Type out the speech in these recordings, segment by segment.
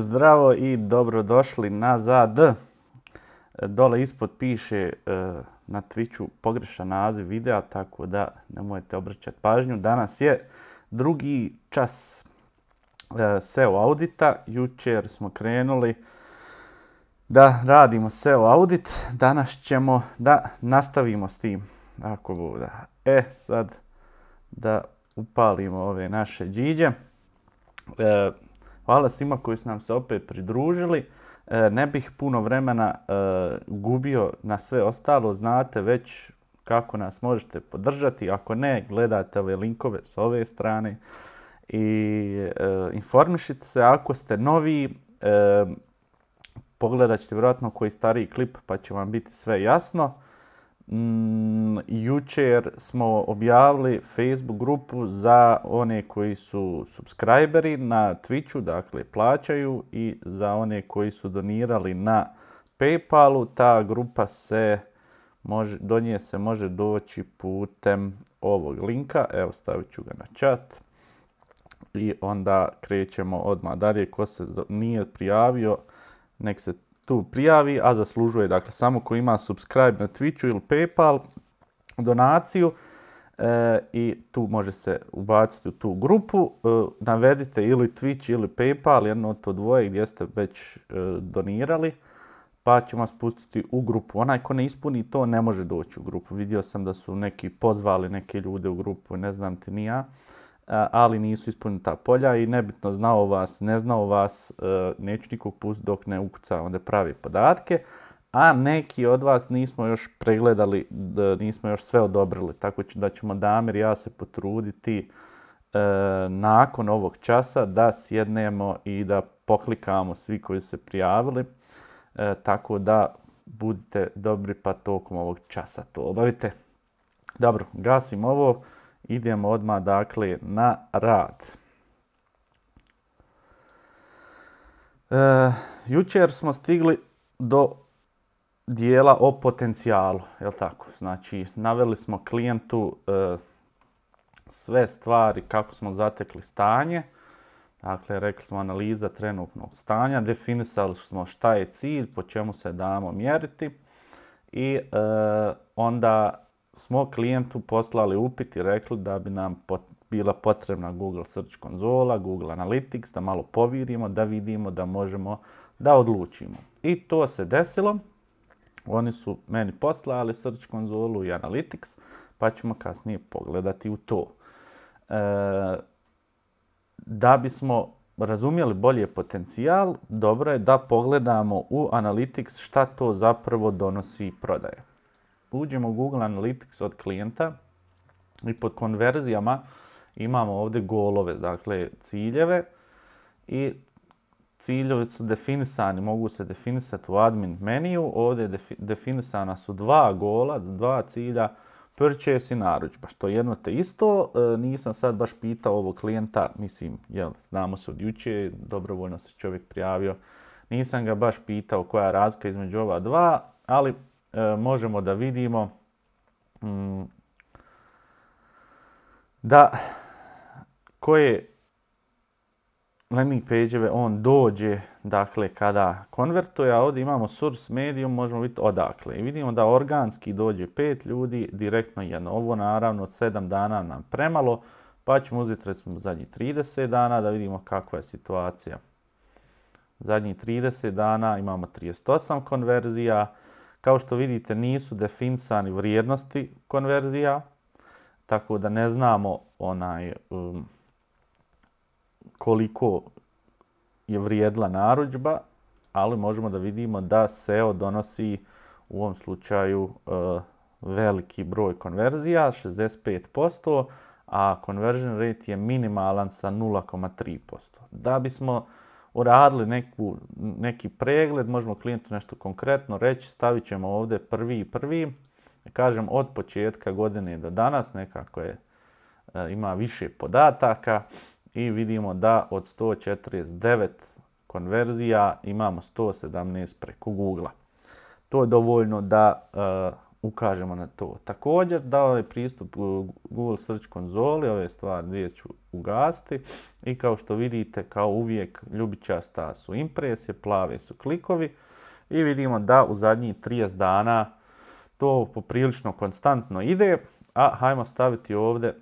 zdravo, i dobrodošli nazad. Dole ispod piše e, na Twitchu pogrešan naziv videa, tako da nemojte obraćati pažnju. Danas je drugi čas e, SEO audita. Jučer smo krenuli da radimo SEO audit. Danas ćemo da nastavimo s tim. bude. E, sad da upalimo ove naše džiđe. E, Hvala svima koji su nam se opet pridružili. E, ne bih puno vremena e, gubio na sve ostalo. Znate već kako nas možete podržati. Ako ne, gledate ove linkove s ove strane i e, informišite se. Ako ste novi, pogledat ćete vjerojatno koji stariji klip pa će vam biti sve jasno. Mm, jučer smo objavili Facebook grupu za one koji su subscriberi na Twitchu, dakle plaćaju i za one koji su donirali na Paypalu. Ta grupa se može, do nje se može doći putem ovog linka, evo stavit ću ga na chat. I onda krećemo odmah dalje, ko se nije prijavio, nek se tu prijavi, a zaslužuje, dakle, samo ko ima subscribe na Twitchu ili Paypal, donaciju, e, i tu može se ubaciti u tu grupu. E, navedite ili Twitch ili Paypal, jedno od to dvoje gdje ste već e, donirali, pa ćemo vas pustiti u grupu. Onaj ko ne ispuni to ne može doći u grupu. Vidio sam da su neki pozvali neke ljude u grupu, ne znam ti ni ja ali nisu ispunili ta polja i nebitno znao vas, ne znao vas, e, neću nikog pustiti dok ne ukuca onda pravi podatke, a neki od vas nismo još pregledali, nismo još sve odobrili, tako da ćemo Damir i ja se potruditi e, nakon ovog časa da sjednemo i da poklikamo svi koji se prijavili, e, tako da budite dobri pa tokom ovog časa to obavite. Dobro, gasim ovo. Idemo odmah dakle na rad. E, jučer smo stigli do dijela o potencijalu, jel tako? Znači, naveli smo klijentu e, sve stvari kako smo zatekli stanje. Dakle, rekli smo analiza trenutnog stanja, definisali smo šta je cilj, po čemu se damo mjeriti i e, onda smo klijentu poslali upit i rekli da bi nam bila potrebna Google Search konzola, Google Analytics, da malo povirimo, da vidimo, da možemo, da odlučimo. I to se desilo. Oni su meni poslali Search konzolu i Analytics, pa ćemo kasnije pogledati u to. E, da bismo razumjeli bolje potencijal, dobro je da pogledamo u Analytics šta to zapravo donosi prodaje uđemo u Google Analytics od klijenta i pod konverzijama imamo ovdje golove, dakle ciljeve i ciljevi su definisani, mogu se definisati u admin meniju, ovdje definisana su dva gola, dva cilja, purchase i narudžba, pa što jedno te isto, e, nisam sad baš pitao ovog klijenta, mislim, jel, znamo se od juče, dobrovoljno se čovjek prijavio, nisam ga baš pitao koja je razlika između ova dva, ali E, možemo da vidimo mm, da koje landing page on dođe dakle kada konvertuje, a ovdje imamo source medium, možemo vidjeti odakle. I vidimo da organski dođe pet ljudi, direktno jedno. Ovo naravno od 7 dana nam premalo, pa ćemo uzeti recimo zadnji 30 dana da vidimo kakva je situacija. Zadnji 30 dana imamo 38 konverzija, kao što vidite nisu definisani vrijednosti konverzija, tako da ne znamo onaj um, koliko je vrijedla narudžba, ali možemo da vidimo da SEO donosi u ovom slučaju uh, veliki broj konverzija, 65%, a conversion rate je minimalan sa 0,3%. Da bismo uradili neki pregled, možemo klijentu nešto konkretno reći, stavit ćemo ovdje prvi i prvi, kažem od početka godine do danas nekako je, e, ima više podataka i vidimo da od 149 konverzija imamo 117 preko google To je dovoljno da e, ukažemo na to. Također dao je pristup uh, Google Search konzoli, ove stvari dvije ću ugasti i kao što vidite kao uvijek ljubičasta su impresije, plave su klikovi i vidimo da u zadnjih 30 dana to poprilično konstantno ide, a hajmo staviti ovdje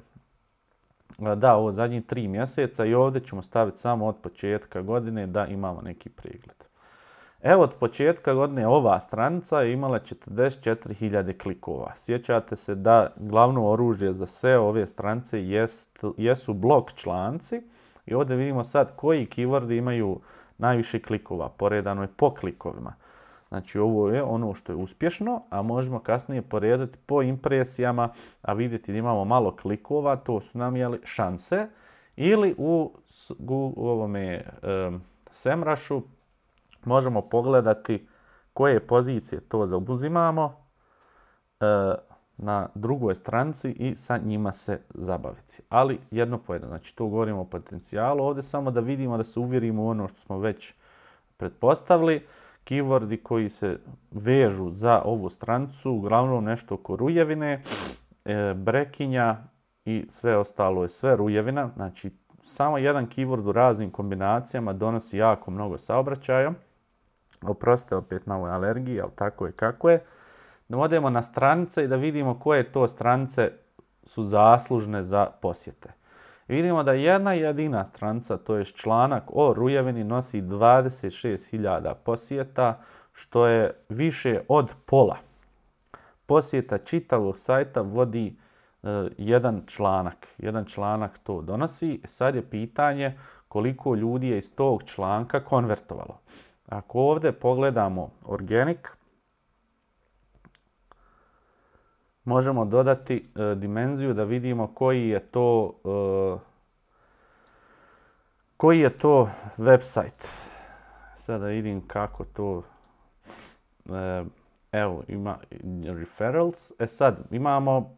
da, ovo zadnjih 3 mjeseca i ovdje ćemo staviti samo od početka godine da imamo neki pregled. Evo od početka godine ova stranica je imala 44.000 klikova. Sjećate se da glavno oružje za sve ove stranice jest, jesu blok članci i ovdje vidimo sad koji keywordi imaju najviše klikova, poredano je po klikovima. Znači ovo je ono što je uspješno, a možemo kasnije poredati po impresijama, a vidjeti da imamo malo klikova, to su nam jeli, šanse. Ili u, u ovome semrašu možemo pogledati koje pozicije to zauzimamo e, na drugoj stranci i sa njima se zabaviti. Ali jedno po jedno, znači tu govorimo o potencijalu, ovdje samo da vidimo, da se uvjerimo u ono što smo već pretpostavili. Keywordi koji se vežu za ovu strancu, uglavnom nešto oko rujevine, e, brekinja i sve ostalo je sve rujevina. Znači, samo jedan keyword u raznim kombinacijama donosi jako mnogo saobraćaja oprostite opet na ovoj alergiji, ali tako je kako je, da odemo na stranice i da vidimo koje to stranice su zaslužne za posjete. Vidimo da jedna jedina stranica, to je članak o rujevini, nosi 26.000 posjeta, što je više od pola. Posjeta čitavog sajta vodi e, jedan članak. Jedan članak to donosi. Sad je pitanje koliko ljudi je iz tog članka konvertovalo. Ako ovdje pogledamo organic, možemo dodati e, dimenziju da vidimo koji je to e, koji je to website. Sada vidim kako to e, evo ima referrals. E sad imamo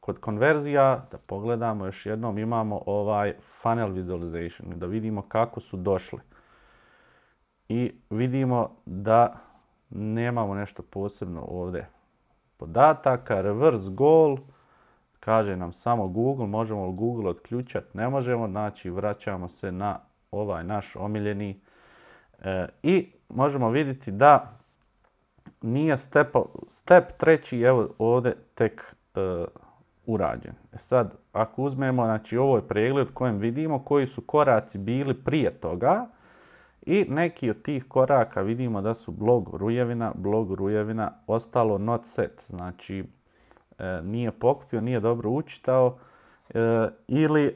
kod konverzija da pogledamo još jednom imamo ovaj funnel visualization da vidimo kako su došli i vidimo da nemamo nešto posebno ovdje podataka. Reverse goal, kaže nam samo Google, možemo Google otključati? Ne možemo, znači vraćamo se na ovaj naš omiljeni e, i možemo vidjeti da nije step treći evo ovdje tek e, urađen. E sad, ako uzmemo, znači ovo je pregled kojem vidimo koji su koraci bili prije toga, i neki od tih koraka vidimo da su blog rujevina, blog rujevina ostalo not set. Znači e, nije pokupio, nije dobro učitao e, ili e,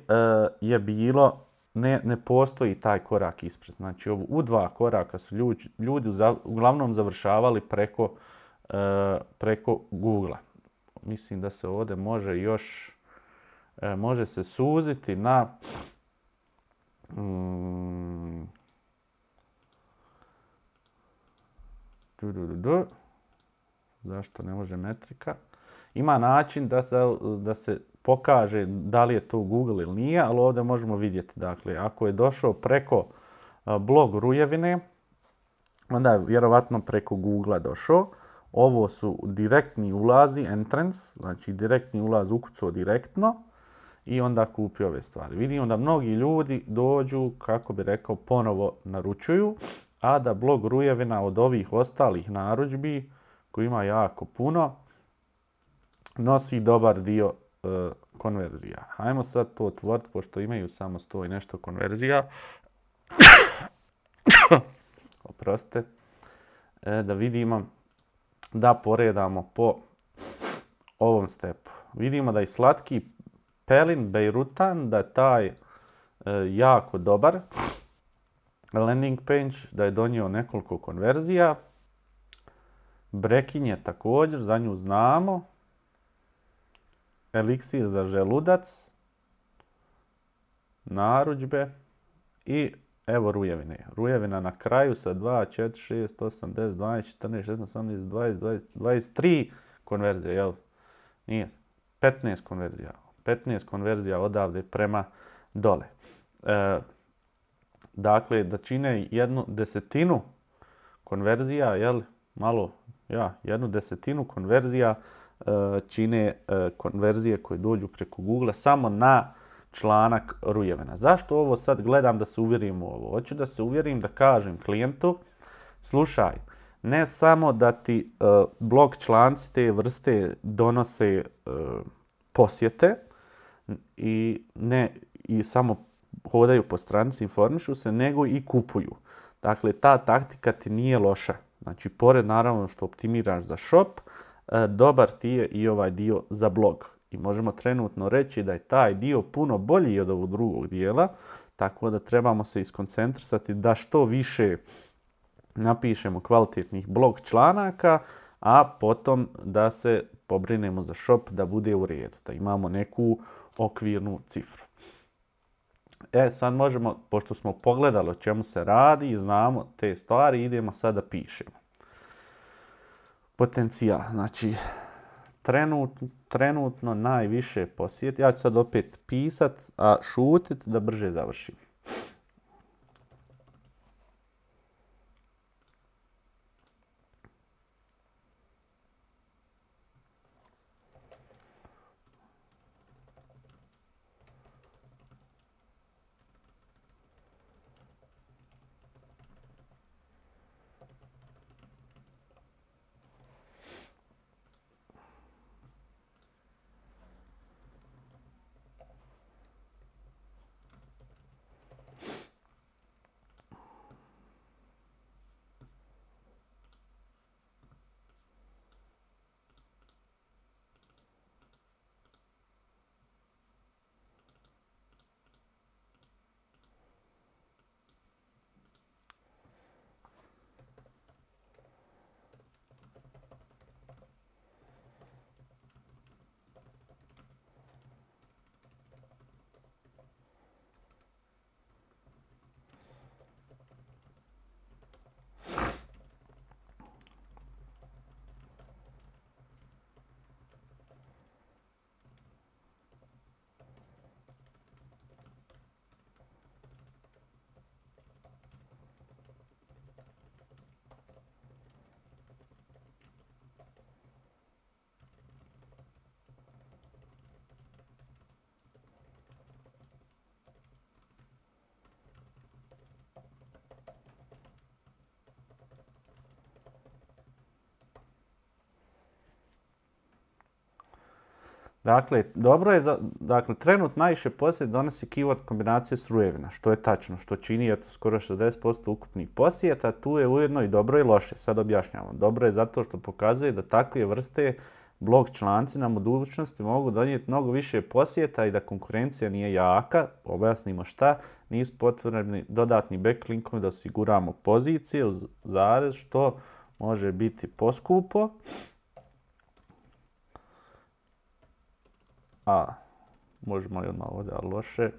je bilo ne, postoji taj korak ispred. Znači u dva koraka su ljudi, uglavnom završavali preko, preko google Mislim da se ovdje može još može se suziti na mm, Zašto ne može metrika? Ima način da se, da se pokaže da li je to Google ili nije, ali ovdje možemo vidjeti. Dakle, ako je došao preko blog Rujevine, onda je vjerovatno preko Google došao. Ovo su direktni ulazi, entrance, znači direktni ulaz ukucao direktno i onda kupi ove stvari. Vidim da mnogi ljudi dođu, kako bi rekao, ponovo naručuju, a da blog Rujevina od ovih ostalih naručbi, koji ima jako puno, nosi dobar dio e, konverzija. Hajmo sad to otvoriti, pošto imaju samo sto i nešto konverzija. Oproste. E, da vidimo, da poredamo po ovom stepu. Vidimo da i slatki Pelin Beirutan da je taj e, jako dobar landing page, da je donio nekoliko konverzija. Brekin je također, za nju znamo. Eliksir za želudac. Naruđbe. I evo rujevine. Rujevina na kraju sa 2, 4, 6, 8, 10, 12, 14, 16, 18, 20, 20 23 konverzije, jel? Nije. 15 konverzija. 15 konverzija odavde prema dole. E, dakle, da čine jednu desetinu konverzija, jel, malo, ja, jednu desetinu konverzija e, čine e, konverzije koje dođu preko Google samo na članak Rujevena. Zašto ovo sad gledam da se uvjerim u ovo? Hoću da se uvjerim da kažem klijentu, slušaj, ne samo da ti e, blog članci te vrste donose posjete, i ne i samo hodaju po stranci, informišu se, nego i kupuju. Dakle, ta taktika ti nije loša. Znači, pored naravno što optimiraš za shop, e, dobar ti je i ovaj dio za blog. I možemo trenutno reći da je taj dio puno bolji od ovog drugog dijela, tako da trebamo se iskoncentrisati da što više napišemo kvalitetnih blog članaka, a potom da se pobrinemo za shop da bude u redu, da imamo neku okvirnu cifru. E, sad možemo, pošto smo pogledali o čemu se radi i znamo te stvari, idemo sad da pišemo. Potencijal, znači trenutno najviše posjeti. Ja ću sad opet pisat, a šutit da brže završim. Dakle, dobro je, za, dakle, trenut najviše posjed donosi keyword kombinacije strujevina, što je tačno, što čini eto, skoro 60% ukupnih posjeta, tu je ujedno i dobro i loše, sad objašnjavam. Dobro je zato što pokazuje da takve vrste blog članci nam u budućnosti mogu donijeti mnogo više posjeta i da konkurencija nije jaka, objasnimo šta, nisu potrebni dodatni backlinkovi da osiguramo pozicije zarez, što može biti poskupo. A, možemo i odmah ovdje, ali loše.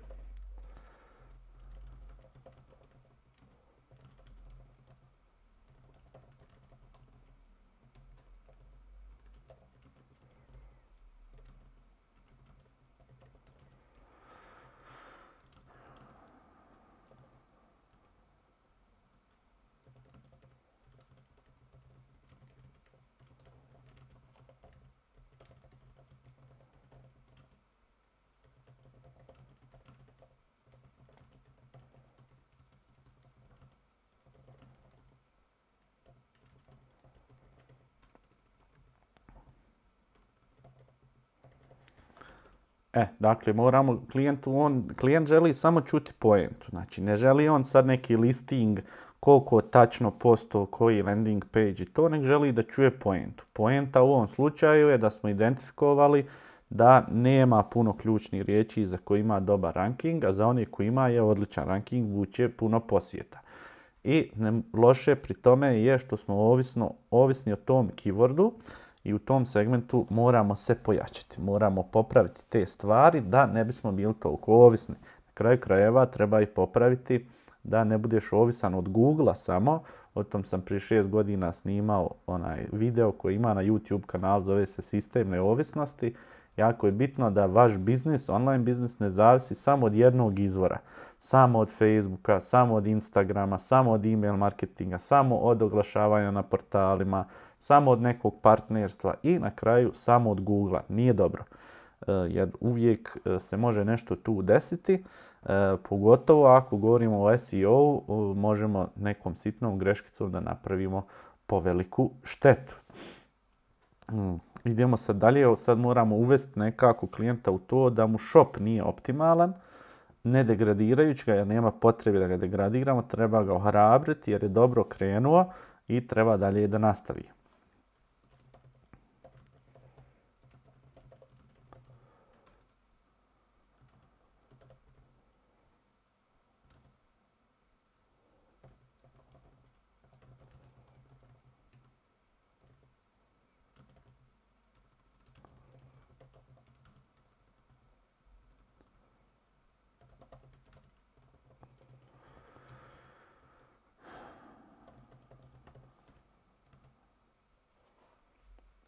E, dakle, moramo klijentu, on, klijent želi samo čuti poentu. Znači, ne želi on sad neki listing koliko tačno posto, koji landing page i to, nek želi da čuje poentu. Poenta u ovom slučaju je da smo identifikovali da nema puno ključnih riječi za koji ima dobar ranking, a za one koji ima je odličan ranking, vuče puno posjeta. I loše pri tome je što smo ovisno, ovisni o tom keywordu, i u tom segmentu moramo se pojačiti, moramo popraviti te stvari da ne bismo bili toliko ovisni. Na kraju krajeva treba i popraviti da ne budeš ovisan od Google-a samo. O tom sam prije šest godina snimao onaj video koji ima na YouTube kanalu, zove se Sistem neovisnosti Jako je bitno da vaš biznis, online biznis ne zavisi samo od jednog izvora. Samo od Facebooka, samo od Instagrama, samo od email marketinga, samo od oglašavanja na portalima, samo od nekog partnerstva i na kraju samo od Googlea. Nije dobro. E, jer uvijek e, se može nešto tu desiti. E, pogotovo ako govorimo o SEO, možemo nekom sitnom greškicom da napravimo poveliku štetu. Hmm idemo sad dalje, sad moramo uvesti nekako klijenta u to da mu shop nije optimalan, ne degradirajući ga jer nema potrebe da ga degradiramo, treba ga ohrabriti jer je dobro krenuo i treba dalje da nastavi.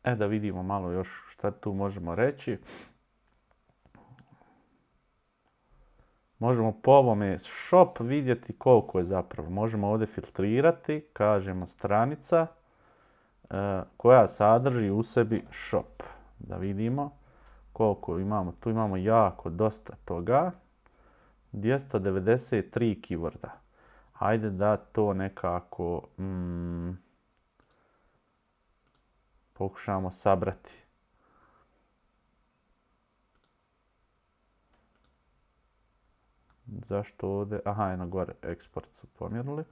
E da vidimo malo još šta tu možemo reći. Možemo po ovome shop vidjeti koliko je zapravo. Možemo ovdje filtrirati, kažemo stranica e, koja sadrži u sebi shop. Da vidimo koliko imamo. Tu imamo jako dosta toga. 293 keyworda. Hajde da to nekako... Mm, pokušavamo sabrati. Zašto ovdje? Aha, na gore eksport su pomjerili.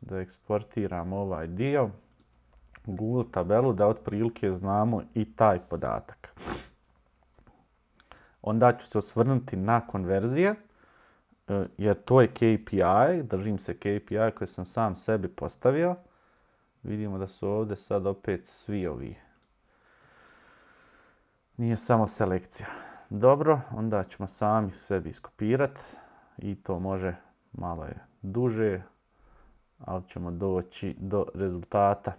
Da eksportiramo ovaj dio. Google tabelu da otprilike znamo i taj podatak. Onda ću se osvrnuti na konverzije, e, jer to je KPI, držim se KPI koji sam sam sebi postavio. Vidimo da su ovdje sad opet svi ovi. Nije samo selekcija. Dobro, onda ćemo sami sebi iskopirati i to može malo je duže, ali ćemo doći do rezultata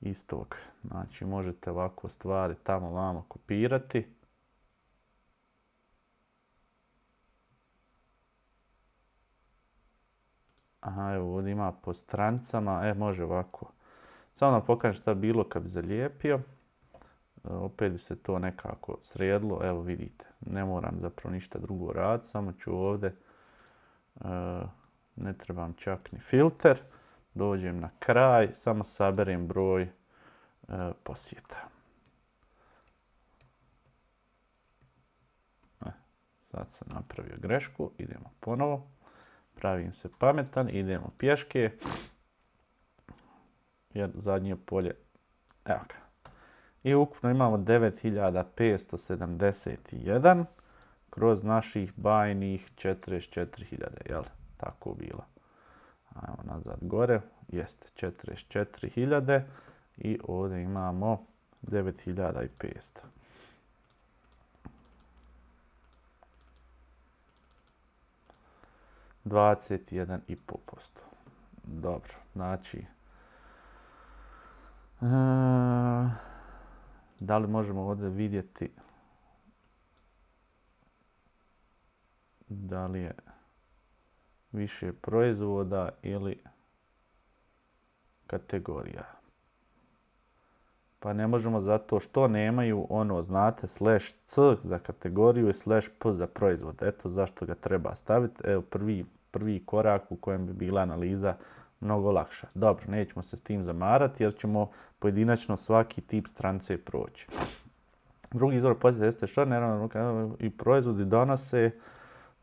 istog. Znači možete ovako stvari tamo vamo kopirati Aha, evo, ovdje ima po strancama. E, može ovako. Samo da pokažem šta bilo kad bi zalijepio. E, opet bi se to nekako sredilo. Evo vidite, ne moram zapravo ništa drugo raditi. Samo ću ovdje, e, ne trebam čak ni filter. Dođem na kraj, samo saberem broj e, posjeta. Sad sam napravio grešku, idemo ponovo pravim se pametan, idemo pješke. Jer zadnje polje, evo ga. I ukupno imamo 9571 kroz naših bajnih 44.000, jel? Tako bilo. Ajmo nazad gore, jeste 44.000 i ovdje imamo 9500. 21,5%. Dobro, znači... E, da li možemo ovdje vidjeti da li je više proizvoda ili kategorija pa ne možemo zato što nemaju ono, znate, slash C za kategoriju i slash P za proizvod. Eto zašto ga treba staviti. Evo prvi, prvi korak u kojem bi bila analiza mnogo lakša. Dobro, nećemo se s tim zamarati jer ćemo pojedinačno svaki tip strance proći. Drugi izvor posjeta jeste što naravno i proizvodi donose,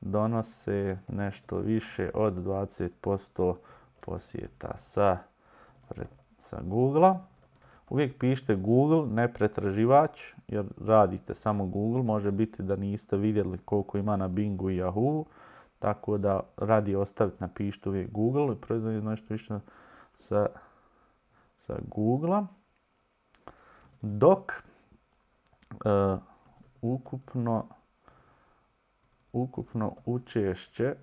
donose nešto više od 20% posjeta sa, sa google Uvijek pišite Google, ne pretraživač, jer radite samo Google. Može biti da niste vidjeli koliko ima na Bingu i Yahoo. Tako da radi ostaviti napišite uvijek Google i proizvodite nešto više sa, sa Google-a. Dok e, ukupno, ukupno učešće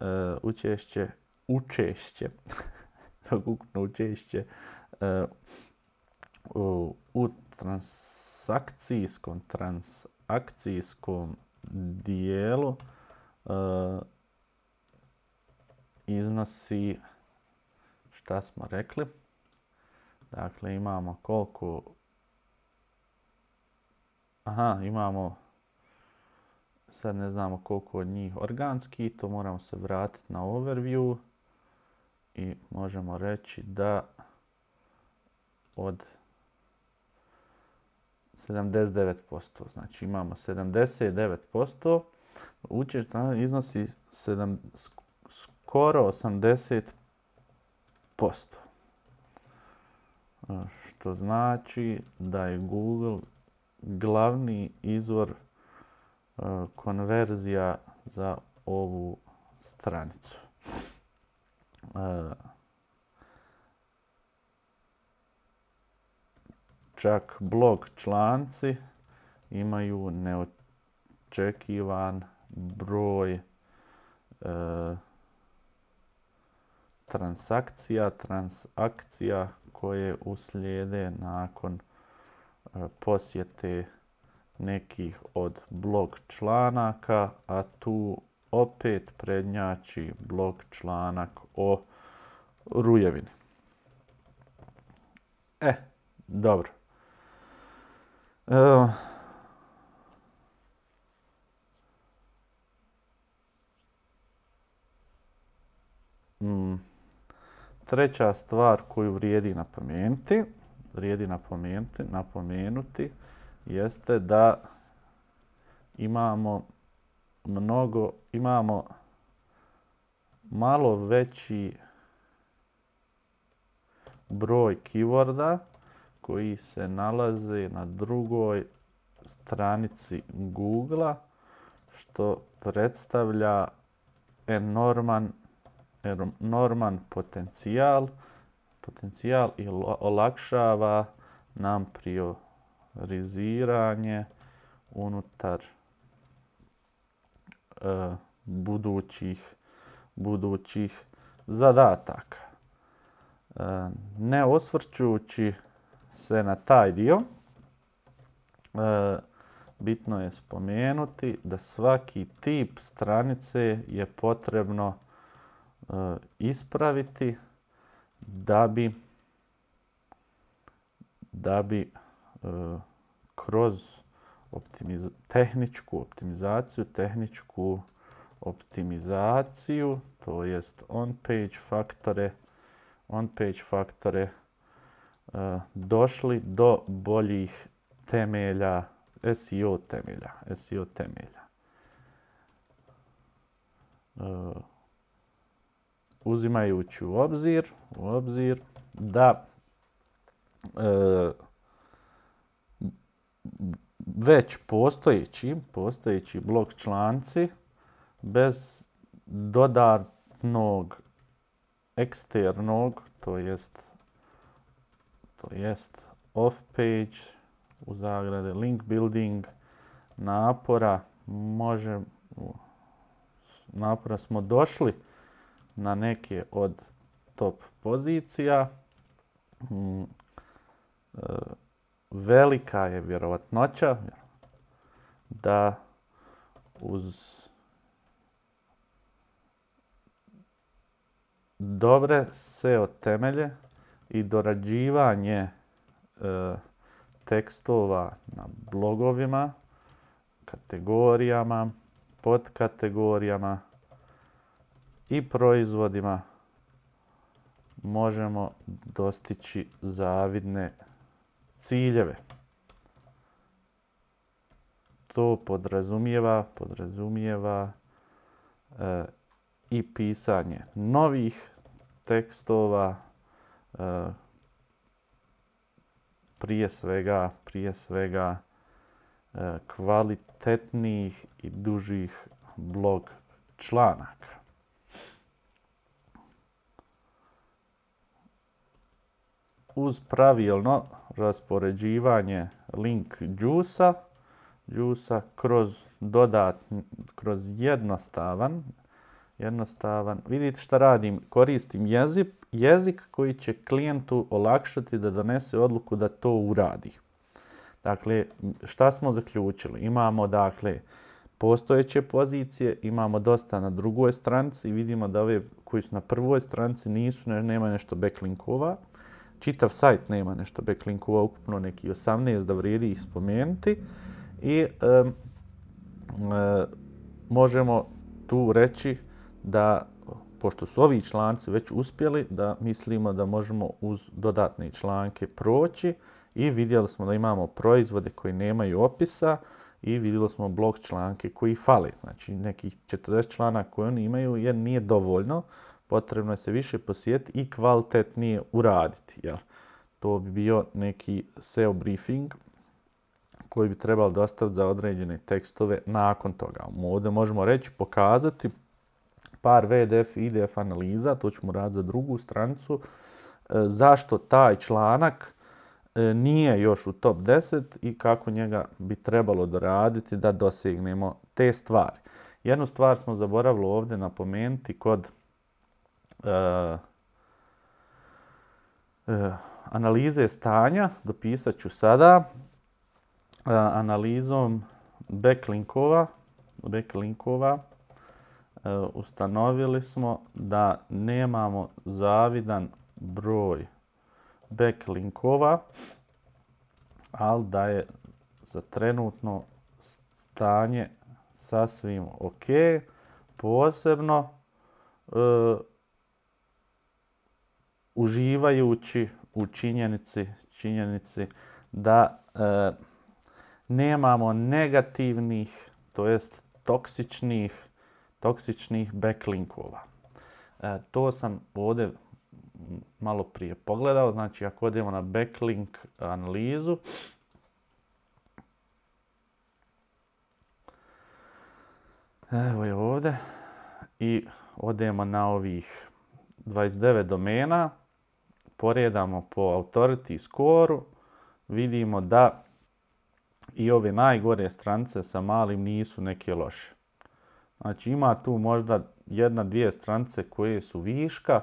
e, učešće učešće ukupno učešće e, u transakcijskom transakcijskom dijelu e, iznosi šta smo rekli dakle imamo koliko aha imamo sad ne znamo koliko od njih organski to moramo se vratiti na overview i možemo reći da od 79%, znači imamo 79%, učešće iznosi skoro 80%. Što znači da je Google glavni izvor eh, konverzija za ovu stranicu. E, čak blog članci imaju neočekivan broj e, transakcija, transakcija koje uslijede nakon e, posjete nekih od blog članaka, a tu opet prednjači blok članak o rujevini. E, dobro. E, mm, treća stvar koju vrijedi napomenuti, vrijedi napomenuti, napomenuti jeste da imamo mnogo, imamo malo veći broj keyworda koji se nalaze na drugoj stranici Google-a što predstavlja enorman, enorman potencijal, potencijal i olakšava nam prioriziranje unutar E, budućih, budućih zadataka. E, ne osvrćući se na taj dio, e, bitno je spomenuti da svaki tip stranice je potrebno ispraviti da bi da bi kroz tehničku optimizaciju, tehničku optimizaciju, to jest on-page faktore, on-page faktore e, došli do boljih temelja, SEO temelja, SEO temelja. E, uzimajući u obzir, u obzir da e, već postojeći, postojeći blok članci bez dodatnog eksternog, to jest, to jest off-page, u zagrade link building, napora, može, napora smo došli na neke od top pozicija. Mm, e, velika je vjerovatnoća da uz dobre SEO temelje i dorađivanje e, tekstova na blogovima, kategorijama, podkategorijama i proizvodima možemo dostići zavidne ciljeve. To podrazumijeva, podrazumijeva e, i pisanje novih tekstova, e, prije svega, prije svega e, kvalitetnijih i dužih blog članaka. uz pravilno raspoređivanje link džusa, džusa kroz dodatni, kroz jednostavan, jednostavan, vidite šta radim, koristim jezik, jezik koji će klijentu olakšati da donese odluku da to uradi. Dakle, šta smo zaključili? Imamo, dakle, postojeće pozicije, imamo dosta na drugoj stranici i vidimo da ove koji su na prvoj stranici nisu, nema nešto backlinkova čitav sajt nema nešto backlinkova, ukupno neki 18 da vrijedi ih spomenuti. I možemo tu reći da, pošto su ovi članci već uspjeli, da mislimo da možemo uz dodatne članke proći i vidjeli smo da imamo proizvode koji nemaju opisa i vidjeli smo blok članke koji fali. Znači nekih 40 člana koje oni imaju jer nije dovoljno potrebno je se više posjetiti i kvalitetnije uraditi. Jel? To bi bio neki SEO briefing koji bi trebalo dostaviti za određene tekstove nakon toga. Ovdje možemo reći, pokazati par VDF i IDF analiza, to ćemo raditi za drugu stranicu, e, zašto taj članak e, nije još u top 10 i kako njega bi trebalo doraditi da dosegnemo te stvari. Jednu stvar smo zaboravili ovdje napomenuti kod Eh, eh, analize stanja dopisat ću sada eh, analizom backlinkova, backlinkova ustanovili smo da nemamo zavidan broj backlinkova, ali da je za trenutno stanje sasvim ok. Posebno uživajući u činjenici, činjenici da e, nemamo negativnih, to jest toksičnih, toksičnih backlinkova. E, to sam ovdje malo prije pogledao, znači ako odemo na backlink analizu, evo je ovdje, i odemo na ovih 29 domena, poredamo po authority skoru, vidimo da i ove najgore strance sa malim nisu neke loše. Znači ima tu možda jedna, dvije strance koje su viška,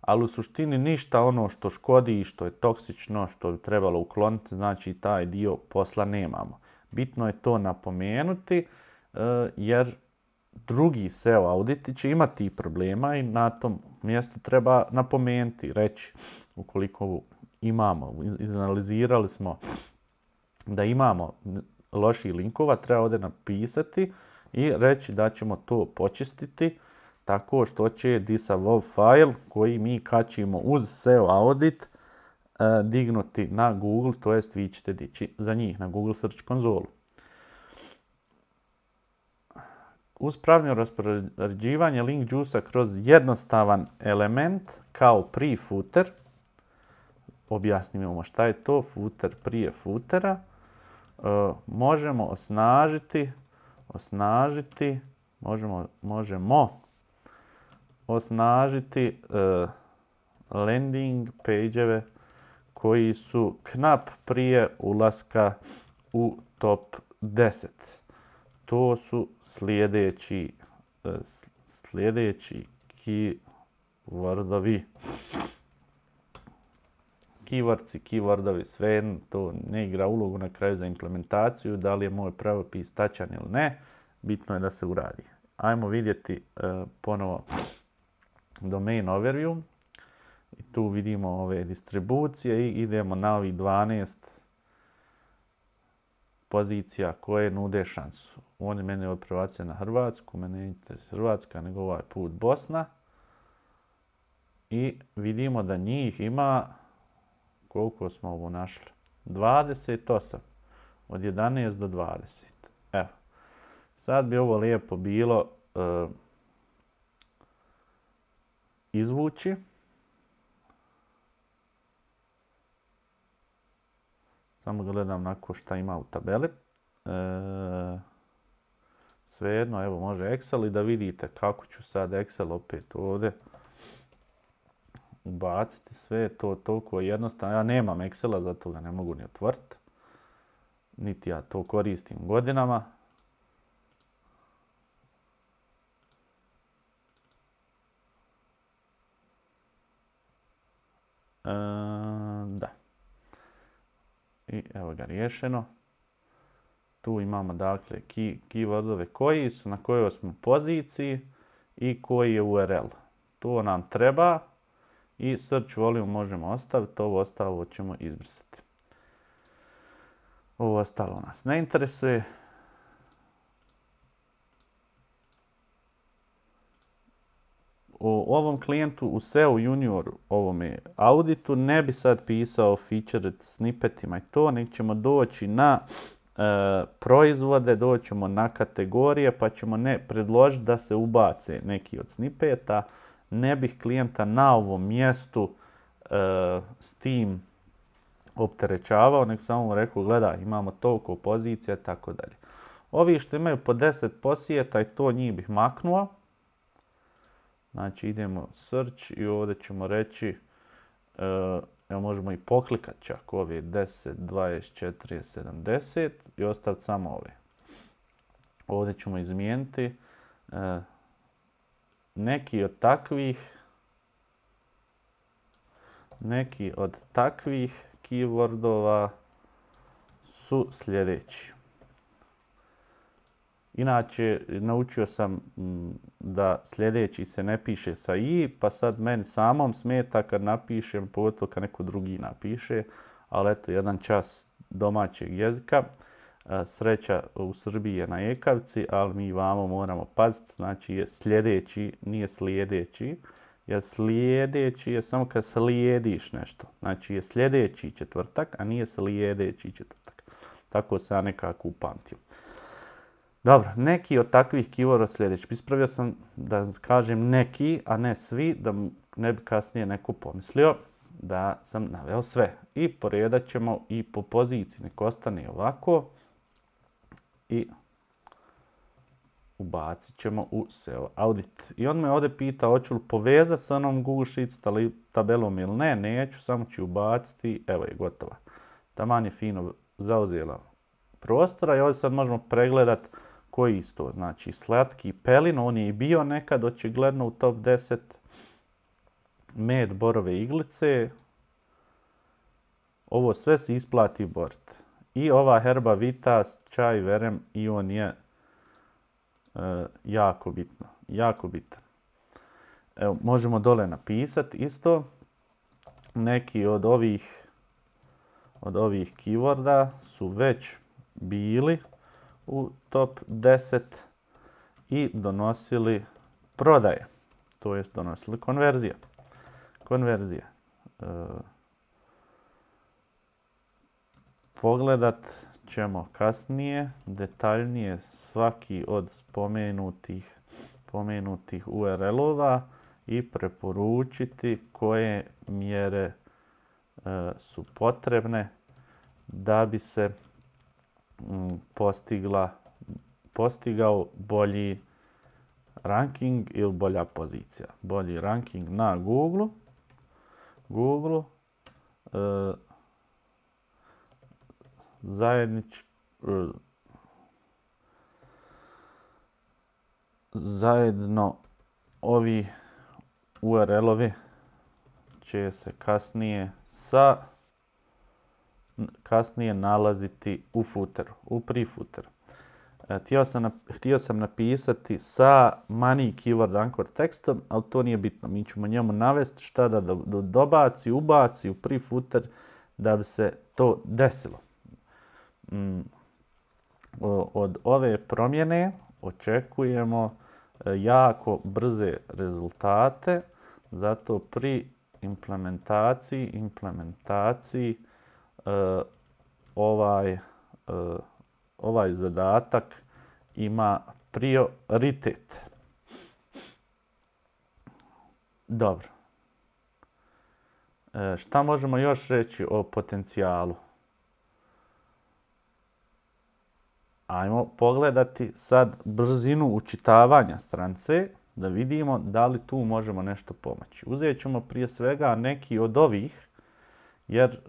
ali u suštini ništa ono što škodi i što je toksično, što bi trebalo ukloniti, znači taj dio posla nemamo. Bitno je to napomenuti eh, jer drugi SEO auditi će imati problema i na tom mjestu treba napomenuti, reći ukoliko imamo, izanalizirali smo da imamo loši linkova, treba ovdje napisati i reći da ćemo to počistiti tako što će disavow file koji mi kačimo uz SEO audit eh, dignuti na Google, to jest vi ćete dići za njih na Google Search konzolu. Uz raspoređivanje link džusa kroz jednostavan element kao pri footer, objasnimo šta je to footer prije footera, e, možemo osnažiti, osnažiti, možemo, možemo osnažiti e, landing koji su knap prije ulaska u top 10 to su sljedeći, e, sljedeći keywordovi. kivarci keywordovi, sve to ne igra ulogu na kraju za implementaciju, da li je moj pravopis tačan ili ne, bitno je da se uradi. Ajmo vidjeti e, ponovo domain overview. I tu vidimo ove distribucije i idemo na ovih 12 pozicija koje nude šansu on mene odprevacio na Hrvatsku, mene interes Hrvatska, nego ovaj put Bosna. I vidimo da njih ima, koliko smo ovo našli, 28, od 11 do 20. Evo, sad bi ovo lijepo bilo e, izvući. Samo gledam nakon šta ima u tabeli. E, Svejedno, evo može Excel i da vidite kako ću sad Excel opet ovdje ubaciti sve to toliko jednostavno. Ja nemam Excela, zato ga ne mogu ni otvoriti. Niti ja to koristim godinama. E, da. I evo ga riješeno. Tu imamo dakle keywordove koji su, na kojoj smo poziciji i koji je URL. To nam treba i search volume možemo ostaviti, ovo ostalo ćemo izbrisati. Ovo ostalo nas ne interesuje. O ovom klijentu u SEO Junior ovom auditu ne bi sad pisao featured snippetima i to, nek ćemo doći na E, proizvode, doćemo na kategorije pa ćemo ne predložiti da se ubace neki od snipeta. Ne bih klijenta na ovom mjestu e, s tim opterećavao, nek samo mu rekao, gledaj, imamo toliko pozicija, tako dalje. Ovi što imaju po 10 posjeta i to njih bih maknuo. Znači idemo search i ovdje ćemo reći e, Evo možemo i poklikat čak ove 10, 24, 70 i ostaviti samo ove. Ovdje ćemo izmijeniti e, neki od takvih neki od takvih keywordova su sljedeći. Inače, naučio sam da sljedeći se ne piše sa i, pa sad meni samom smeta kad napišem, pogotovo kad neko drugi napiše, ali eto, jedan čas domaćeg jezika. E, sreća u Srbiji je na ekavci, ali mi vamo moramo paziti, znači je sljedeći, nije sljedeći. Jer sljedeći je samo kad slijediš nešto. Znači je sljedeći četvrtak, a nije sljedeći četvrtak. Tako se ja nekako upamtio. Dobro, neki od takvih kivora sljedeći. Ispravio sam da kažem neki, a ne svi, da ne bi kasnije neko pomislio da sam naveo sve. I poredat ćemo i po poziciji. Neko ostane ovako. I ubacit ćemo u SEO audit. I on me ovdje pita hoću li povezati sa onom Google Sheets tabelom ili ne. Neću, samo ću ubaciti. Evo je gotova. Taman je fino zauzela prostora i ovdje sad možemo pregledati koji isto, znači slatki pelin, on je i bio nekad očigledno u top 10, med, borove iglice, ovo sve se isplati bort. I ova herba vitas, čaj, verem, i on je e, jako bitno, jako bitan. Evo, možemo dole napisati isto neki od ovih od ovih keyworda su već bili u top 10 i donosili prodaje, to jest donosili konverzije. Konverzije. E, pogledat ćemo kasnije, detaljnije svaki od spomenutih, spomenutih URL-ova i preporučiti koje mjere e, su potrebne da bi se postigla, postigao bolji ranking ili bolja pozicija. Bolji ranking na Google. Google e, e, zajedno ovi URL-ovi će se kasnije sa kasnije nalaziti u futeru u pre Htio sam, napisati sa money keyword anchor tekstom, ali to nije bitno. Mi ćemo njemu navesti šta da dobaci, ubaci u pre da bi se to desilo. Mm, od ove promjene očekujemo e, jako brze rezultate, zato pri implementaciji, implementaciji Eh, ovaj, eh, ovaj zadatak ima prioritet. Dobro. Eh, šta možemo još reći o potencijalu? Ajmo pogledati sad brzinu učitavanja strance da vidimo da li tu možemo nešto pomoći. Uzet ćemo prije svega neki od ovih jer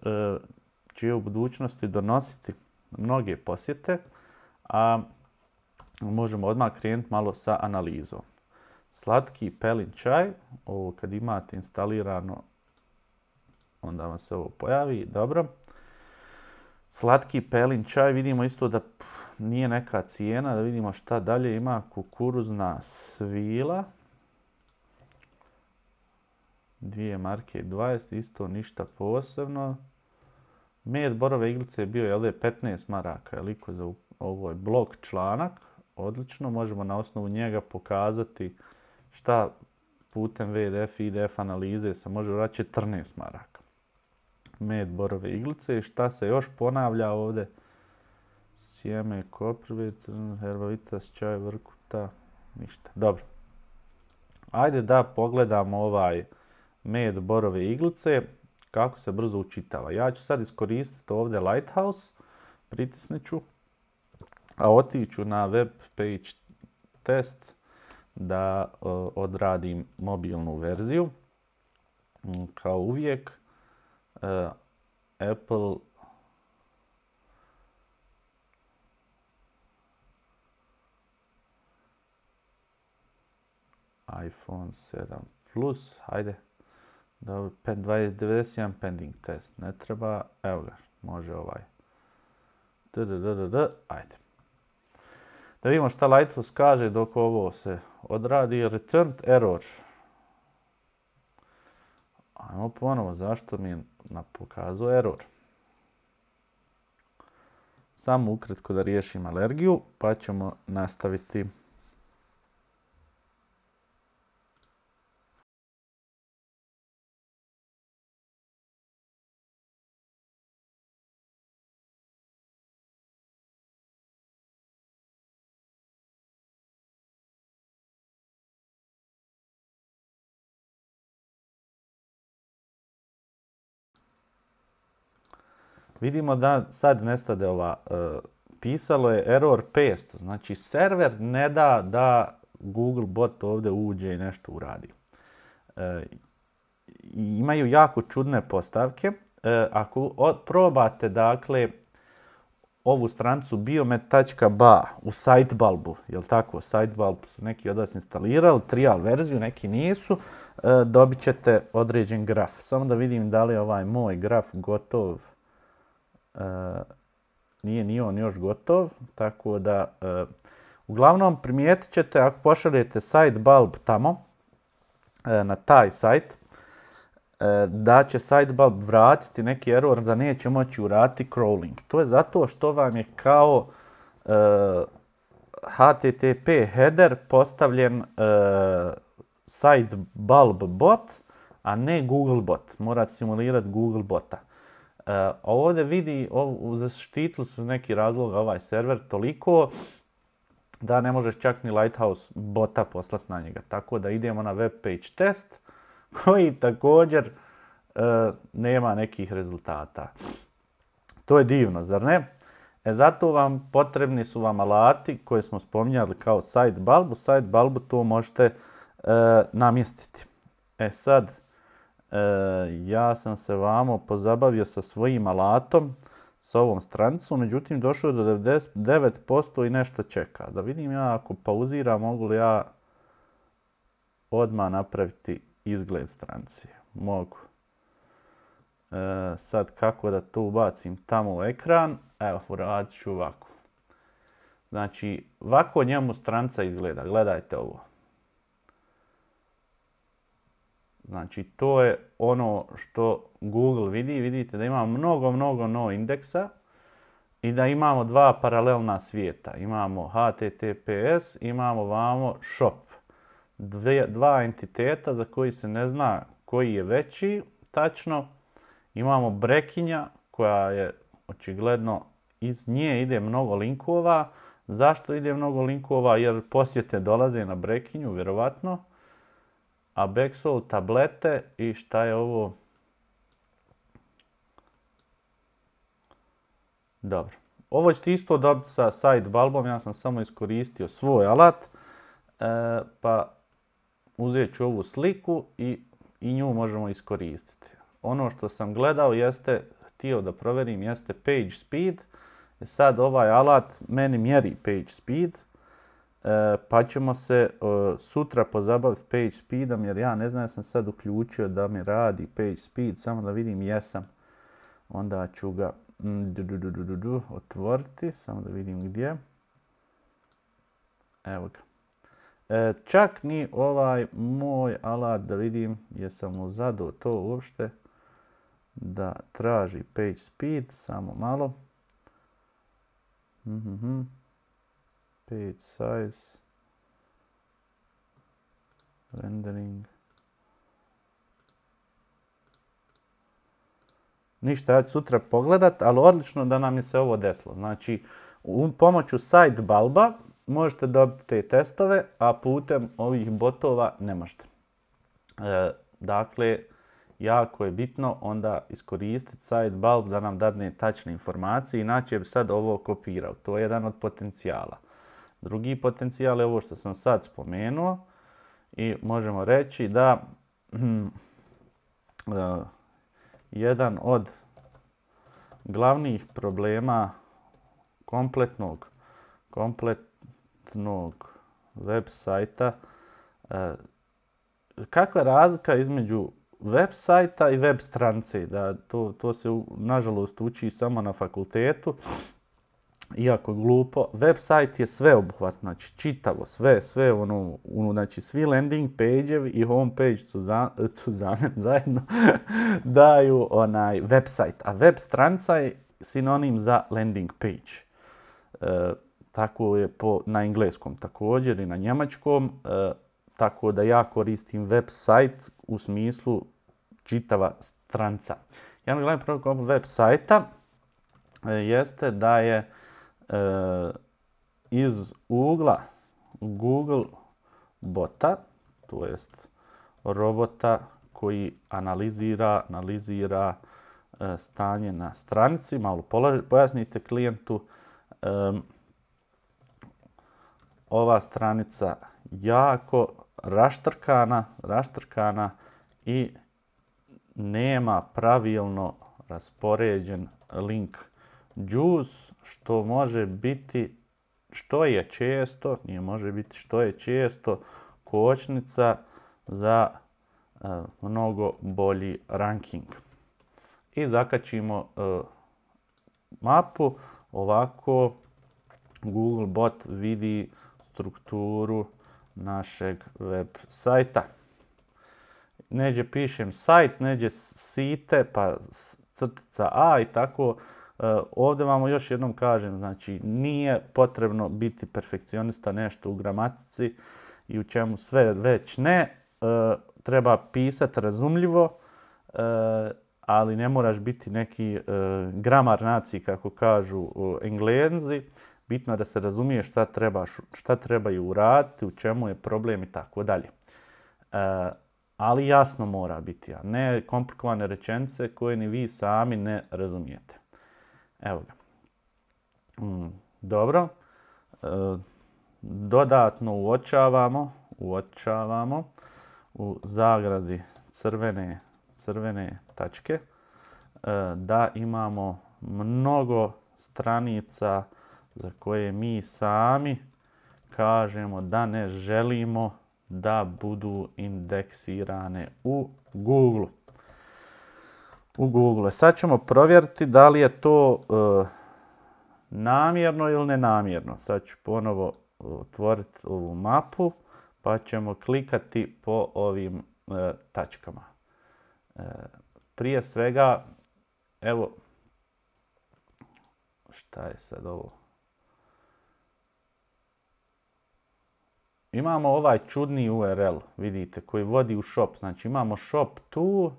će u budućnosti donositi mnoge posjete, a možemo odmah krenuti malo sa analizom. Slatki pelin čaj, ovo kad imate instalirano, onda vam se ovo pojavi, dobro. Slatki pelin čaj, vidimo isto da nije neka cijena, da vidimo šta dalje ima kukuruzna svila. Dvije marke 20, isto ništa posebno. Med borove iglice je bio jel, 15 maraka, jel, za ovo je blok članak, odlično, možemo na osnovu njega pokazati šta putem VDF i IDF analize se može vraći 14 maraka. Med borove iglice i šta se još ponavlja ovdje, sjeme koprive, herbovitas, čaj, vrkuta, ništa. Dobro. Ajde da pogledamo ovaj med borove iglice kako se brzo učitava. Ja ću sad iskoristiti ovdje Lighthouse, pritisneću, ću, a otiću na web page test da e, odradim mobilnu verziju. Mm, kao uvijek, e, Apple iPhone 7 Plus, hajde. Dobro, 91 pending test, ne treba, evo ga, može ovaj. D, D, D, D, ajde. Da vidimo šta Lighthouse kaže dok ovo se odradi. Returned error. Ajmo ponovo, zašto mi je pokazao error? Samo ukratko da riješim alergiju, pa ćemo nastaviti. vidimo da sad nestade ova, e, pisalo je error 500, znači server ne da da Google bot ovdje uđe i nešto uradi. E, imaju jako čudne postavke. E, ako probate dakle ovu strancu biomet.ba u sitebalbu, jel tako, sitebalb su neki od vas instalirali, trial verziju, neki nisu, dobit ćete određen graf. Samo da vidim da li je ovaj moj graf gotov, Eh, nije ni on još gotov, tako da... Eh, uglavnom primijetit ćete ako pošaljete site bulb tamo, eh, na taj site da će bulb vratiti neki error da neće moći urati crawling. To je zato što vam je kao HTTP header postavljen e, bulb bot, a ne Google bot. Morate simulirati Google bota. E, a ovdje vidi, u zaštitili su neki razlog ovaj server toliko da ne možeš čak ni Lighthouse bota poslati na njega. Tako da idemo na web page test koji također e, nema nekih rezultata. To je divno, zar ne? E zato vam potrebni su vam alati koje smo spominjali kao site balbu. Site balbu to možete e, namjestiti. E sad, E, ja sam se vamo pozabavio sa svojim alatom, s ovom stranicom, međutim došlo je do 99% i nešto čeka. Da vidim ja ako pauziram, mogu li ja odmah napraviti izgled stranice. Mogu. E, sad kako da to ubacim tamo u ekran, evo radit ću ovako. Znači, ovako njemu stranca izgleda, gledajte ovo. Znači, to je ono što Google vidi. Vidite da imamo mnogo, mnogo no indeksa i da imamo dva paralelna svijeta. Imamo HTTPS, imamo vamo shop. dva entiteta za koji se ne zna koji je veći, tačno. Imamo brekinja koja je očigledno iz nje ide mnogo linkova. Zašto ide mnogo linkova? Jer posjete dolaze na brekinju, vjerovatno. Abexol tablete i šta je ovo? Dobro. Ovo ćete isto dobiti sa balbom. ja sam samo iskoristio svoj alat, e, pa uzet ću ovu sliku i, i nju možemo iskoristiti. Ono što sam gledao jeste, htio da proverim, jeste page speed. E sad ovaj alat meni mjeri page speed. E, pa ćemo se e, sutra pozabaviti page speedom jer ja ne znam jesam sam sad uključio da mi radi page speed, samo da vidim jesam. Onda ću ga mm, otvoriti, samo da vidim gdje. Evo ga. E, čak ni ovaj moj alat da vidim jesam mu zadao to uopšte da traži page speed, samo malo. mhm, mhm page size rendering ništa, ja ću sutra pogledat, ali odlično da nam je se ovo desilo. Znači, u pomoću side balba možete dobiti te testove, a putem ovih botova ne možete. E, dakle, jako je bitno onda iskoristiti site bulb da nam dadne tačne informacije, inače bi sad ovo kopirao. To je jedan od potencijala. Drugi potencijal je ovo što sam sad spomenuo i možemo reći da hmm, e, jedan od glavnih problema kompletnog, kompletnog web sajta e, kakva je razlika između web sajta i web strance, da to, to se nažalost uči samo na fakultetu iako glupo, website je sveobuhvat, znači čitavo, sve, sve ono, ono znači svi landing page i page su, za, su za, zajedno daju onaj website, a web stranca je sinonim za landing page. E, tako je po, na engleskom također i na njemačkom, e, tako da ja koristim website u smislu čitava stranca. Jedan glavni problem web sajta e, jeste da je E, iz ugla Google bota, to jest robota koji analizira, analizira e, stanje na stranici. Malo pojasnite klijentu e, ova stranica jako raštrkana, raštrkana i nema pravilno raspoređen link džus što može biti što je često, nije može biti što je često, kočnica za e, mnogo bolji ranking. I zakačimo e, mapu, ovako Google bot vidi strukturu našeg web sajta. Neđe pišem sajt, neđe site, pa crtica A i tako Eh, ovdje vam još jednom kažem, znači nije potrebno biti perfekcionista nešto u gramatici i u čemu sve već ne. Eh, treba pisati razumljivo, eh, ali ne moraš biti neki gramar naciji kako kažu englezi, Bitno je da se razumije šta, šta trebaju uraditi, u čemu je problem i tako dalje. Ali jasno mora biti, a ne komplikovane rečenice koje ni vi sami ne razumijete. Evo ga. Mm, dobro. E, dodatno uočavamo, uočavamo u zagradi crvene, crvene tačke e, da imamo mnogo stranica za koje mi sami kažemo da ne želimo da budu indeksirane u Google u Google. Sad ćemo provjeriti da li je to e, namjerno ili nenamjerno. Sad ću ponovo otvoriti ovu mapu pa ćemo klikati po ovim e, tačkama. E, prije svega, evo, šta je sad ovo? Imamo ovaj čudni URL, vidite, koji vodi u shop. Znači imamo shop tu,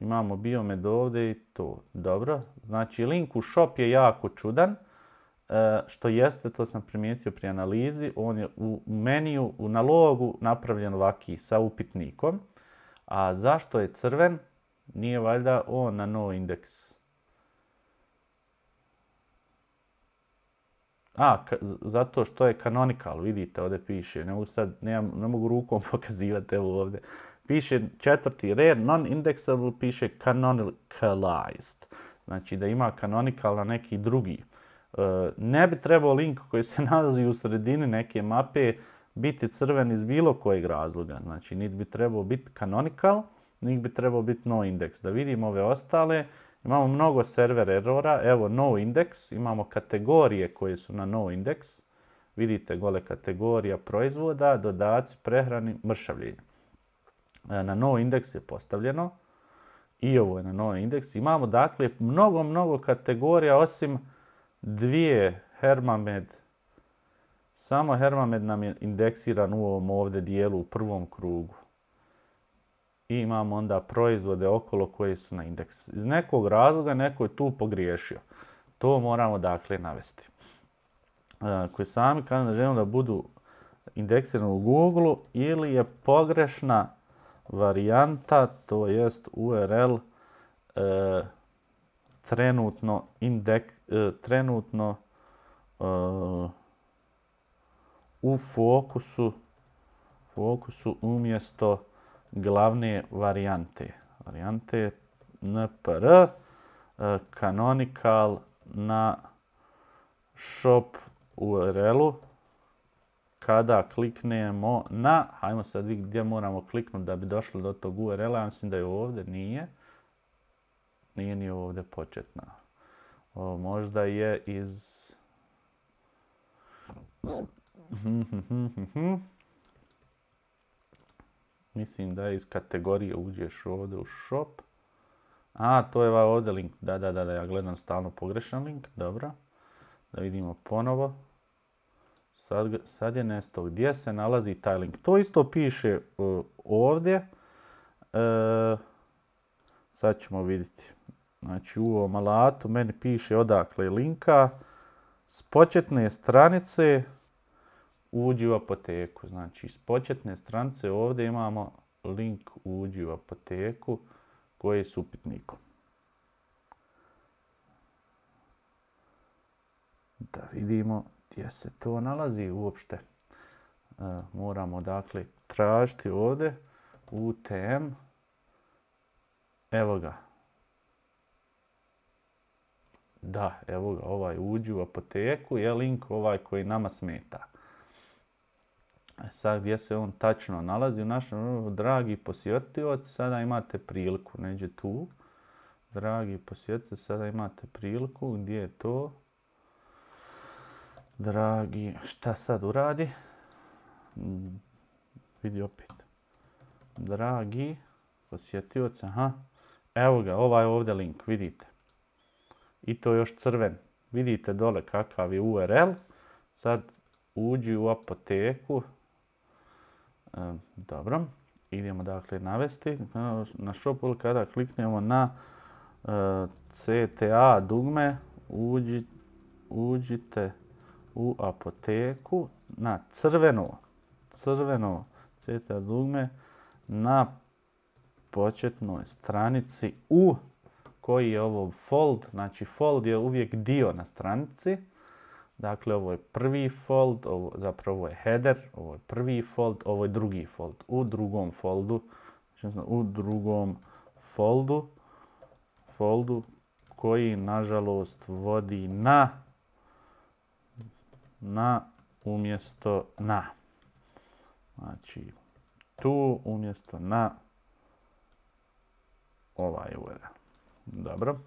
Imamo biomed ovdje i to. Dobro. Znači, link u shop je jako čudan. E, što jeste, to sam primijetio pri analizi, on je u meniju, u nalogu napravljen ovaki sa upitnikom. A zašto je crven? Nije valjda on na no indeks. A, zato što je canonical, vidite, ovdje piše. Ne mogu sad, ne, ne mogu rukom pokazivati, evo ovdje. Piše četvrti red, non-indexable, piše canonicalized. Znači da ima canonical na neki drugi. E, ne bi trebao link koji se nalazi u sredini neke mape biti crven iz bilo kojeg razloga. Znači niti bi trebao biti canonical, niti bi trebao biti no index. Da vidimo ove ostale. Imamo mnogo server errora. Evo no index, imamo kategorije koje su na no index. Vidite gole kategorija proizvoda, dodaci, prehrani, mršavljenje. E, na novo indeks je postavljeno. I ovo je na novi indeks. Imamo dakle mnogo, mnogo kategorija osim dvije Hermamed. Samo Hermamed nam je indeksiran u ovom ovdje dijelu u prvom krugu. I imamo onda proizvode okolo koje su na indeks. Iz nekog razloga neko je tu pogriješio. To moramo dakle navesti. E, koji sami kada da želimo da budu indeksirani u Google ili je pogrešna varijanta, to jest URL e, trenutno e, trenutno e, u fokusu fokusu umjesto glavne varijante. Varijante npr e, canonical na shop URL-u kada kliknemo na, hajmo sad vidjeti gdje moramo kliknuti da bi došli do tog URL-a, ja mislim da je ovdje, nije. Nije ni ovdje početna. možda je iz... Mislim da je iz kategorije uđeš ovdje u shop. A, to je ovaj ovdje link. Da, da, da, da, ja gledam stalno pogrešan link. Dobro. Da vidimo ponovo. Sad, je nestao. Gdje se nalazi taj link? To isto piše e, ovdje. E, sad ćemo vidjeti. Znači u ovom alatu meni piše odakle linka. S početne stranice uđi u apoteku. Znači s početne stranice ovdje imamo link uđi u apoteku koji je s upitnikom. Da vidimo gdje se to nalazi uopšte. E, moramo dakle tražiti ovdje UTM. Evo ga. Da, evo ga, ovaj uđi u apoteku je link ovaj koji nama smeta. E, sad gdje se on tačno nalazi u našem, ono, dragi posjetioci, sada imate priliku, neđe tu. Dragi posjetioci, sada imate priliku, gdje je to? Dragi, šta sad uradi? Mm, Vidi opet. Dragi, posjetioci, aha. Evo ga, ovaj ovdje link, vidite. I to još crven. Vidite dole kakav je URL. Sad uđi u apoteku. E, dobro. Idemo dakle navesti e, na shop kada kliknemo na e, CTA dugme uđite u apoteku na crveno, crveno CTA dugme na početnoj stranici u koji je ovo fold, znači fold je uvijek dio na stranici. Dakle, ovo je prvi fold, zapravo ovo je header, ovo je prvi fold, ovo je drugi fold. U drugom foldu, znači, u drugom foldu, foldu koji nažalost vodi na na umjesto na. Znači, tu umjesto na ovaj URL. Dobro.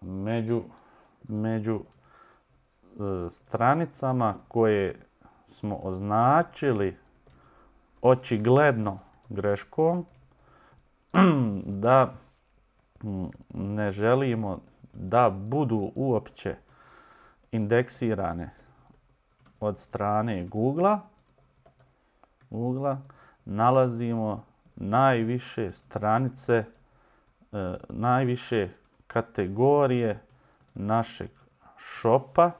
Među, među e, stranicama koje smo označili očigledno greškom, da mm, ne želimo da budu uopće indeksirane od strane Google-a, Google nalazimo najviše stranice, e, najviše kategorije našeg šopa, e,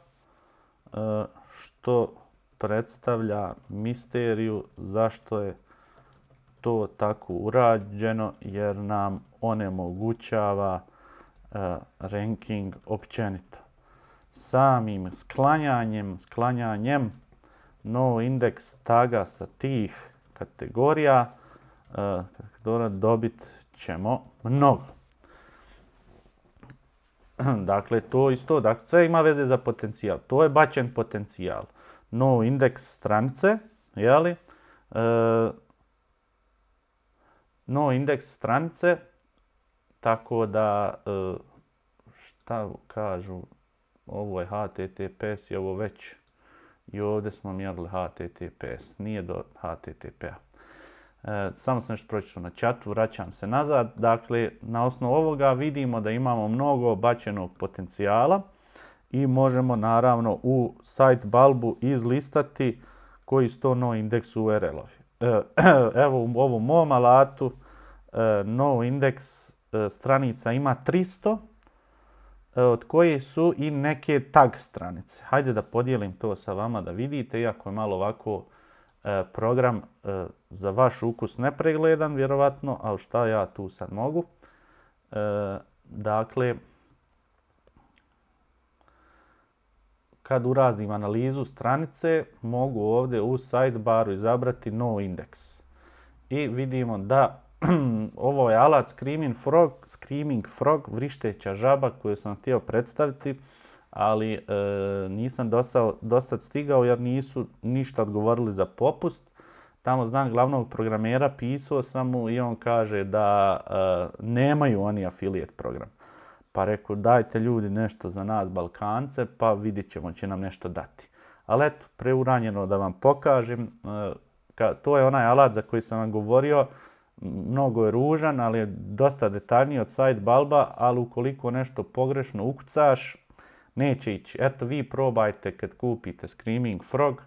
što predstavlja misteriju zašto je to tako urađeno jer nam onemogućava e, ranking općenito. Samim sklanjanjem, sklanjanjem no indeks taga sa tih kategorija e, dobit ćemo mnogo. Dakle, to isto, dakle, sve ima veze za potencijal. To je bačen potencijal. No indeks stranice, jeli, e, no indeks stranice, tako da, e, šta kažu, ovo je HTTPS i ovo već, i ovdje smo mjerili HTTPS, nije do HTTP-a. E, samo sam nešto pročitao na čatu, vraćam se nazad. Dakle, na osnovu ovoga vidimo da imamo mnogo bačenog potencijala i možemo naravno u site balbu izlistati koji su to no indeks url Eh, evo u ovom mom alatu eh, no indeks eh, stranica ima 300, od koje su i neke tag stranice. Hajde da podijelim to sa vama da vidite, iako je malo ovako program za vaš ukus nepregledan, vjerovatno, ali šta ja tu sad mogu. Dakle, Kad uradim analizu stranice, mogu ovdje u sidebaru izabrati no index. I vidimo da ovo je alat Screaming Frog, Screaming Frog, vrišteća žaba koju sam htio predstaviti, ali e, nisam dosta stigao jer nisu ništa odgovorili za popust. Tamo znam glavnog programera, pisao sam mu i on kaže da e, nemaju oni affiliate program. Pa rekao, dajte ljudi nešto za nas Balkance, pa vidit ćemo, će nam nešto dati. Ali eto, preuranjeno da vam pokažem, e, to je onaj alat za koji sam vam govorio, mnogo je ružan, ali je dosta detaljniji od site balba, ali ukoliko nešto pogrešno ukucaš, neće ići. Eto, vi probajte kad kupite Screaming Frog,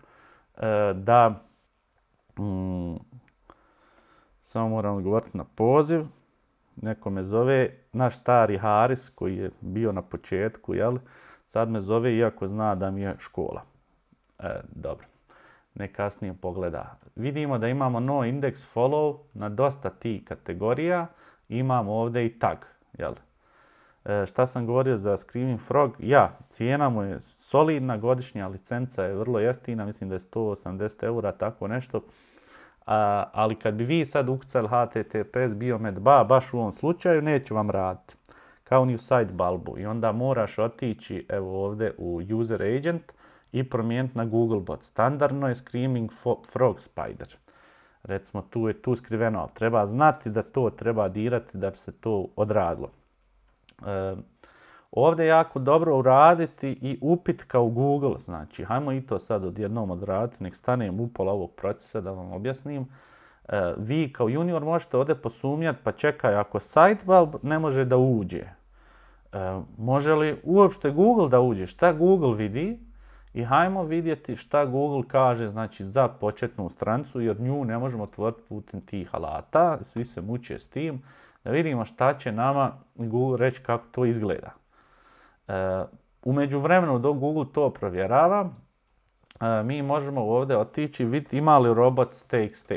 e, da... Mm, samo moram odgovoriti na poziv neko me zove, naš stari Haris koji je bio na početku, jel? Sad me zove iako zna da mi je škola. E, dobro, ne kasnije pogleda. Vidimo da imamo no index follow na dosta ti kategorija. Imamo ovdje i tag, jel? E, šta sam govorio za Screaming Frog? Ja, cijena mu je solidna, godišnja licenca je vrlo jeftina, mislim da je 180 eura, tako nešto ali kad bi vi sad ukcali HTTPS Biomed ba, baš u ovom slučaju neće vam raditi. Kao ni u site balbu. I onda moraš otići evo ovdje u User Agent i promijeniti na Googlebot. Standardno je Screaming Frog Spider. Recimo tu je tu skriveno, ali treba znati da to treba dirati da bi se to odradilo. E, ovdje jako dobro uraditi i upit kao Google. Znači, hajmo i to sad odjednom odraditi, nek stanem upola ovog procesa da vam objasnim. E, vi kao junior možete ovdje posumnjati, pa čekaj, ako Sitebulb ne može da uđe, e, može li uopšte Google da uđe? Šta Google vidi? I hajmo vidjeti šta Google kaže znači, za početnu strancu, jer nju ne možemo otvoriti putem tih alata, svi se muče s tim, da vidimo šta će nama Google reći kako to izgleda. U međuvremenu dok Google to provjerava, e, mi možemo ovdje otići i vidjeti ima li robot TXT.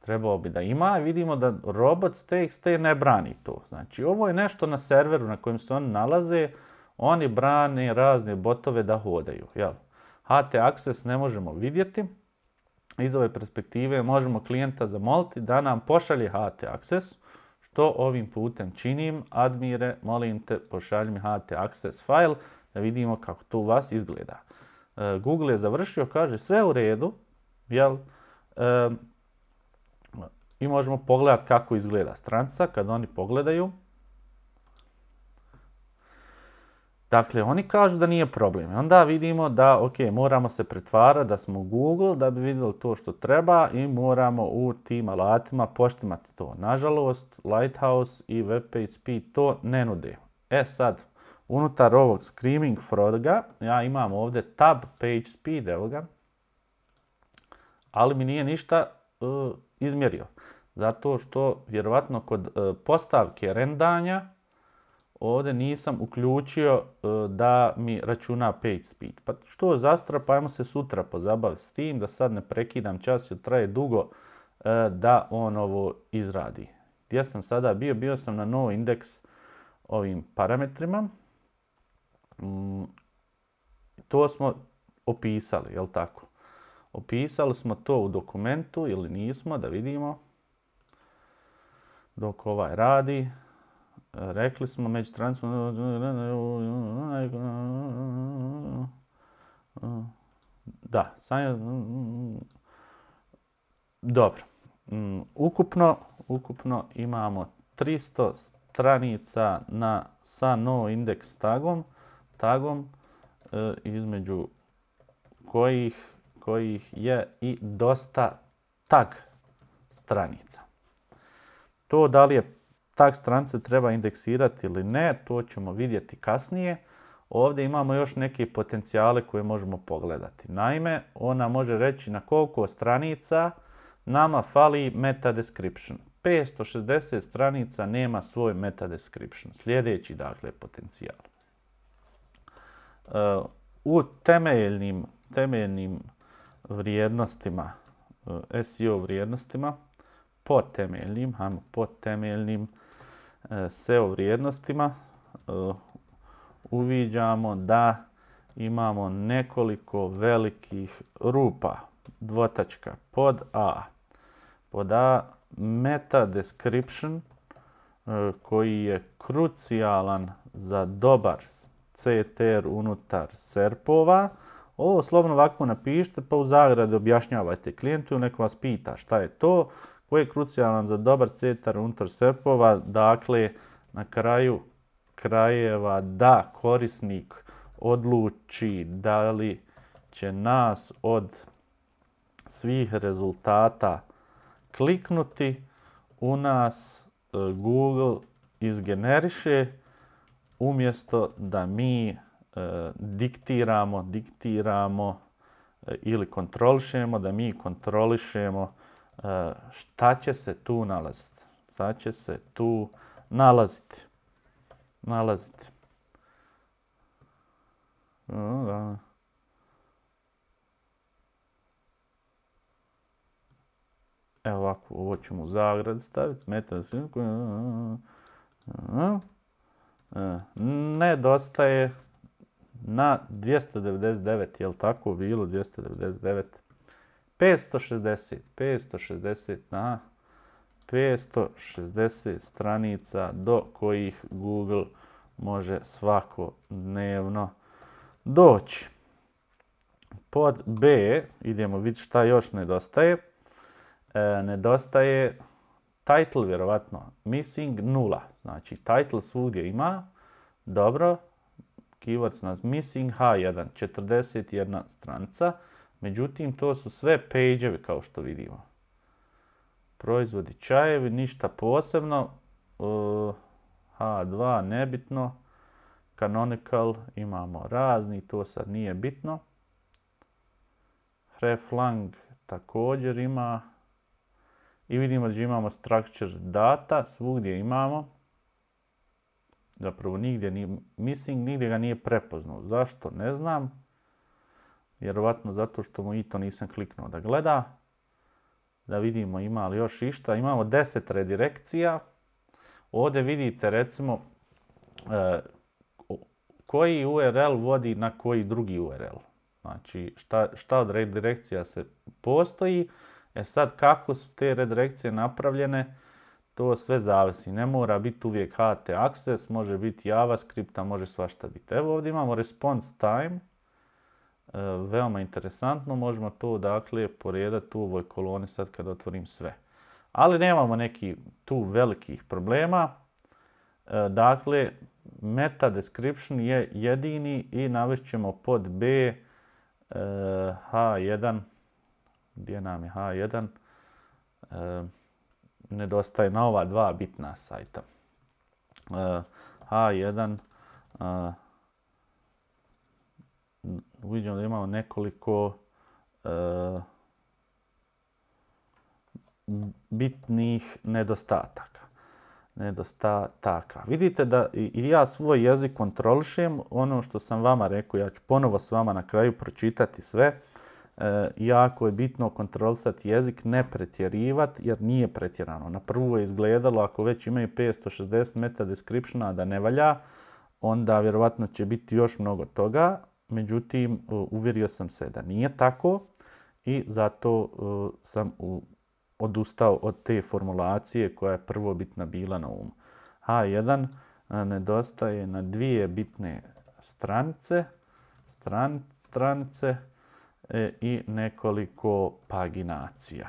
Trebao bi da ima i vidimo da robot TXT ne brani to. Znači ovo je nešto na serveru na kojem se oni nalaze, oni brane razne botove da hodaju. Jel? HT Access ne možemo vidjeti. Iz ove perspektive možemo klijenta zamoliti da nam pošalje HT Access. To ovim putem činim, admire, molim te, pošalj mi HT access file da vidimo kako to u vas izgleda. E, Google je završio, kaže sve u redu, jel? E, I možemo pogledati kako izgleda stranca kad oni pogledaju. Dakle, oni kažu da nije problem. Onda vidimo da, ok, moramo se pretvarati da smo Google da bi vidjeli to što treba i moramo u tim alatima poštimati to. Nažalost, Lighthouse i WebPageSpeed to ne nude. E sad, unutar ovog Screaming Froga ja imam ovdje Tab Page Speed, evo ga, ali mi nije ništa e, izmjerio. Zato što vjerovatno kod e, postavke rendanja ovdje nisam uključio e, da mi računa page speed. Pa što zastra, pa ajmo se sutra pozabaviti s tim, da sad ne prekidam čas, jer traje dugo e, da on ovo izradi. Gdje sam sada bio? Bio sam na novo indeks ovim parametrima. Mm, to smo opisali, jel tako? Opisali smo to u dokumentu ili nismo, da vidimo. Dok ovaj radi, Rekli smo među stranicama... Da, je... Dobro. Mm, ukupno, ukupno imamo 300 stranica na, sa no index tagom, tagom e, između kojih, kojih je i dosta tag stranica. To da li je tak strance treba indeksirati ili ne, to ćemo vidjeti kasnije. Ovdje imamo još neke potencijale koje možemo pogledati. Naime, ona može reći na koliko stranica nama fali meta description. 560 stranica nema svoj meta description. Sljedeći, dakle, potencijal. E, u temeljnim, temeljnim vrijednostima, e, SEO vrijednostima, po temeljnim, ajmo po temeljnim, E, SEO vrijednostima e, uviđamo da imamo nekoliko velikih rupa. Dvotačka pod A. Pod A meta description e, koji je krucijalan za dobar CTR unutar SERP-ova. Ovo slovno ovako napišite pa u zagradi objašnjavajte klijentu, neko vas pita šta je to, koji je krucijalan za dobar cetar unutar srpova, dakle na kraju krajeva da korisnik odluči da li će nas od svih rezultata kliknuti, u nas e, Google izgeneriše umjesto da mi e, diktiramo, diktiramo e, ili kontrolišemo, da mi kontrolišemo šta će se tu nalaziti? Šta će se tu nalaziti? Nalaziti. Evo ovako, ovo ćemo u zagrad staviti. Meta e, Nedostaje na 299, jel tako bilo? 299 560, 560, na, 560 stranica do kojih Google može svako dnevno doći. Pod B, idemo vidjeti šta još nedostaje. E, nedostaje title, vjerovatno, missing nula. Znači, title svugdje ima. Dobro, keywords nas missing H1, 41 stranica. Međutim, to su sve page kao što vidimo. Proizvodi čajevi, ništa posebno. E, H2, nebitno. Canonical imamo razni, to sad nije bitno. Reflang također ima. I vidimo da imamo structure data, svugdje imamo. Zapravo nigdje nije missing, nigdje ga nije prepoznao. Zašto? Ne znam. Vjerovatno zato što mu i to nisam kliknuo da gleda. Da vidimo ima li još išta. Imamo 10 redirekcija. Ovdje vidite recimo e, koji URL vodi na koji drugi URL. Znači šta, od redirekcija se postoji. E sad kako su te redirekcije napravljene, to sve zavisi. Ne mora biti uvijek HT access, može biti javascripta, može svašta biti. Evo ovdje imamo response time. E, veoma interesantno. Možemo tu dakle poredati u ovoj koloni sad kad otvorim sve. Ali nemamo neki tu velikih problema. E, dakle, meta description je jedini i navišćemo pod B e, H1. Gdje nam je H1? Nedostaje na ova dva bitna sajta. H1 uviđamo da imamo nekoliko e, bitnih nedostataka. Nedostataka. Vidite da i ja svoj jezik kontrolišem. Ono što sam vama rekao, ja ću ponovo s vama na kraju pročitati sve. E, jako je bitno kontrolisati jezik, ne pretjerivati jer nije pretjerano. Na prvu je izgledalo ako već imaju 560 meta descriptiona da ne valja, onda vjerovatno će biti još mnogo toga međutim e, uvjerio sam se da nije tako i zato e, sam odustao od te formulacije koja je prvobitna bila na umu. H1 e, nedostaje na dvije bitne stranice, stran, stranice i nekoliko paginacija.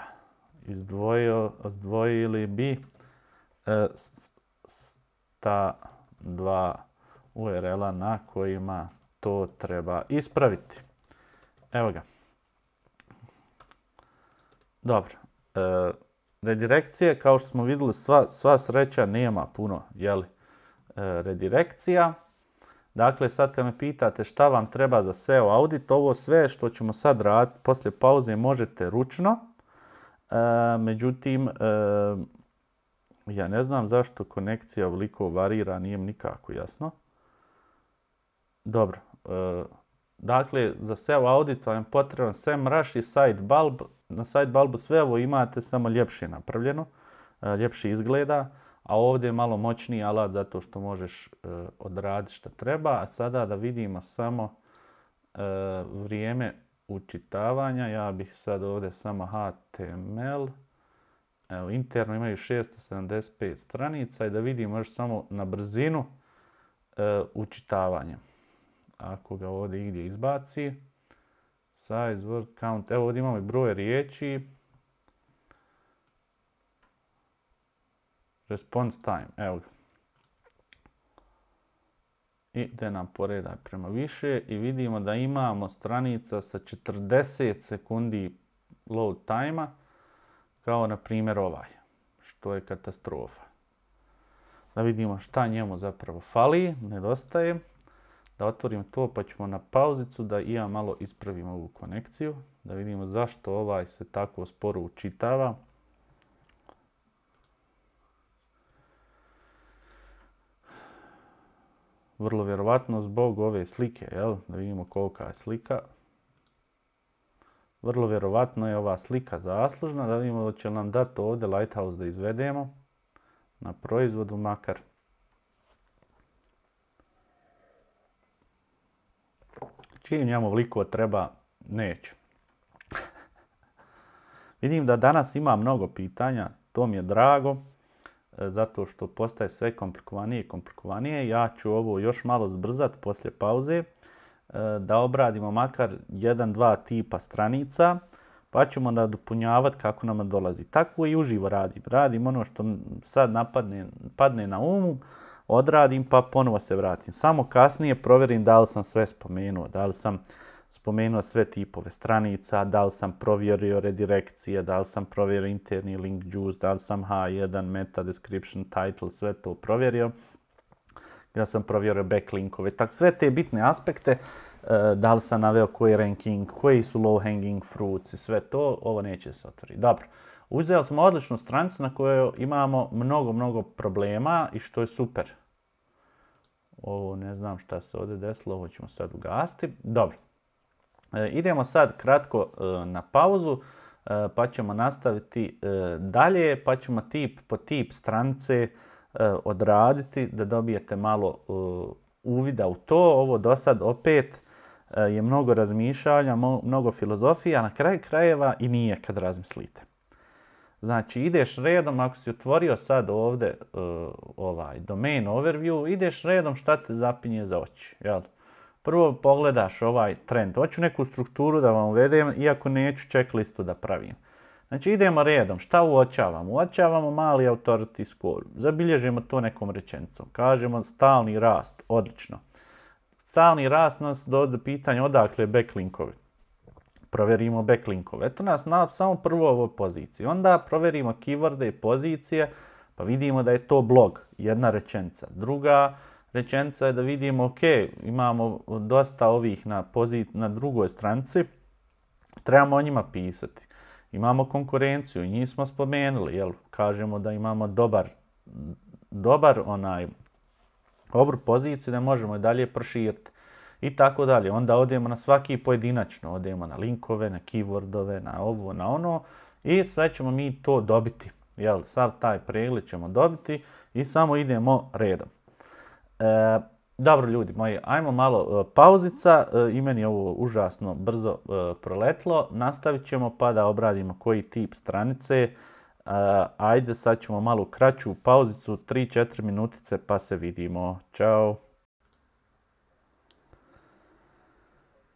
Izdvojio, izdvojili bi ta dva URL-a er na kojima to treba ispraviti. Evo ga. Dobro. E, redirekcije, kao što smo vidjeli, sva, sreća nema puno, jeli? E, redirekcija. Dakle, sad kad me pitate šta vam treba za SEO audit, ovo sve što ćemo sad raditi poslije pauze možete ručno. E, međutim, ja ne znam zašto konekcija ovoliko varira, nije nikako jasno. Dobro, Eh, dakle, za SEO audit vam je potreban SEM Rush i site bulb. Na site bulbu sve ovo imate samo ljepše napravljeno, eh, ljepše izgleda, a ovdje je malo moćniji alat zato što možeš eh, odraditi što treba. A sada da vidimo samo vrijeme učitavanja. Ja bih sad ovdje samo HTML. Evo, interno imaju 675 stranica i da vidimo još samo na brzinu učitavanja ako ga ovdje igdje izbaci, size word count, evo ovdje imamo i broj riječi, response time, evo ga. I da nam poredaj prema više i vidimo da imamo stranica sa 40 sekundi load time kao na primjer ovaj, što je katastrofa. Da vidimo šta njemu zapravo fali, nedostaje da otvorim to pa ćemo na pauzicu da i ja malo ispravim ovu konekciju. Da vidimo zašto ovaj se tako sporo učitava. Vrlo vjerovatno zbog ove slike, jel? da vidimo kolika je slika. Vrlo vjerovatno je ova slika zaslužna, da vidimo da će nam dati ovdje Lighthouse da izvedemo na proizvodu makar. čim njemu treba, neće. Vidim da danas ima mnogo pitanja, to mi je drago, e, zato što postaje sve komplikovanije i komplikovanije. Ja ću ovo još malo zbrzati poslije pauze, e, da obradimo makar jedan, dva tipa stranica, pa ćemo dopunjavati kako nam dolazi. Tako i uživo radim. Radim ono što sad padne na umu, odradim pa ponovo se vratim. Samo kasnije provjerim da li sam sve spomenuo, da li sam spomenuo sve tipove stranica, da li sam provjerio redirekcije, da li sam provjerio interni link juice, da li sam H1, meta, description, title, sve to provjerio. Ja sam provjerio backlinkove, tako sve te bitne aspekte, e, da li sam naveo koji ranking, koji su low hanging fruits i sve to, ovo neće se otvoriti. Dobro, uzeli smo odličnu stranicu na kojoj imamo mnogo, mnogo problema i što je super. Ovo ne znam šta se ovdje desilo, ovo ćemo sad ugasti. Dobro, e, idemo sad kratko e, na pauzu, e, pa ćemo nastaviti dalje, pa ćemo tip po tip stranice odraditi da dobijete malo uvida u to. Ovo do sad opet je mnogo razmišljanja, mnogo filozofija, na kraju krajeva i nije kad razmislite. Znači ideš redom, ako si otvorio sad ovdje e, ovaj domain overview, ideš redom šta te zapinje za oči. Jel? Prvo pogledaš ovaj trend. Hoću neku strukturu da vam uvedem, iako neću checklistu da pravim. Znači idemo redom. Šta uočavamo? Uočavamo mali authority score. Zabilježimo to nekom rečenicom. Kažemo stalni rast. Odlično. Stalni rast nas do pitanja odakle backlinkovi. Proverimo backlinkove. Eto nas na samo prvo ovoj poziciji. Onda proverimo keyworde i pozicije, pa vidimo da je to blog, jedna rečenica. Druga rečenica je da vidimo, ok, imamo dosta ovih na, na drugoj stranci, trebamo o njima pisati. Imamo konkurenciju, njih smo spomenuli, jel, kažemo da imamo dobar, dobar onaj, obru poziciju da možemo dalje proširiti i tako dalje. Onda odemo na svaki pojedinačno, odemo na linkove, na keywordove, na ovo, na ono i sve ćemo mi to dobiti. Jel, sav taj pregled ćemo dobiti i samo idemo redom. E, dobro ljudi moji, ajmo malo e, pauzica, e, i meni je ovo užasno brzo e, proletlo, nastavit ćemo pa da obradimo koji tip stranice. E, ajde, sad ćemo malo kraću pauzicu, 3-4 minutice pa se vidimo. Ćao!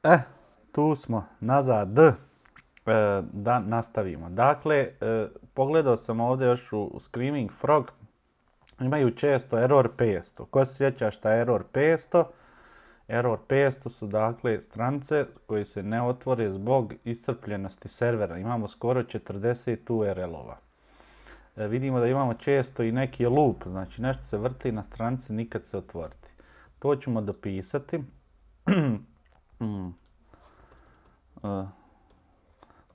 E, tu smo, nazad. E, da nastavimo. Dakle, e, pogledao sam ovdje još u, Screaming Frog. Imaju često error 500. Ko se sjeća šta je error 500? Error 500 su dakle strance koje se ne otvore zbog iscrpljenosti servera. Imamo skoro 40 URL-ova. E, vidimo da imamo često i neki loop, znači nešto se vrti na stranci, nikad se otvoriti. To ćemo dopisati. Hmm. E,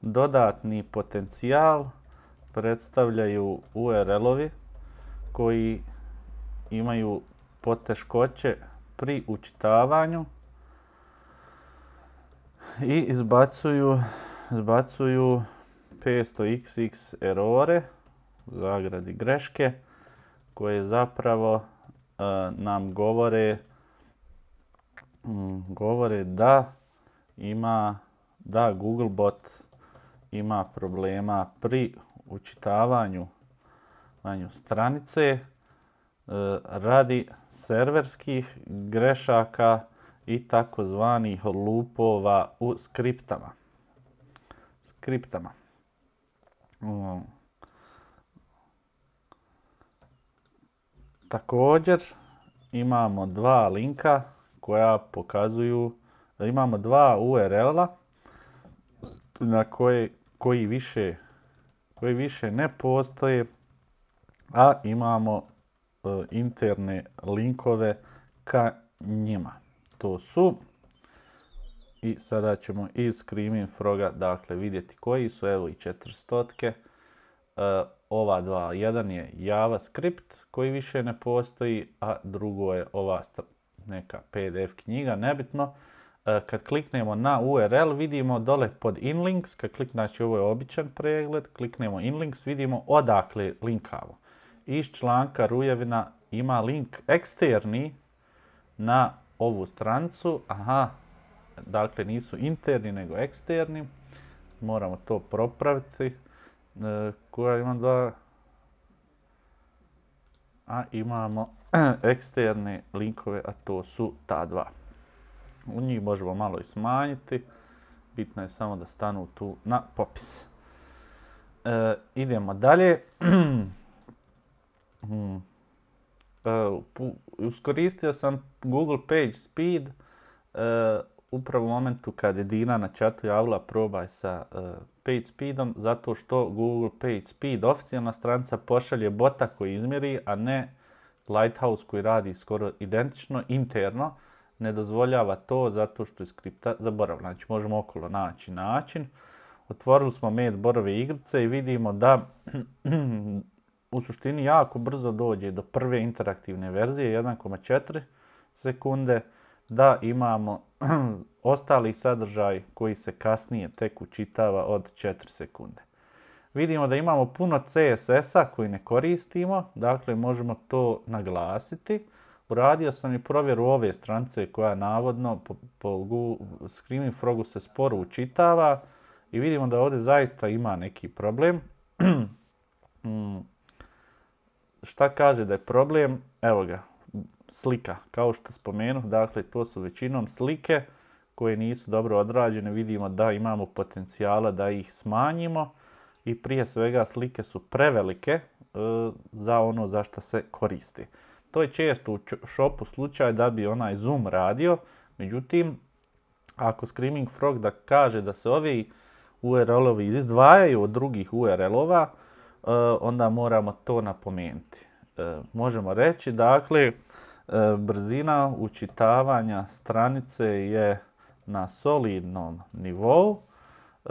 dodatni potencijal predstavljaju URL-ovi koji imaju poteškoće pri učitavanju i izbacuju, izbacuju 500xx erore, zagradi greške, koje zapravo e, nam govore Mm, govore da ima, da Googlebot ima problema pri učitavanju stranice e, radi serverskih grešaka i takozvanih lupova u skriptama. Skriptama. Mm. Također imamo dva linka koja pokazuju da imamo dva URL-a na koji, više, koji više ne postoje, a imamo e, interne linkove ka njima. To su i sada ćemo iz Screaming Froga dakle, vidjeti koji su, evo i četvrstotke, e, ova dva. Jedan je JavaScript koji više ne postoji, a drugo je ova neka PDF knjiga, nebitno. E, kad kliknemo na URL vidimo dole pod Inlinks, kad klik, znači ovo je običan pregled, kliknemo Inlinks, vidimo odakle linkavo. Iz članka Rujevina ima link eksterni na ovu strancu. Aha, dakle nisu interni nego eksterni. Moramo to propraviti. E, koja imam dva... A imamo eksterne linkove, a to su ta dva. U njih možemo malo i smanjiti, bitno je samo da stanu tu na popis. E, idemo dalje. Hmm. E, Uskoristio sam Google Page Speed e, upravo u momentu kad je Dina na chatu javila probaj sa e, Page Speedom, zato što Google Page Speed oficijalna stranca, pošalje bota koji izmjeri, a ne Lighthouse koji radi skoro identično, interno, ne dozvoljava to zato što je skripta zaboravila. Znači možemo okolo naći način. Otvorili smo med borove igrice i vidimo da u suštini jako brzo dođe do prve interaktivne verzije 1,4 sekunde da imamo ostali sadržaj koji se kasnije tek učitava od 4 sekunde vidimo da imamo puno CSS-a koji ne koristimo, dakle možemo to naglasiti. Uradio sam i provjeru ove stranice koja navodno po, Screaming Frogu se sporo učitava i vidimo da ovdje zaista ima neki problem. Mm. Šta kaže da je problem? Evo ga, slika. Kao što spomenu, dakle to su većinom slike koje nisu dobro odrađene. Vidimo da imamo potencijala da ih smanjimo i prije svega slike su prevelike e, za ono za što se koristi. To je često u šopu slučaj da bi onaj zoom radio, međutim ako Screaming Frog da kaže da se ovi URL-ovi izdvajaju od drugih URL-ova, e, onda moramo to napomenuti. E, možemo reći, dakle, brzina učitavanja stranice je na solidnom nivou, E,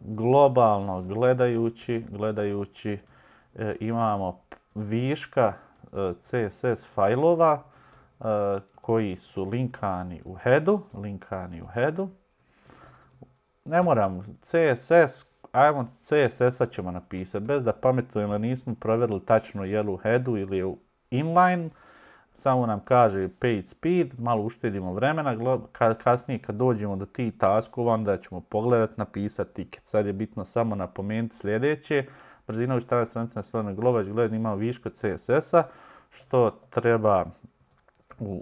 globalno gledajući, gledajući e, imamo viška e, CSS fajlova koji su linkani u headu, linkani u headu. Ne moram CSS, ajmo CSS-a ćemo napisati, bez da pametujemo, nismo provjerili tačno je u headu ili je u inline, samo nam kaže paid speed, malo uštedimo vremena, kasnije kad dođemo do ti taskova onda ćemo pogledat, napisati ticket. Sad je bitno samo napomenuti sljedeće, brzina učitavanja stranica na svojom globač, gledan imamo viško CSS-a, što treba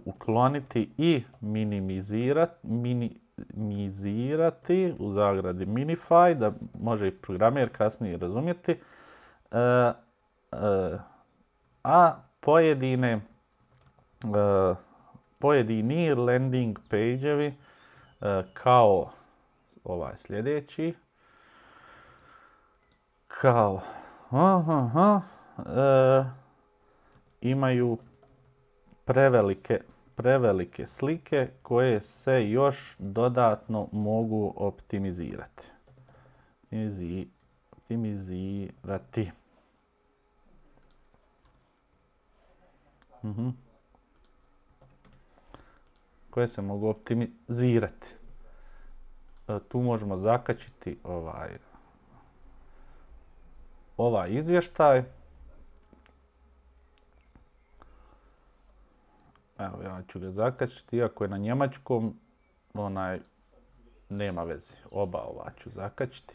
ukloniti i minimizirati, minimizirati u zagradi minify, da može i programer kasnije razumjeti, e, e, a pojedine Eh, pojedini landing page-evi eh, kao ovaj sljedeći. Kao aha, eh, imaju prevelike prevelike slike koje se još dodatno mogu optimizirati. optimizirati. Mhm koje se mogu optimizirati. E, tu možemo zakačiti ovaj, ovaj izvještaj. Evo, ja ću ga zakačiti, iako je na njemačkom, onaj, nema veze. Oba ova ću zakačiti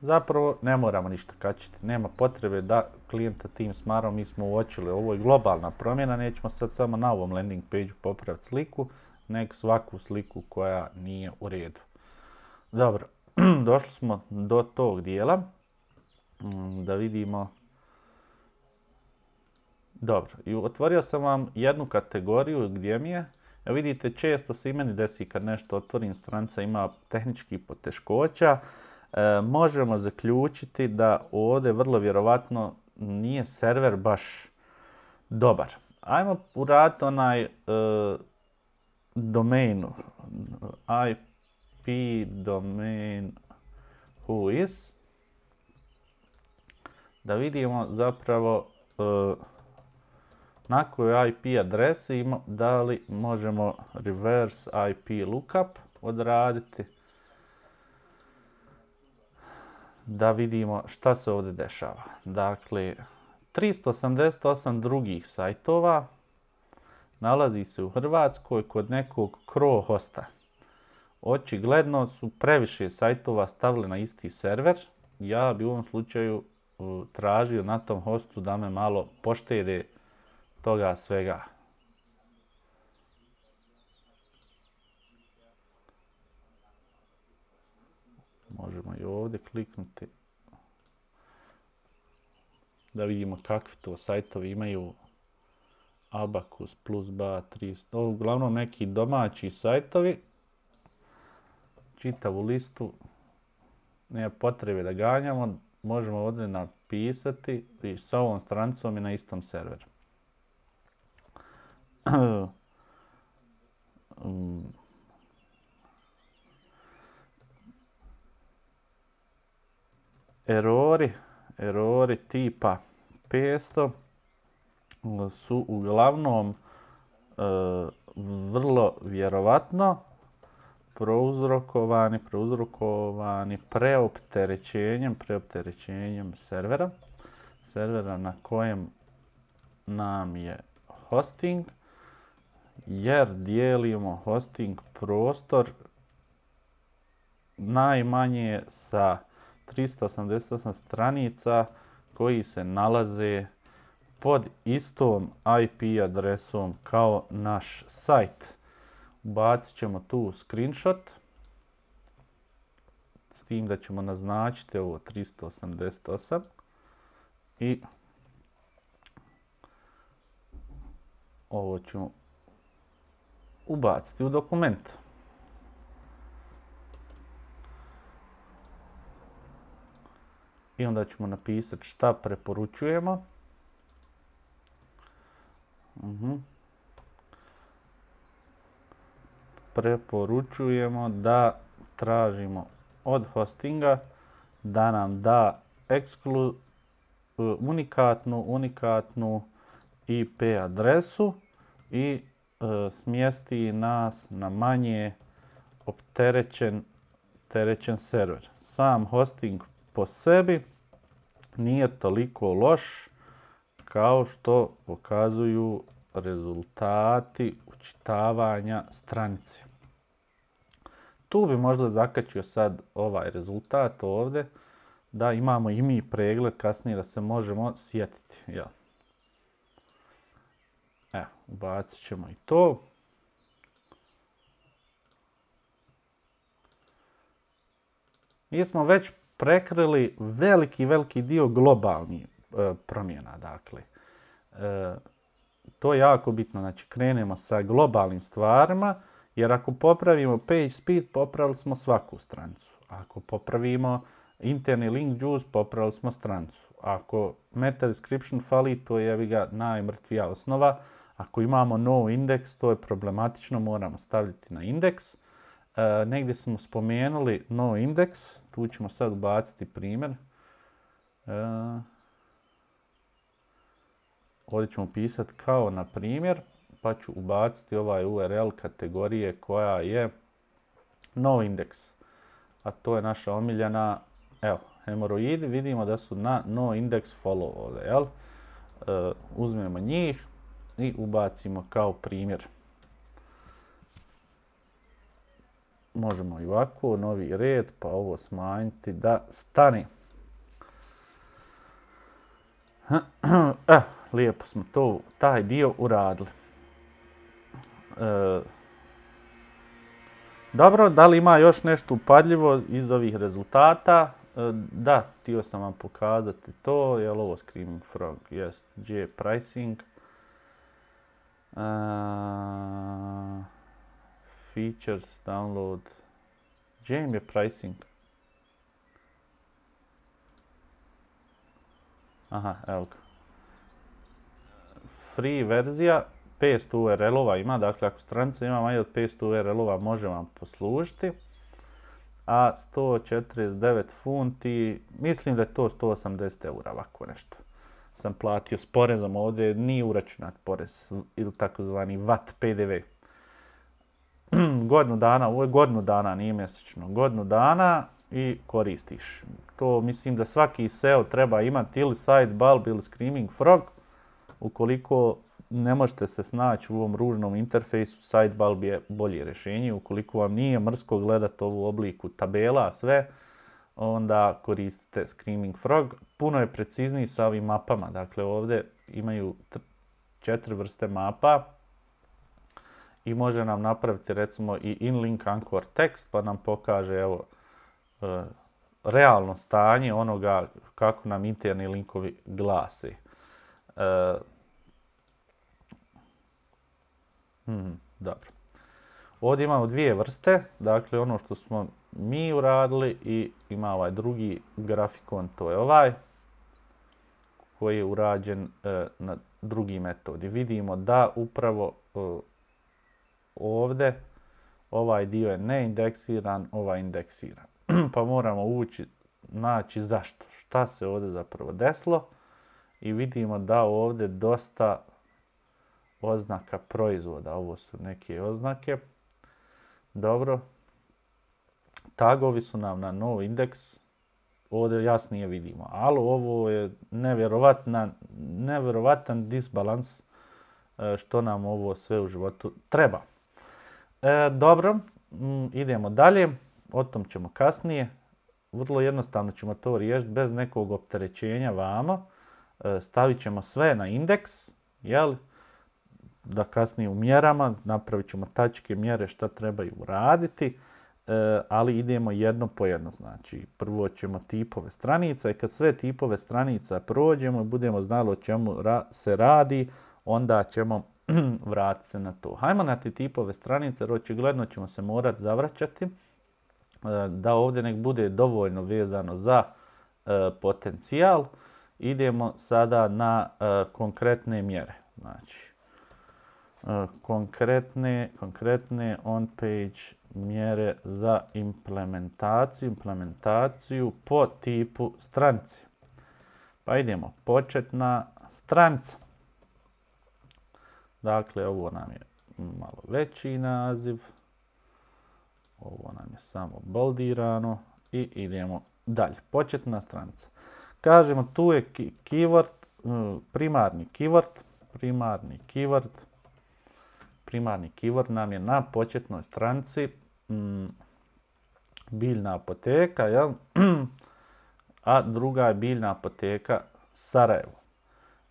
zapravo ne moramo ništa kačiti. Nema potrebe da klijenta tim smarom mi smo uočili. Ovo je globalna promjena, nećemo sad samo na ovom landing page popraviti sliku, nego svaku sliku koja nije u redu. Dobro, došli smo do tog dijela. Mm, da vidimo. Dobro, i otvorio sam vam jednu kategoriju gdje mi je. vidite, često se i meni desi kad nešto otvorim, stranca ima tehnički poteškoća. E, možemo zaključiti da ovdje vrlo vjerovatno nije server baš dobar. Ajmo uraditi onaj e, domainu. IP domain who is. Da vidimo zapravo e, na kojoj IP adresi imamo, da li možemo reverse IP lookup odraditi. da vidimo šta se ovdje dešava. Dakle, 388 drugih sajtova nalazi se u Hrvatskoj kod nekog hosta. Očigledno su previše sajtova stavili na isti server. Ja bi u ovom slučaju tražio na tom hostu da me malo poštede toga svega. Možemo i ovdje kliknuti. Da vidimo kakvi to sajtovi imaju. Abacus, plus ba, 300. Uglavnom neki domaći sajtovi. Čitavu listu. Nema potrebe da ganjamo. Možemo ovdje napisati i sa ovom strancom i na istom serveru. Um, erori, erori tipa 500 su uglavnom e, vrlo vjerovatno prouzrokovani, prouzrokovani preopterećenjem, preopterećenjem servera, servera na kojem nam je hosting, jer dijelimo hosting prostor najmanje sa 388 stranica koji se nalaze pod istom IP adresom kao naš sajt. Bacit ćemo tu screenshot. S tim da ćemo naznačiti ovo 388. I ovo ćemo ubaciti u dokument. i onda ćemo napisati šta preporučujemo. Mhm. Preporučujemo da tražimo od hostinga da nam da unikatnu, unikatnu IP adresu i smijesti smjesti nas na manje opterećen terećen server. Sam hosting po sebi nije toliko loš kao što pokazuju rezultati učitavanja stranice. Tu bi možda zakačio sad ovaj rezultat ovdje, da imamo i mi pregled kasnije da se možemo sjetiti. Evo, ubacit ćemo i to. Mi smo već prekrili veliki, veliki dio globalnih e, promjena. Dakle, e, to je jako bitno. Znači, krenemo sa globalnim stvarima, jer ako popravimo page speed, popravili smo svaku stranicu. Ako popravimo interni link juice, popravili smo stranicu. Ako meta description fali, to je ga najmrtvija osnova. Ako imamo no indeks, to je problematično, moramo staviti na indeks. E, negdje smo spomenuli no indeks, tu ćemo sad ubaciti primjer. E, ovdje ćemo pisati kao na primjer, pa ću ubaciti ovaj URL kategorije koja je no indeks. A to je naša omiljena, evo, hemoroidi, vidimo da su na no indeks follow ovdje, jel? E, uzmemo njih i ubacimo kao primjer. možemo i ovako, novi red, pa ovo smanjiti da stani. Eh, lijepo smo to, taj dio uradili. E, dobro, da li ima još nešto upadljivo iz ovih rezultata? E, da, htio sam vam pokazati to, jel ovo Screaming Frog? Jest, gdje je pricing? E, features, download. Gdje je pricing? Aha, evo ga. Free verzija, 500 URL-ova ima, dakle ako stranica ima manje od 500 URL-ova može vam poslužiti. A 149 funti, mislim da je to 180 eura, ovako nešto. Sam platio s porezom ovdje, nije uračunat porez ili takozvani VAT PDV. Hmm, godinu dana, ovo je godinu dana, nije mjesečno, godinu dana i koristiš. To mislim da svaki SEO treba imati ili bulb ili Screaming Frog, ukoliko ne možete se snaći u ovom ružnom interfejsu, bulb je bolje rješenje. Ukoliko vam nije mrsko gledati ovu obliku tabela, sve, onda koristite Screaming Frog. Puno je precizniji sa ovim mapama. Dakle, ovdje imaju četiri vrste mapa i može nam napraviti recimo i inlink anchor tekst pa nam pokaže evo e, realno stanje onoga kako nam interni linkovi glasi. E, mhm, dobro. Ovdje imamo dvije vrste, dakle ono što smo mi uradili i ima ovaj drugi grafikon, to je ovaj koji je urađen e, na drugi metodi. Vidimo da upravo ovdje, ovaj dio je neindeksiran, ovaj indeksiran. pa moramo ući, naći zašto, šta se ovdje zapravo desilo i vidimo da ovdje dosta oznaka proizvoda, ovo su neke oznake. Dobro, tagovi su nam na nov indeks, ovdje jasnije vidimo, ali ovo je nevjerovatan disbalans e, što nam ovo sve u životu treba. E, dobro, mm, idemo dalje, o tom ćemo kasnije. Vrlo jednostavno ćemo to riješiti bez nekog opterećenja vama. E, stavit ćemo sve na indeks, jel? da kasnije u mjerama napravit ćemo tačke mjere šta trebaju uraditi, e, ali idemo jedno po jedno. Znači, prvo ćemo tipove stranica i kad sve tipove stranica prođemo i budemo znali o čemu se radi, onda ćemo vrati se na to. Hajmo na te tipove stranice, jer očigledno ćemo se morati zavraćati e, da ovdje nek bude dovoljno vezano za e, potencijal. Idemo sada na e, konkretne mjere. Znači, konkretne, konkretne on-page mjere za implementaciju, implementaciju po tipu stranice. Pa idemo, početna stranica. Dakle, ovo nam je malo veći naziv. Ovo nam je samo boldirano i idemo dalje. Početna stranica. Kažemo tu je keyword, e, primarni keyword, primarni keyword. Primarni keyword nam je na početnoj stranici mm, biljna apoteka, jel? a druga je biljna apoteka Sarajevo.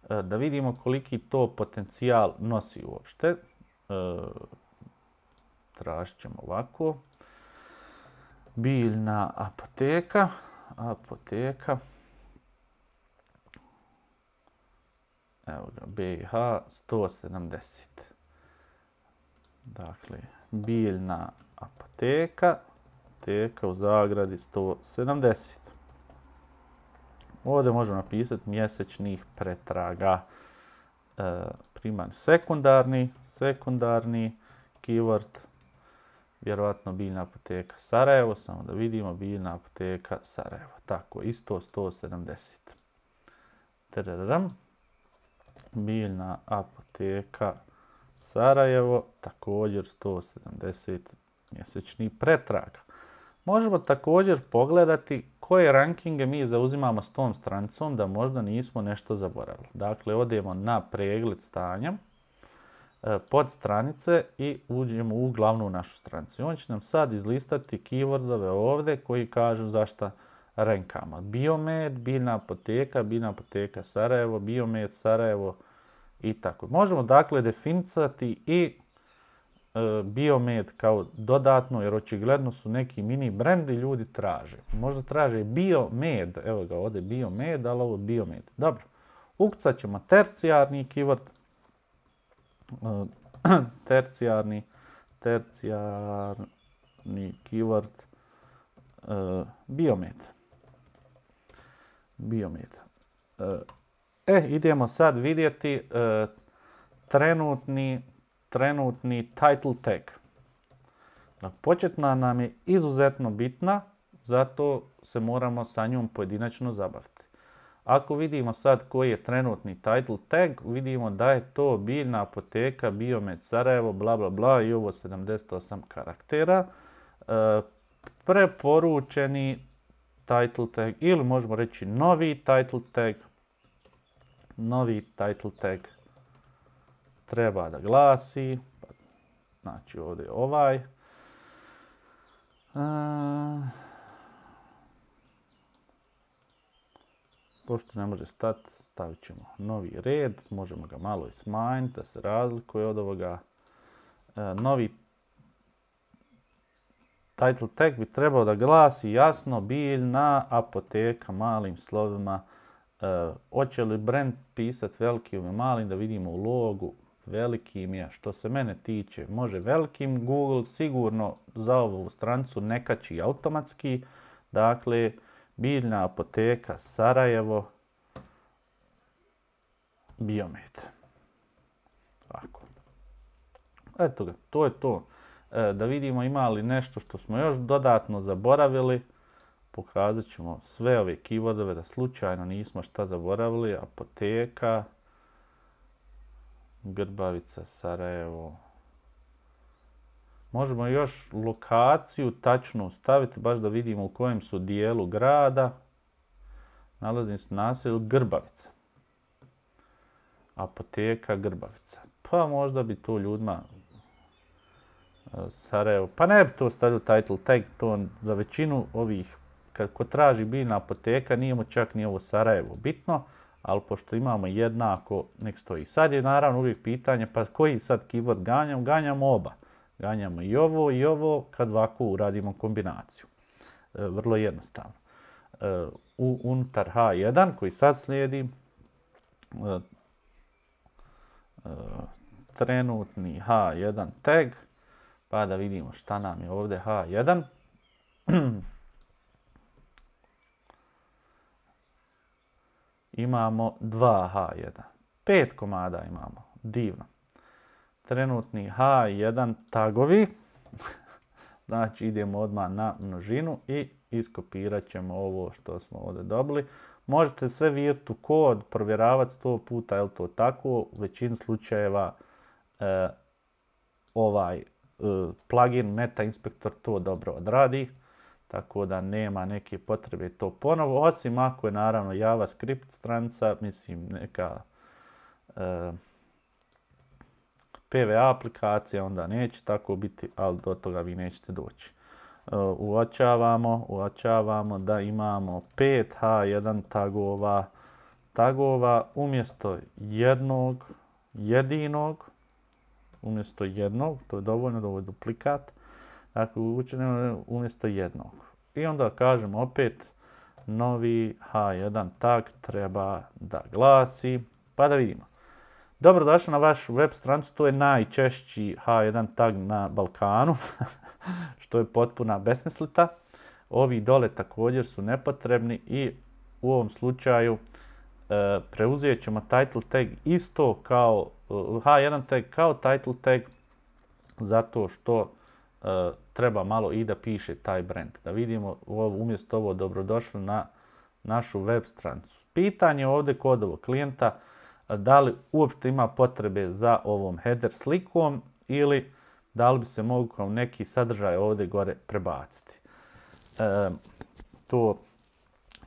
Eh, da vidimo koliki to potencijal nosi uopšte. Eh, tražit ćemo ovako. Biljna apoteka. Apoteka. Evo ga, BiH 170. Dakle, biljna apoteka. Apoteka u zagradi 170. Ovdje možemo napisati mjesečnih pretraga. E, primarni, sekundarni, sekundarni, keyword, vjerovatno biljna apoteka Sarajevo, samo da vidimo biljna apoteka Sarajevo. Tako, isto 170. Biljna apoteka Sarajevo, također 170 mjesečnih pretraga. Možemo također pogledati koje rankinge mi zauzimamo s tom stranicom da možda nismo nešto zaboravili. Dakle, odemo na pregled stanja e, pod stranice i uđemo u glavnu našu stranicu. on će nam sad izlistati keywordove ovdje koji kažu zašto rankamo. Biomed, biljna apoteka, biljna apoteka Sarajevo, biomed Sarajevo i tako. Možemo dakle definicati i E, biomed kao dodatno, jer očigledno su neki mini brendi ljudi traže. Možda traže biomed, evo ga ovdje biomed, ali ovo biomed. Dobro, ukcat ćemo tercijarni keyword, tercijarni, tercijarni keyword, biomed. Biomed. E, e, idemo sad vidjeti e, trenutni trenutni title tag. početna nam je izuzetno bitna, zato se moramo sa njom pojedinačno zabaviti. Ako vidimo sad koji je trenutni title tag, vidimo da je to biljna apoteka, biomed Sarajevo, bla bla bla i ovo 78 karaktera. E, preporučeni title tag ili možemo reći novi title tag, novi title tag treba da glasi, pa, znači ovdje je ovaj. E, pošto ne može stati, stavit ćemo novi red, možemo ga malo i smanjiti da se razlikuje od ovoga. E, novi title tag bi trebao da glasi jasno biljna apoteka malim slovima. E, hoće li brand pisati velikim ili malim da vidimo u logu velikim je. Što se mene tiče, može velikim Google sigurno za ovu strancu nekači automatski. Dakle, biljna apoteka Sarajevo, biomet. Eto ga, to je to. E, da vidimo ima li nešto što smo još dodatno zaboravili. Pokazat ćemo sve ove kivodove da slučajno nismo šta zaboravili. Apoteka, Grbavica, Sarajevo. Možemo još lokaciju tačnu staviti, baš da vidimo u kojem su dijelu grada. Nalazim se naselju Grbavica. Apoteka Grbavica. Pa možda bi to ljudima e, Sarajevo. Pa ne bi to stavio title tag, to za većinu ovih, kako traži biljna apoteka, nije mu čak ni ovo Sarajevo bitno ali pošto imamo jednako, nek stoji. Sad je naravno uvijek pitanje, pa koji sad keyword ganjamo? Ganjamo oba. Ganjamo i ovo i ovo kad ovako uradimo kombinaciju. E, vrlo jednostavno. E, u, unutar H1 koji sad slijedi, e, trenutni H1 tag, pa da vidimo šta nam je ovdje H1. imamo 2H1. Pet komada imamo, divno. Trenutni H1 tagovi, znači idemo odmah na množinu i iskopirat ćemo ovo što smo ovdje dobili. Možete sve virtu kod provjeravati sto puta, je li to tako? U većini slučajeva e, ovaj e, plugin Meta Inspector to dobro odradi tako da nema neke potrebe to ponovo, osim ako je naravno JavaScript stranica, mislim neka e, PVA aplikacija, onda neće tako biti, ali do toga vi nećete doći. E, uočavamo, uočavamo da imamo 5 H1 tagova, tagova umjesto jednog, jedinog, umjesto jednog, to je dovoljno da ovo duplikat, Dakle, učinimo umjesto jednog. I onda kažem opet, novi H1 tag treba da glasi, pa da vidimo. Dobrodošli na vašu web strancu, to je najčešći H1 tag na Balkanu, što je potpuna besmislita. Ovi dole također su nepotrebni i u ovom slučaju e, preuzijet ćemo title tag isto kao e, H1 tag kao title tag zato što e, treba malo i da piše taj brand. Da vidimo umjesto ovo dobrodošli na našu web stranicu. Pitanje ovdje kod ovog klijenta da li uopšte ima potrebe za ovom header slikom ili da li bi se kao neki sadržaj ovdje gore prebaciti. E, to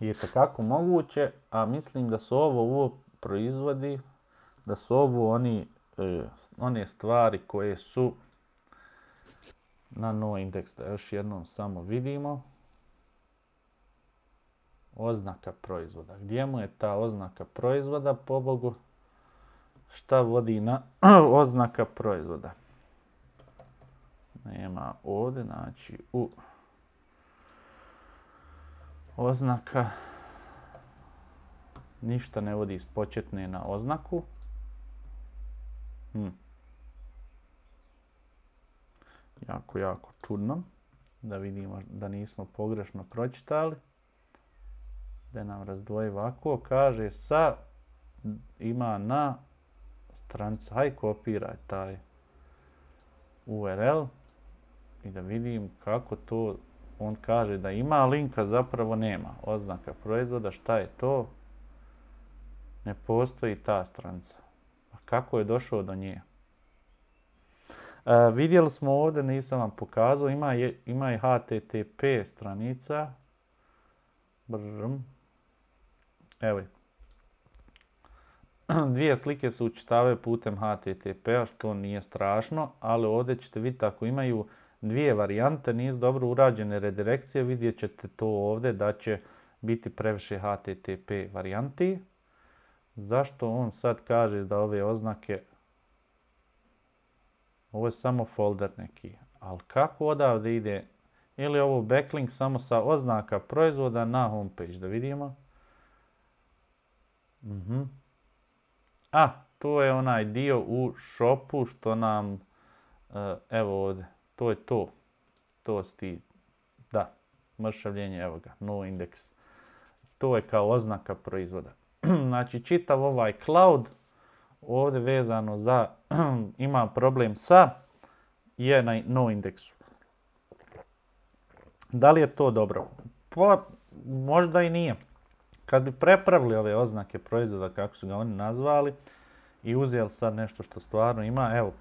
je kako moguće, a mislim da su ovo, u proizvodi, da su ovo e, one stvari koje su na no indeks još jednom samo vidimo. Oznaka proizvoda. Gdje mu je ta oznaka proizvoda, pobogu? Šta vodi na oznaka proizvoda? Nema ovdje, znači u oznaka ništa ne vodi iz početne na oznaku. Hm jako, jako čudno. Da vidimo da nismo pogrešno pročitali. Da nam razdvoji ovako. Kaže sa ima na stranicu. Haj kopiraj taj URL i da vidim kako to on kaže da ima linka, zapravo nema. Oznaka proizvoda, šta je to? Ne postoji ta stranca. A kako je došao do nje? E, vidjeli smo ovdje, nisam vam pokazao, ima, ima i HTTP stranica. Evo je. Dvije slike se učitave putem HTTP-a, što nije strašno, ali ovdje ćete vidjeti ako imaju dvije varijante, nisu dobro urađene redirekcije, vidjet ćete to ovdje da će biti previše HTTP varijanti. Zašto on sad kaže da ove oznake ovo je samo folder neki. Ali kako odavde ide? Ili ovo backlink samo sa oznaka proizvoda na homepage. Da vidimo. Mhm. A, to je onaj dio u shopu što nam, eh, evo ovdje, to je to. To sti, da, mršavljenje, evo ga, no indeks. To je kao oznaka proizvoda. znači, čitav ovaj cloud ovdje vezano za ima problem sa je na no indeksu. Da li je to dobro? Pa, možda i nije. Kad bi prepravili ove oznake proizvoda, kako su ga oni nazvali, i uzeli sad nešto što stvarno ima, evo,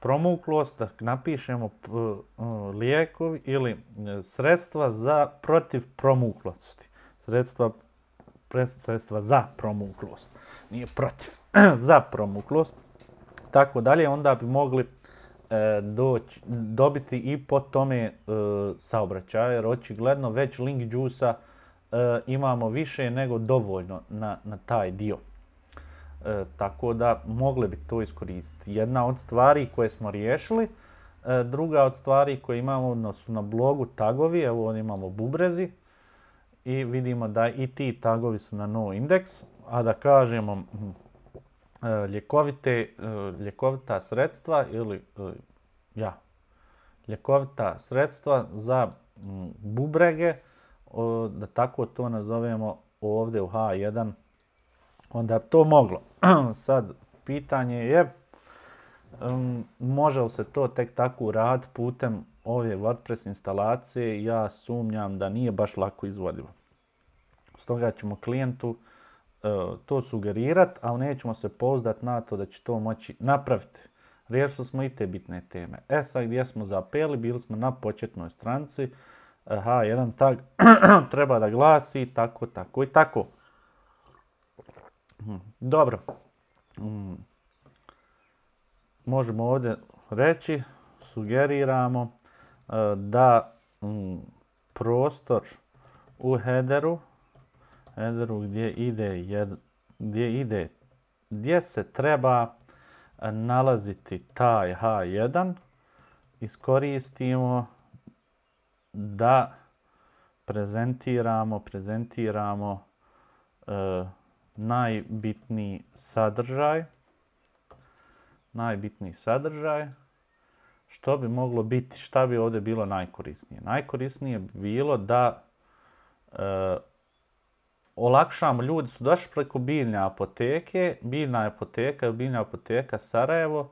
promuklost, da napišemo e, lijekovi ili e, sredstva za protiv promuklosti. Sredstva sredstva za promuklost, nije protiv, za promuklost, tako dalje, onda bi mogli e, dobiti i po tome e, saobraćaja, jer očigledno već link džusa e, imamo više nego dovoljno na, na taj dio. E, tako da mogli bi to iskoristiti. Jedna od stvari koje smo riješili, druga od stvari koje imamo su na blogu tagovi, evo imamo bubrezi, i vidimo da i ti tagovi su na no indeks, a da kažemo e, ljekovite, e, ljekovita sredstva ili e, ja, ljekovita sredstva za bubrege, da tako to nazovemo ovdje u H1, onda to moglo. Sad, pitanje je, može li se to tek tako uraditi putem ove WordPress instalacije ja sumnjam da nije baš lako izvodivo. Stoga ćemo klijentu e, to sugerirati, ali nećemo se pouzdati na to da će to moći napraviti. Riješili smo i te bitne teme. E sad gdje smo zapeli, bili smo na početnoj stranci. Aha, jedan tag treba da glasi tako, tako i tako. Hm, dobro. Hm. Možemo ovdje reći, sugeriramo E, da mm, prostor u headeru, headeru gdje ide, gdje ide, gdje se treba e, nalaziti taj H1, iskoristimo da prezentiramo, prezentiramo e, najbitniji sadržaj, najbitniji sadržaj, što bi moglo biti, šta bi ovdje bilo najkorisnije? Najkorisnije bi bilo da e, olakšamo, ljudi su došli preko biljne apoteke, biljna apoteka je biljna apoteka Sarajevo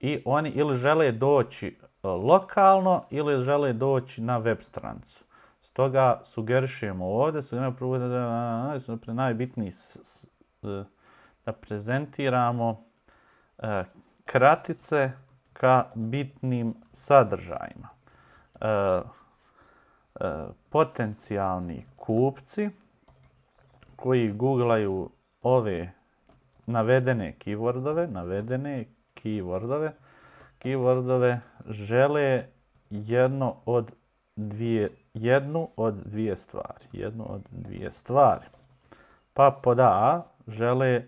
i oni ili žele doći e, lokalno ili žele doći na web stranicu. Stoga sugerišemo ovdje, su najbitniji e, da prezentiramo e, kratice, ka bitnim sadržajima. E, e, potencijalni kupci koji googlaju ove navedene keywordove, navedene keywordove, keywordove žele jedno od dvije, jednu od dvije stvari. Jednu od dvije stvari. Pa pod A žele,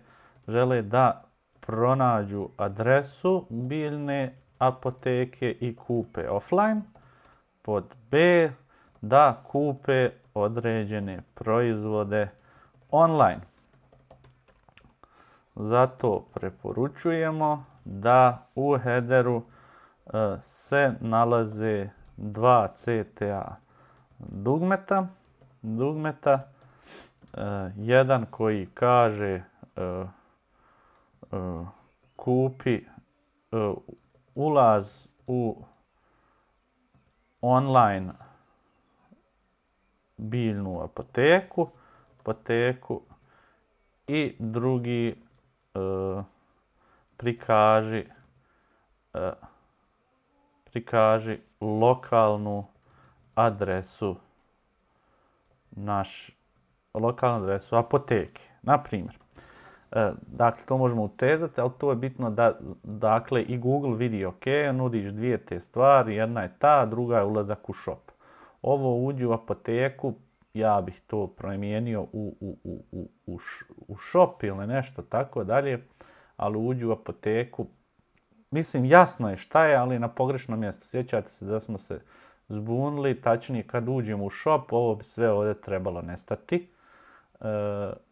žele da pronađu adresu biljne apoteke i kupe offline. Pod B da kupe određene proizvode online. Zato preporučujemo da u headeru e, se nalaze dva CTA dugmeta. Dugmeta, e, jedan koji kaže e, E, kupi e, ulaz u online biljnu apoteku, apoteku i drugi e, prikaži prikaži lokalnu adresu naš lokalnu adresu apoteke, na primjer. E, dakle, to možemo utezati, ali to je bitno da dakle, i Google vidi ok, nudiš dvije te stvari, jedna je ta, druga je ulazak u shop. Ovo uđi u apoteku, ja bih to promijenio u, u, u, u, u shop ili nešto tako dalje, ali uđi u apoteku, mislim jasno je šta je, ali na pogrešnom mjestu. Sjećate se da smo se zbunili, tačnije kad uđemo u shop, ovo bi sve ovdje trebalo nestati. E,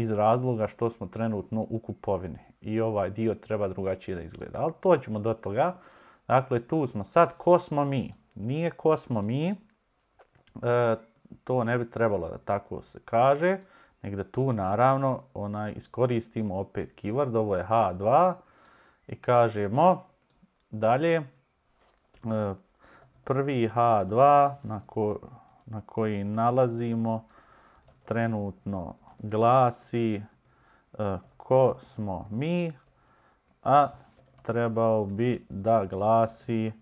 iz razloga što smo trenutno u kupovini. I ovaj dio treba drugačije da izgleda. Ali to ćemo do toga. Dakle, tu smo sad. Ko smo mi? Nije ko smo mi. E, to ne bi trebalo da tako se kaže. Negde tu naravno onaj, iskoristimo opet keyword. Ovo je H2. I kažemo dalje. E, prvi H2 na, na koji nalazimo trenutno glasi e, ko smo mi, a trebao bi da glasi e,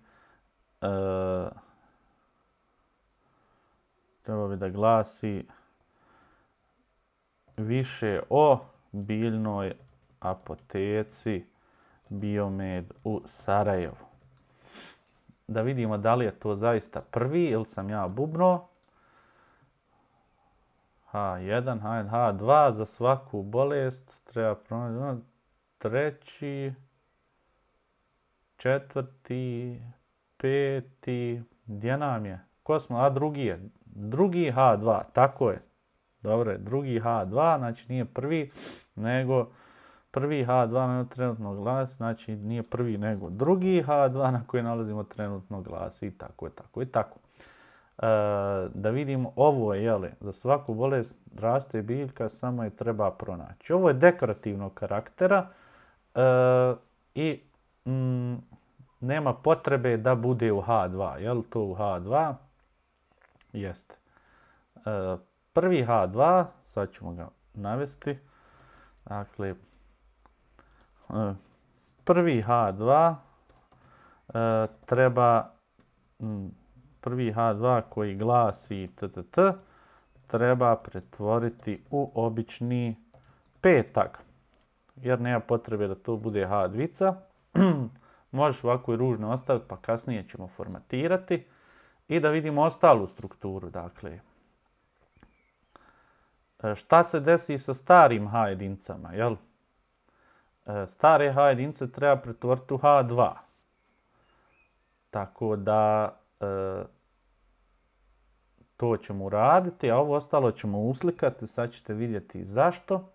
trebao bi da glasi više o biljnoj apoteci Biomed u Sarajevu. Da vidimo da li je to zaista prvi ili sam ja bubno. H1, H2 za svaku bolest treba pronaći ono, treći, četvrti, peti, gdje nam je? Ko smo? A drugi je. Drugi H2, tako je. Dobro, drugi H2, znači nije prvi, nego prvi H2 na trenutno glas, znači nije prvi nego drugi H2 na koji nalazimo trenutno glas i tako je, tako je, tako. E, da vidim ovo je, jeli, za svaku bolest raste biljka, samo je treba pronaći. Ovo je dekorativnog karaktera e, i mm, nema potrebe da bude u H2, jel to u H2? Jeste. prvi H2, sad ćemo ga navesti, dakle, e, prvi H2 treba mm, prvi H2 koji glasi ttt treba pretvoriti u obični petak. Jer nema potrebe da to bude H2. Možeš ovako i ružno ostaviti pa kasnije ćemo formatirati. I da vidimo ostalu strukturu. Dakle, e, šta se desi sa starim H jedincama? Jel? E, stare H treba pretvoriti u H2. Tako da e, to ćemo uraditi, a ovo ostalo ćemo uslikati, sad ćete vidjeti zašto.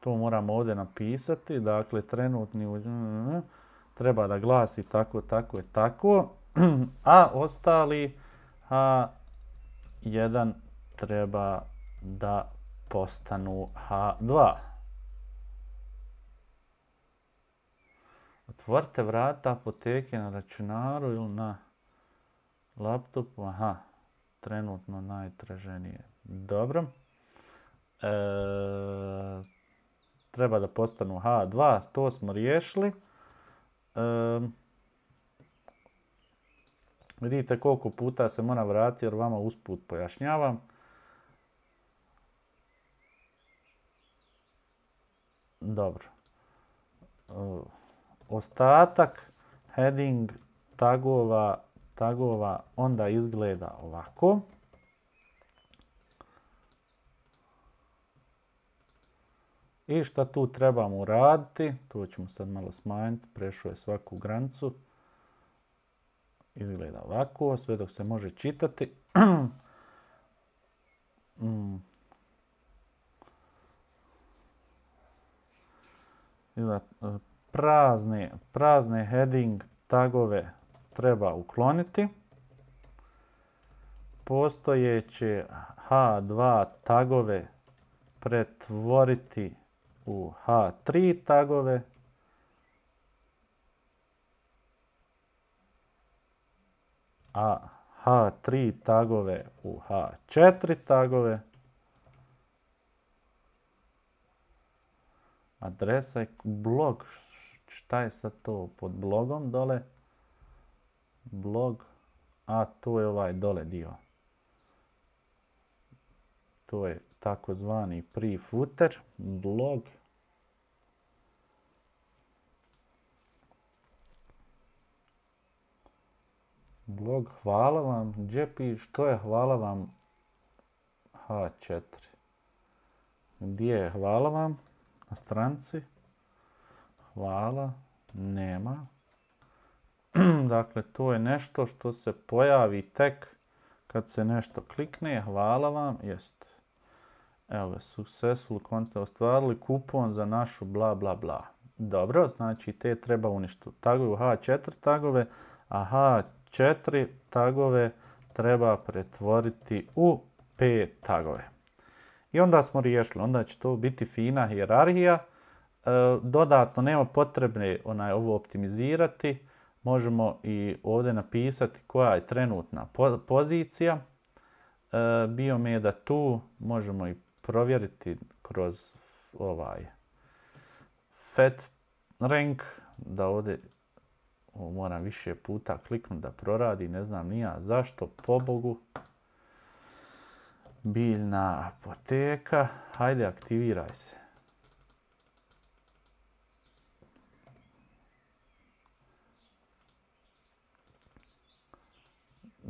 To moramo ovdje napisati, dakle trenutni treba da glasi tako, tako i tako, a ostali H1 treba da postanu H2. Otvorite vrata apoteke na računaru ili na laptopu. Aha, trenutno najtraženije. Dobro. E, treba da postanu H2, to smo riješili. E, vidite koliko puta se mora vratiti jer vama usput pojašnjavam. Dobro. E, ostatak heading tagova, tagova onda izgleda ovako. I šta tu trebamo uraditi, to ćemo sad malo smanjiti, prešao je svaku granicu. Izgleda ovako, sve dok se može čitati. Mm prazne, prazne heading tagove treba ukloniti. Postojeće H2 tagove pretvoriti u H3 tagove. A H3 tagove u H4 tagove. Adresa je blog šta je sad to pod blogom dole? Blog, a to je ovaj dole dio. To je takozvani pre-footer, blog. Blog, hvala vam, džepi, što je hvala vam H4. Gdje je hvala vam na stranci? Hvala. Nema. dakle, to je nešto što se pojavi tek kad se nešto klikne. Hvala vam. Jest. Evo ga, successful konta ostvarili kupon za našu bla bla bla. Dobro, znači te treba uništiti. Taguju H4 tagove, a H4 tagove treba pretvoriti u P tagove. I onda smo riješili, onda će to biti fina hijerarhija E, dodatno nema potrebne onaj, ovo optimizirati. Možemo i ovdje napisati koja je trenutna pozicija. E, je biomeda tu možemo i provjeriti kroz ovaj FET rank. Da ovdje moram više puta kliknuti da proradi, ne znam nija zašto, pobogu. Biljna apoteka, hajde aktiviraj se.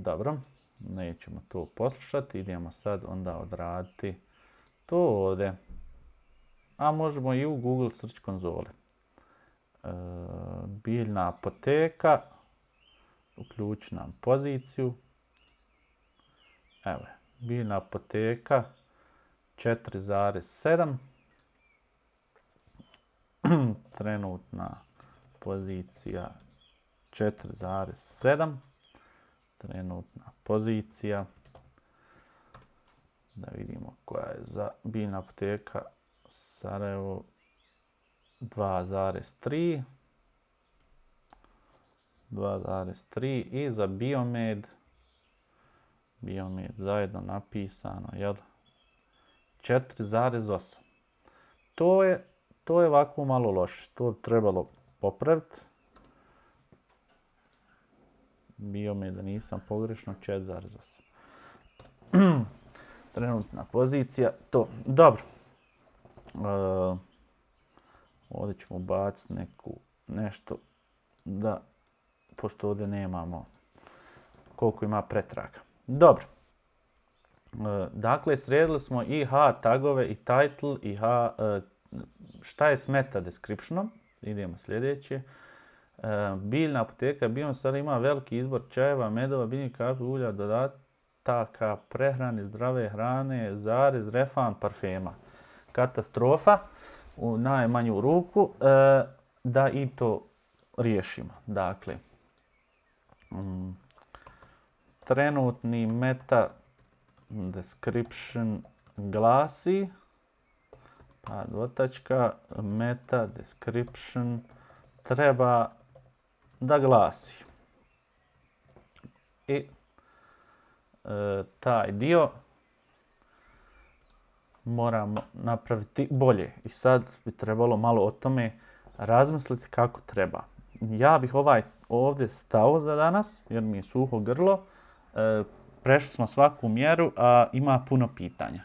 Dobro, nećemo to poslušati. Idemo sad onda odraditi to ovdje. A možemo i u Google search konzoli. E, biljna apoteka. Uključi nam poziciju. Evo je, biljna apoteka 4.7 trenutna pozicija 4.7 trenutna pozicija. Da vidimo koja je za biljna apoteka Sarajevo 2,3. 2,3 i za Biomed Biomed zajedno napisano, jel? 4,8. To je, to je ovako malo loše. To je trebalo popraviti bio me da nisam pogrešno 4,8. Trenutna pozicija, to, dobro. E, ovdje ćemo baciti neku, nešto da, pošto ovdje nemamo koliko ima pretraga. Dobro. E, dakle, sredili smo i H tagove, i title, i H, e, šta je meta descriptionom. Idemo sljedeće. E, biljna apoteka sad ima veliki izbor čajeva, medova, biljnih kapi, ulja, dodataka, prehrane, zdrave hrane, zarez, refan, parfema. Katastrofa, u najmanju ruku, e, da i to riješimo. Dakle, mm, trenutni meta description glasi, pa dvotačka, meta description treba da glasi i e, taj dio moramo napraviti bolje. I sad bi trebalo malo o tome razmisliti kako treba. Ja bih ovaj ovdje stao za danas jer mi je suho grlo. E, prešli smo svaku mjeru, a ima puno pitanja.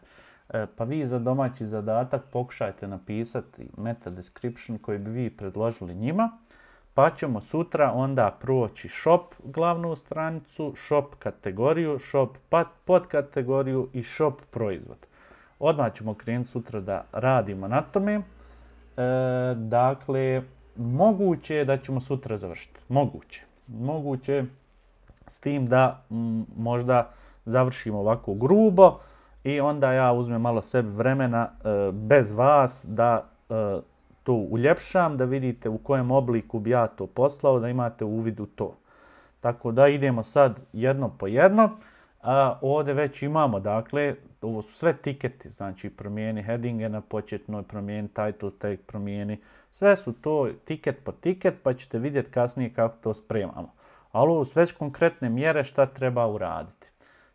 E, pa vi za domaći zadatak pokušajte napisati meta description koji bi vi predložili njima pa ćemo sutra onda proći shop glavnu stranicu, shop kategoriju, shop pa-, podkategoriju i shop proizvod. Odmah ćemo krenuti sutra da radimo na tome. E, dakle, moguće je da ćemo sutra završiti. Moguće. Moguće s tim da možda završimo ovako grubo i onda ja uzmem malo sebi vremena e, bez vas da e, to uljepšam, da vidite u kojem obliku bi ja to poslao, da imate uvid u to. Tako da idemo sad jedno po jedno. ovdje već imamo, dakle, ovo su sve tiketi, znači promijeni headinge na početnoj, promijeni title tag, promijeni, sve su to tiket po tiket pa ćete vidjeti kasnije kako to spremamo. Ali ovo su već konkretne mjere šta treba uraditi.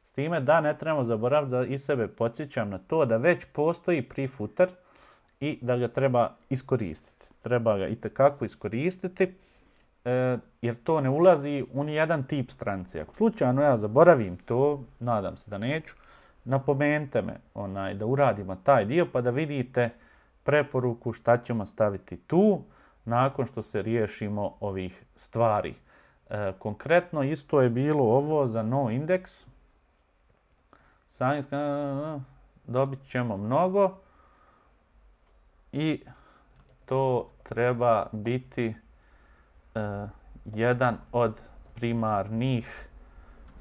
S time da ne trebamo zaboraviti, za i sebe podsjećam na to da već postoji prefooter i da ga treba iskoristiti. Treba ga itekako iskoristiti e, jer to ne ulazi u nijedan tip stranice. Ako slučajno ja zaboravim to, nadam se da neću, napomenite me onaj, da uradimo taj dio pa da vidite preporuku šta ćemo staviti tu nakon što se riješimo ovih stvari. E, konkretno isto je bilo ovo za no indeks. Dobit ćemo mnogo i to treba biti e, jedan od primarnih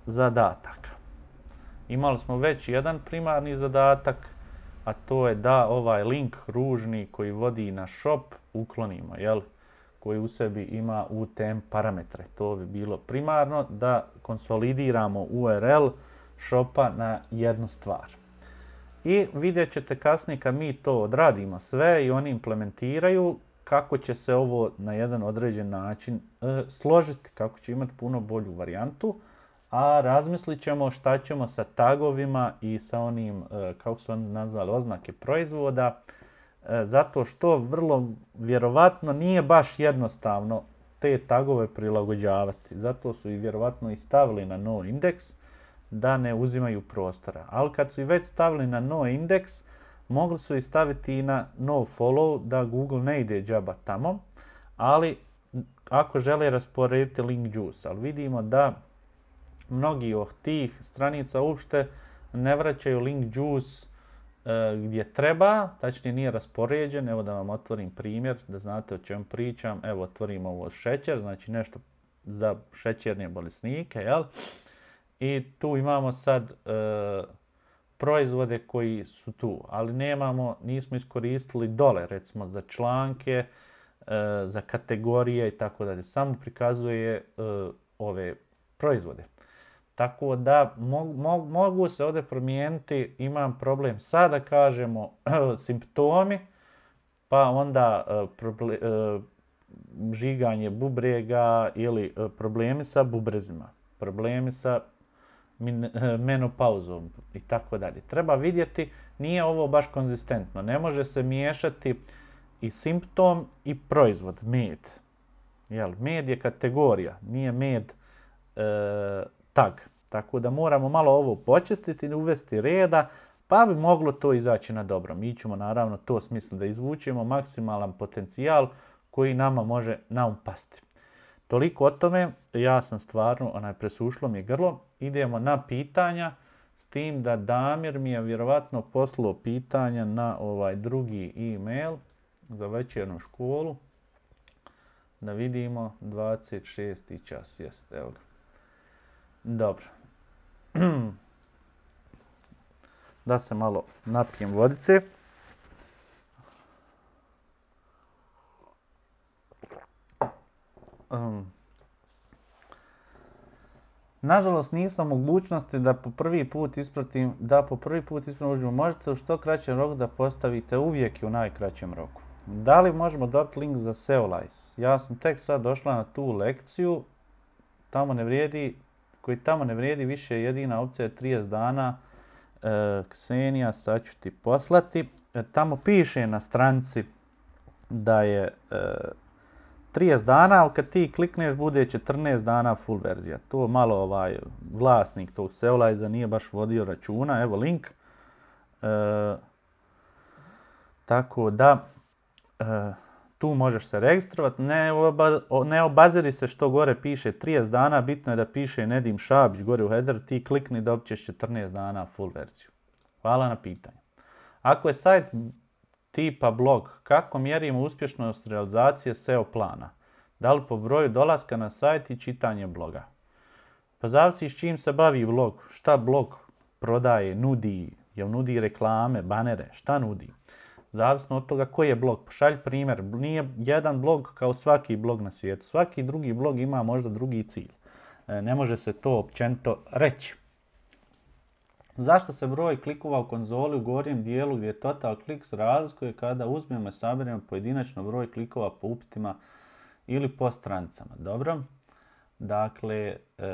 zadataka. Imali smo već jedan primarni zadatak, a to je da ovaj link ružni koji vodi na shop uklonimo, jel? koji u sebi ima UTM parametre. To bi bilo primarno da konsolidiramo URL shopa na jednu stvar. I vidjet ćete kasnije kad mi to odradimo sve i oni implementiraju kako će se ovo na jedan određen način e, složiti, kako će imati puno bolju varijantu. A razmislit ćemo šta ćemo sa tagovima i sa onim, e, kako su oni nazvali, oznake proizvoda. E, zato što vrlo vjerovatno nije baš jednostavno te tagove prilagođavati. Zato su i vjerovatno i stavili na no indeks da ne uzimaju prostora. Ali kad su i već stavili na no indeks, mogli su i staviti i na no follow da Google ne ide džaba tamo, ali ako žele rasporediti link juice. Ali vidimo da mnogi od tih stranica uopšte ne vraćaju link juice e, gdje treba, tačnije nije raspoređen. Evo da vam otvorim primjer da znate o čemu pričam. Evo otvorim ovo šećer, znači nešto za šećerne bolesnike, jel? i tu imamo sad e, proizvode koji su tu, ali nemamo, nismo iskoristili dole recimo za članke, e, za kategorije i tako dalje. Samo prikazuje e, ove proizvode. Tako da mogu se ovdje promijeniti, imam problem sada kažemo simptomi, pa onda žiganje bubrega ili problemi sa bubrezima, problemi sa menopauzom i tako dalje. Treba vidjeti, nije ovo baš konzistentno. Ne može se miješati i simptom i proizvod, med. Jel, med je kategorija, nije med e, tag. Tako da moramo malo ovo počistiti uvesti reda, pa bi moglo to izaći na dobro. Mi ćemo naravno to smisli da izvučemo maksimalan potencijal koji nama može naumpasti. Toliko o tome, ja sam stvarno, onaj presušlo mi je grlo, idemo na pitanja, s tim da Damir mi je vjerovatno poslao pitanja na ovaj drugi e-mail za večernu školu. Da vidimo, 26. čas, jest, evo ga. Dobro. Da se malo napijem vodice. Um. Nažalost nisam u mogućnosti da po prvi put ispratim, da po prvi put ispratim Možete u što kraćem roku da postavite uvijek i u najkraćem roku. Da li možemo dobiti link za Seolize? Ja sam tek sad došla na tu lekciju, tamo ne vrijedi, koji tamo ne vrijedi više jedina opcija je 30 dana. E, Ksenija, sad ću ti poslati. E, tamo piše na stranci da je e, 30 dana, ali kad ti klikneš bude 14 dana full verzija. To malo ovaj vlasnik tog Seolajza nije baš vodio računa, evo link. E, tako da, e, tu možeš se registrovat. ne, ne obaziri se što gore piše 30 dana, bitno je da piše Nedim Šabić gore u header, ti klikni da općeš 14 dana full verziju. Hvala na pitanje. Ako je sajt tipa blog, kako mjerimo uspješnost realizacije SEO plana? Da li po broju dolaska na sajt i čitanje bloga? Pa zavisi s čim se bavi blog, šta blog prodaje, nudi, jel nudi reklame, banere, šta nudi? Zavisno od toga koji je blog. Pošalj primjer, nije jedan blog kao svaki blog na svijetu. Svaki drugi blog ima možda drugi cilj. E, ne može se to općento reći. Zašto se broj klikova u konzoli u gornjem dijelu gdje je total kliks razlikuje kada uzmemo i saberemo pojedinačno broj klikova po upitima ili po strancama? Dobro. Dakle, e,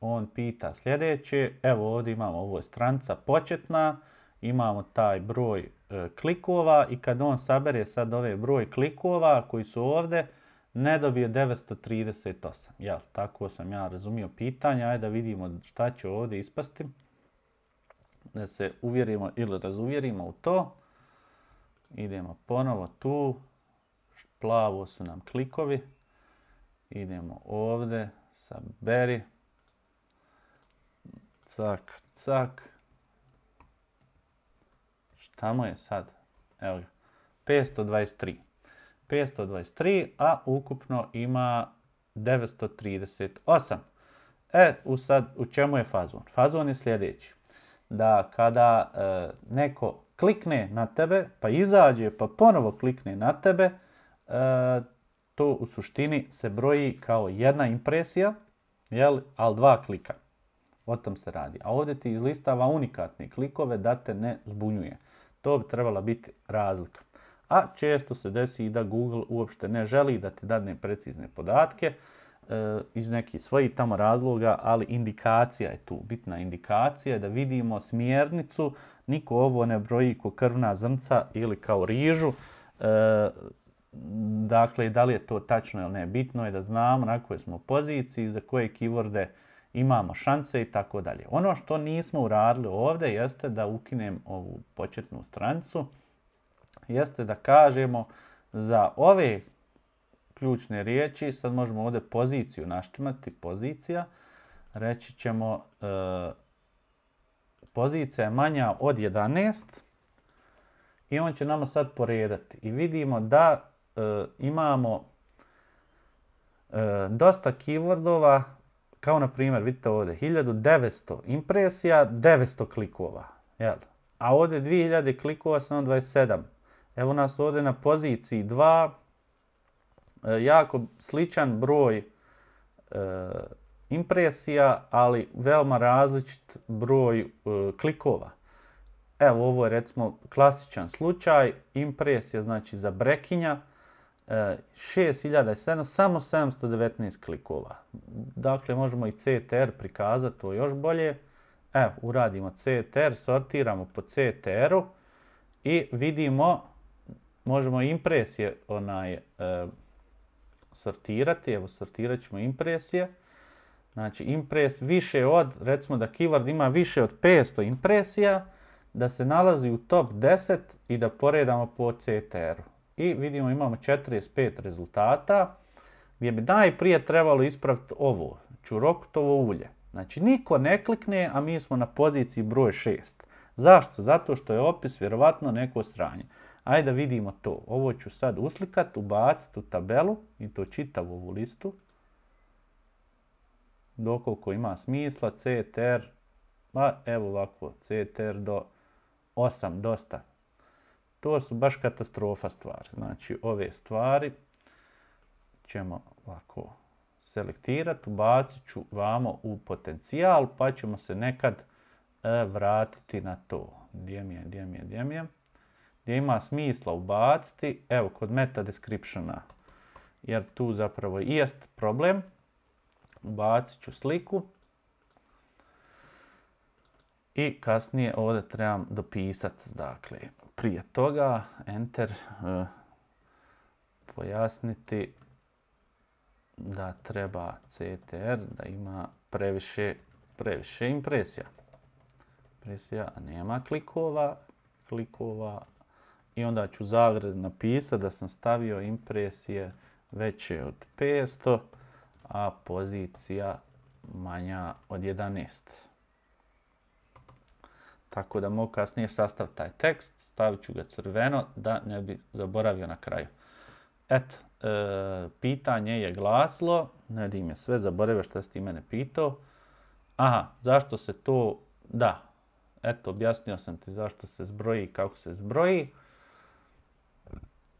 on pita sljedeće. Evo ovdje imamo ovo je stranca početna. Imamo taj broj e, klikova i kad on sabere sad ove broj klikova koji su ovdje, ne dobije 938. Jel, tako sam ja razumio pitanje. Ajde da vidimo šta će ovdje ispasti da se uvjerimo ili razuvjerimo u to. Idemo ponovo tu. Plavo su nam klikovi. Idemo ovdje sa beri. Cak, cak. Šta mu je sad? Evo ga. 523. 523, a ukupno ima 938. E, sad, u čemu je fazon? Fazon je sljedeći da kada e, neko klikne na tebe, pa izađe, pa ponovo klikne na tebe, e, to u suštini se broji kao jedna impresija, jel, ali dva klika. O tom se radi. A ovdje ti izlistava unikatne klikove da te ne zbunjuje. To bi trebala biti razlika. A često se desi i da Google uopšte ne želi da ti dadne precizne podatke, E, iz nekih svojih tamo razloga, ali indikacija je tu, bitna indikacija je da vidimo smjernicu, niko ovo ne broji kao krvna zrnca ili kao rižu, e, dakle da li je to tačno ili ne, bitno je da znamo na kojoj smo poziciji, za koje keyworde imamo šanse i tako dalje. Ono što nismo uradili ovdje jeste da ukinem ovu početnu strancu, jeste da kažemo za ove ključne riječi. Sad možemo ovdje poziciju naštimati, pozicija. Reći ćemo e, pozicija je manja od 11 i on će nama sad poredati. I vidimo da e, imamo e, dosta keywordova, kao na primjer, vidite ovdje, 1900 impresija, 900 klikova. A ovdje 2000 klikova, samo 27. Evo nas ovdje na poziciji 2, E, jako sličan broj e, impresija, ali veoma različit broj e, klikova. Evo, ovo je recimo klasičan slučaj, impresija znači za brekinja, 6700, samo 719 klikova. Dakle, možemo i CTR prikazati, to još bolje. Evo, uradimo CTR, sortiramo po CTR-u i vidimo, možemo impresije onaj, sortirati, evo sortirat ćemo impresije. Znači impres više od, recimo da keyword ima više od 500 impresija, da se nalazi u top 10 i da poredamo po CTR-u. I vidimo imamo 45 rezultata gdje bi najprije trebalo ispraviti ovo, čurokutovo ulje. Znači niko ne klikne, a mi smo na poziciji broj 6. Zašto? Zato što je opis vjerovatno neko sranje. Ajde da vidimo to. Ovo ću sad uslikat, ubaciti u tabelu i to čitav ovu listu. Dokoliko ima smisla, CTR, pa evo ovako, CTR do 8, dosta. To su baš katastrofa stvari. Znači ove stvari ćemo ovako selektirati, ubacit ću vamo u potencijal, pa ćemo se nekad e, vratiti na to. Gdje mi je, gdje je, gdje je gdje ima smisla ubaciti, evo, kod meta descriptiona, jer tu zapravo i jest problem. Ubacit ću sliku. I kasnije ovdje trebam dopisati, dakle, prije toga, enter, eh, pojasniti da treba CTR, da ima previše, previše impresija. Impresija nema klikova, klikova i onda ću zagrad napisati da sam stavio impresije veće od 500, a pozicija manja od 11. Tako da mogu kasnije sastaviti taj tekst, stavit ću ga crveno da ne bi zaboravio na kraju. Eto, e, pitanje je glaslo, ne im je sve, zaboravio što ste mene pitao. Aha, zašto se to, da, eto objasnio sam ti zašto se zbroji i kako se zbroji.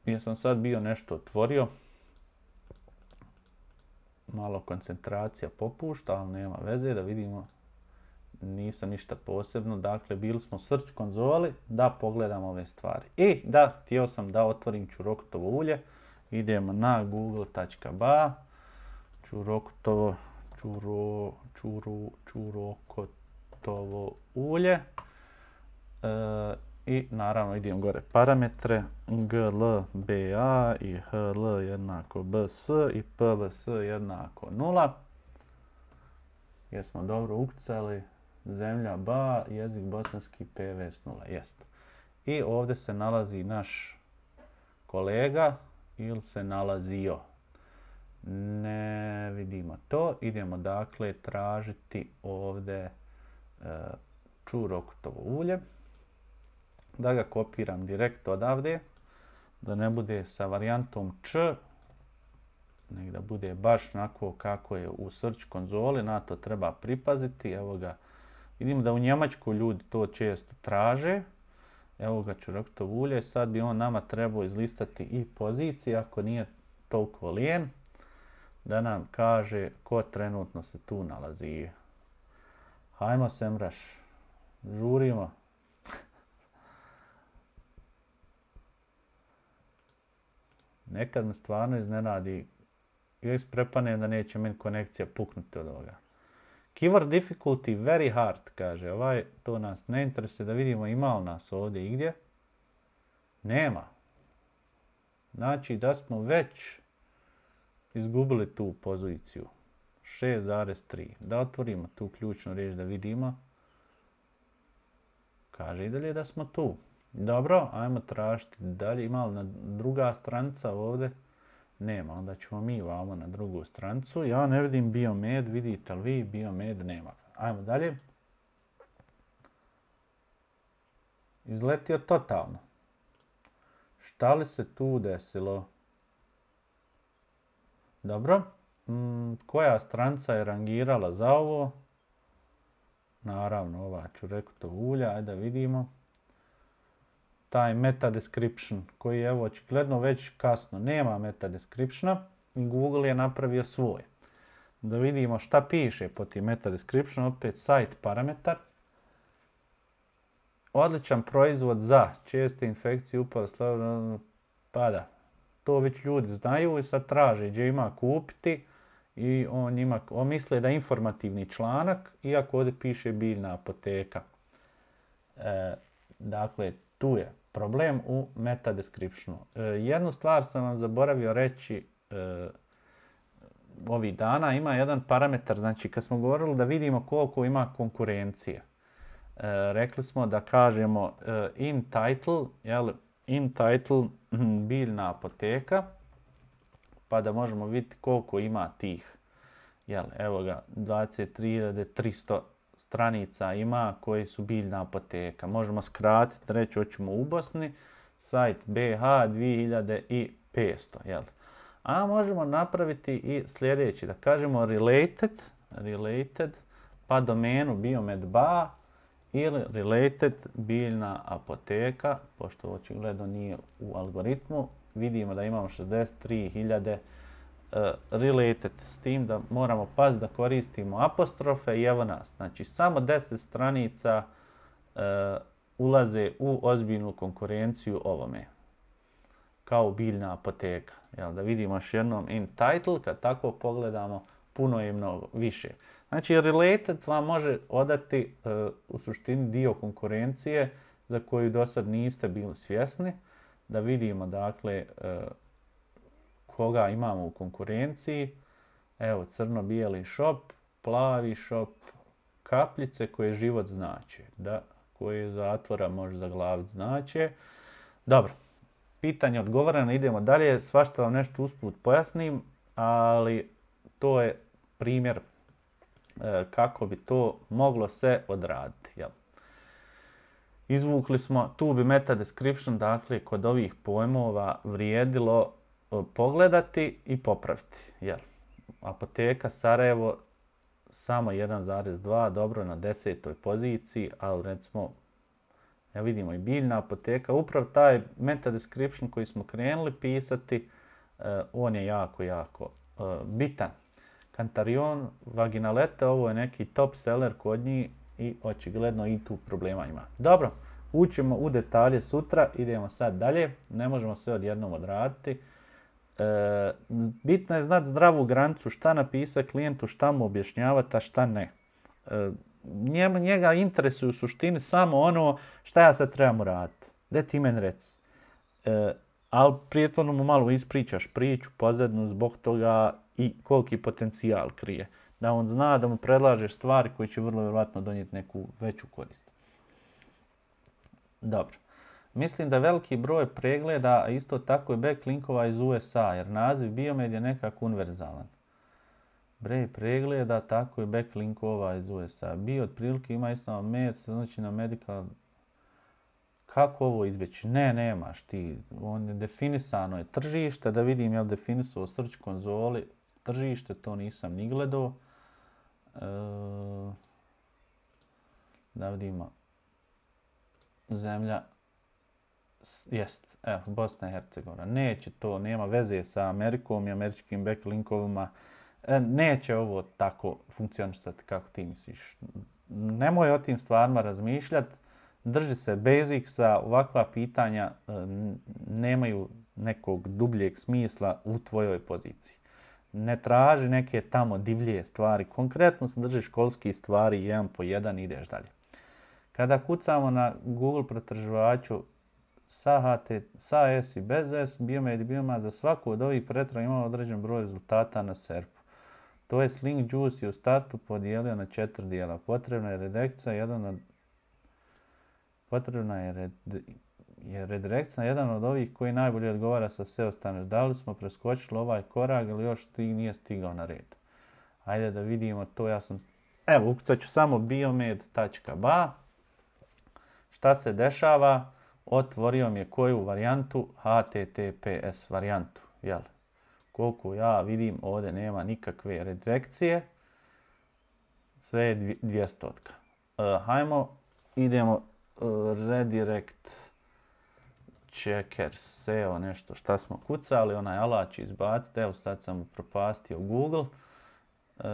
Ja sam sad bio nešto otvorio. Malo koncentracija popušta, ali nema veze, da vidimo. Nisam ništa posebno, dakle bili smo search konzoli da pogledamo ove stvari. I da, htio sam da otvorim čuroktovo ulje. Idemo na google.ba, čuroktovo, čuro, čuro, čurokotovo ulje. E, i naravno idem gore parametre, glba i hl jednako bs i pbs jednako 0. Jesmo dobro ukcali, zemlja ba, jezik bosanski pvs 0, jest. I ovdje se nalazi naš kolega ili se nalazio. Ne vidimo to, idemo dakle tražiti ovdje e, ulje. ulje da ga kopiram direkt odavde, da ne bude sa varijantom č, nek da bude baš onako kako je u search konzoli, na to treba pripaziti, evo ga, vidim da u Njemačku ljudi to često traže, evo ga to ulje, sad bi on nama trebao izlistati i pozicije, ako nije toliko lijen, da nam kaže ko trenutno se tu nalazi. Hajmo Semraš, žurimo. Nekad me stvarno iznenadi i sprepanem da neće meni konekcija puknuti od ovoga. Keyword difficulty very hard, kaže. Ovaj, to nas ne interese da vidimo ima li nas ovdje i gdje. Nema. Znači da smo već izgubili tu poziciju. 6.3. Da otvorimo tu ključnu riječ da vidimo. Kaže i dalje da smo tu. Dobro, ajmo tražiti dalje. Ima li na druga stranica ovdje? Nema, onda ćemo mi vamo na drugu strancu. Ja ne vidim biomed, vidite li vi biomed? Nema. Ajmo dalje. Izletio totalno. Šta li se tu desilo? Dobro. Mm, koja stranca je rangirala za ovo? Naravno, ova ću rekao to ulja. Ajde da vidimo taj meta description koji je evo očigledno već kasno nema meta descriptiona i Google je napravio svoj. Da vidimo šta piše po tim meta description, opet site parametar. Odličan proizvod za česte infekcije upala pada. To već ljudi znaju i sad traže gdje ima kupiti i on ima on misle da je informativni članak, iako ovdje piše biljna apoteka. E, dakle, tu je problem u meta descriptionu. E, jednu stvar sam vam zaboravio reći e, ovih dana, ima jedan parametar, znači kad smo govorili da vidimo koliko ima konkurencije. E, rekli smo da kažemo in title, jel, in title hm, biljna apoteka, pa da možemo vidjeti koliko ima tih. Jel, evo ga, 23.300 stranica ima koji su biljna apoteka. Možemo skratiti, reći hoćemo u Bosni, sajt BH 2500. Jel? A možemo napraviti i sljedeći, da kažemo related, related pa domenu biomedba ili related biljna apoteka, pošto očigledno nije u algoritmu, vidimo da imamo 63.000 Eh, related s tim da moramo pas da koristimo apostrofe i evo nas. Znači samo deset stranica eh, ulaze u ozbiljnu konkurenciju ovome. Kao biljna apoteka. da vidimo još jednom in title, kad tako pogledamo puno je mnogo više. Znači related vam može odati eh, u suštini dio konkurencije za koju do sad niste bili svjesni. Da vidimo dakle koga imamo u konkurenciji. Evo, crno-bijeli šop, plavi šop, kapljice koje život znači. Da, koje zatvora može zaglaviti znače. Dobro, pitanje odgovoreno, idemo dalje. Svašta vam nešto usput pojasnim, ali to je primjer e, kako bi to moglo se odraditi. Izvukli smo, tu bi meta description, dakle, kod ovih pojmova vrijedilo pogledati i popraviti. Jel? Apoteka Sarajevo samo 1,2, dobro na desetoj poziciji, ali recimo ja vidimo i biljna apoteka, upravo taj meta description koji smo krenuli pisati, e, on je jako, jako e, bitan. Kantarion, vaginalete, ovo je neki top seller kod njih i očigledno i tu problema ima. Dobro, ućemo u detalje sutra, idemo sad dalje, ne možemo sve odjednom odraditi. E, bitno je znati zdravu granicu šta napisa klijentu, šta mu objašnjavati, a šta ne. Eh, njega, njega interesuje u suštini samo ono šta ja sad trebam raditi. Gdje ti rec. E, eh, ali prijetvorno mu malo ispričaš priču, pozadnu zbog toga i koliki potencijal krije. Da on zna da mu predlažeš stvari koje će vrlo vjerojatno donijeti neku veću korist. Dobro. Mislim da veliki broj pregleda, a isto tako i backlinkova iz USA, jer naziv biomed je nekako univerzalan. Brej pregleda, tako i backlinkova iz USA. Bio otprilike ima isto med, znači na medical... Kako ovo izbjeći? Ne, nemaš ti. On je definisano je tržište, da vidim je definisu u srč konzoli. Tržište, to nisam ni gledao. E, da vidimo. Zemlja Jest, Bosna i Hercegovina. Neće to, nema veze sa Amerikom i američkim backlinkovima. E, neće ovo tako funkcionisati kako ti misliš. Nemoj o tim stvarima razmišljati. Drži se basicsa, ovakva pitanja e, nemaju nekog dubljeg smisla u tvojoj poziciji. Ne traži neke tamo divlje stvari. Konkretno se drži školski stvari, jedan po jedan ideš dalje. Kada kucamo na Google pretraživaču sa, HT, sa S i bez S, biomed i za svaku od ovih pretraga imao određen broj rezultata na serpu. To je Sling Juice je u startu podijelio na četiri dijela. Potrebna je redekcija jedan od potrebna je, redirekcija jedan od ovih koji najbolje odgovara sa SEO standard. Da li smo preskočili ovaj korak ili još ti nije stigao na red? Ajde da vidimo to, ja sam... Evo, ukucat ću samo biomed.ba. Šta se dešava? otvorio mi je koju varijantu? HTTPS varijantu, jel? Koliko ja vidim, ovdje nema nikakve redirekcije. Sve je 200. E, hajmo, idemo e, redirect checker SEO nešto šta smo kucali, onaj alač izbacite, evo sad sam propastio Google. E,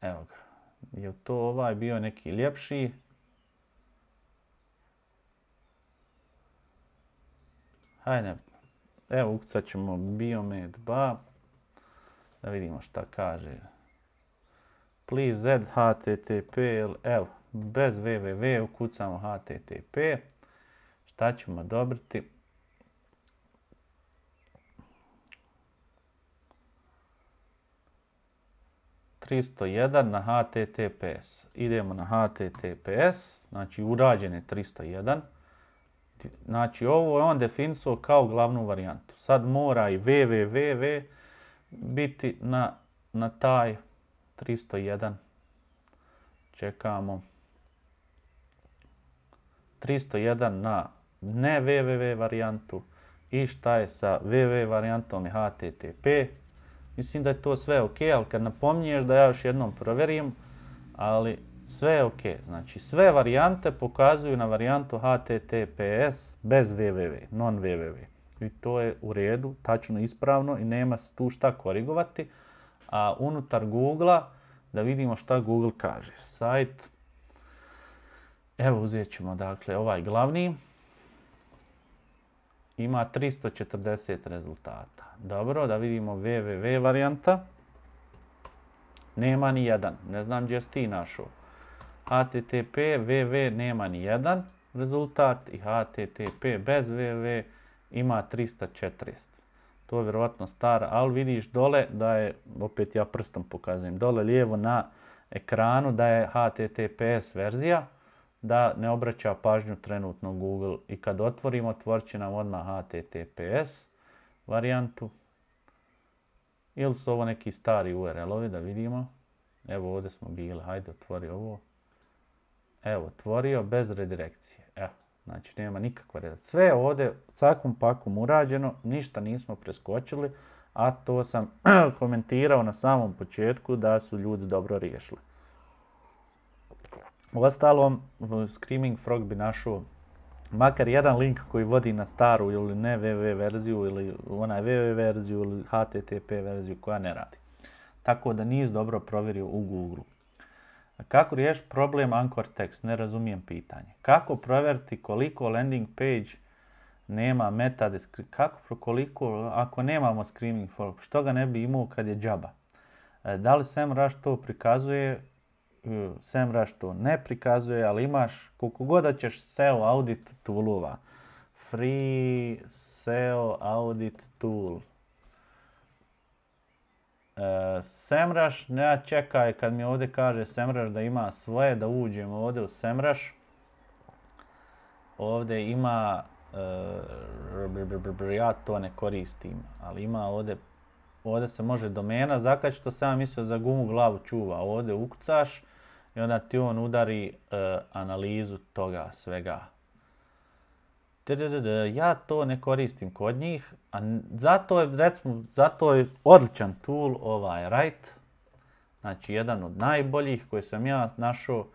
evo ga, je to ovaj bio neki ljepši? Ajde, evo ukucat ćemo Biomed ba. Da vidimo šta kaže. Please add HTTP, evo, bez www ukucamo HTTP. Šta ćemo dobiti? 301 na HTTPS. Idemo na HTTPS, znači urađen je 301. Znači ovo je on definisao kao glavnu varijantu. Sad mora i www biti na, na taj 301. Čekamo. 301 na ne www varijantu i šta je sa www varijantom i http. Mislim da je to sve ok, ali kad napominješ da ja još jednom proverim, ali sve je ok. Znači sve varijante pokazuju na varijantu HTTPS bez www, non www. I to je u redu, tačno ispravno i nema se tu šta korigovati. A unutar Google-a da vidimo šta Google kaže. Sajt, evo uzet ćemo dakle ovaj glavni. Ima 340 rezultata. Dobro, da vidimo www varijanta. Nema ni jedan. Ne znam gdje si ti našao. HTTP VV nema ni jedan rezultat i HTTP bez VV ima 340. To je vjerovatno stara, ali vidiš dole da je, opet ja prstom pokazujem, dole lijevo na ekranu da je HTTPS verzija, da ne obraća pažnju trenutno Google. I kad otvorimo, otvorit će nam odmah HTTPS varijantu. Ili su ovo neki stari URL-ovi, da vidimo. Evo ovdje smo bili, hajde otvori ovo. Evo, otvorio bez redirekcije. Evo, znači nema nikakva reda. Sve je ovdje cakum pakum urađeno, ništa nismo preskočili, a to sam komentirao na samom početku da su ljudi dobro riješili. Uostalom, Screaming Frog bi našao makar jedan link koji vodi na staru ili ne www verziju ili onaj www verziju ili http verziju koja ne radi. Tako da nis dobro provjerio u Google. Kako riješiti problem Anchor Text? Ne razumijem pitanje. Kako provjeriti koliko landing page nema meta Kako koliko, ako nemamo screaming form, što ga ne bi imao kad je džaba? E, da li SEMrush to prikazuje? E, SEMrush to ne prikazuje, ali imaš koliko god da ćeš SEO audit toolova. Free SEO audit tool. E, Semraš, ne čekaj kad mi ovdje kaže Semraš da ima svoje, da uđemo ovdje u Semraš. Ovdje ima, e, ja to ne koristim, ali ima ovdje, ovdje se može domena zakač što sam mislio za gumu glavu čuva. Ovdje ukcaš i onda ti on udari e, analizu toga svega ja to ne koristim kod njih, a zato je, recimo, zato je odličan tool ovaj Write, znači jedan od najboljih koji sam ja našao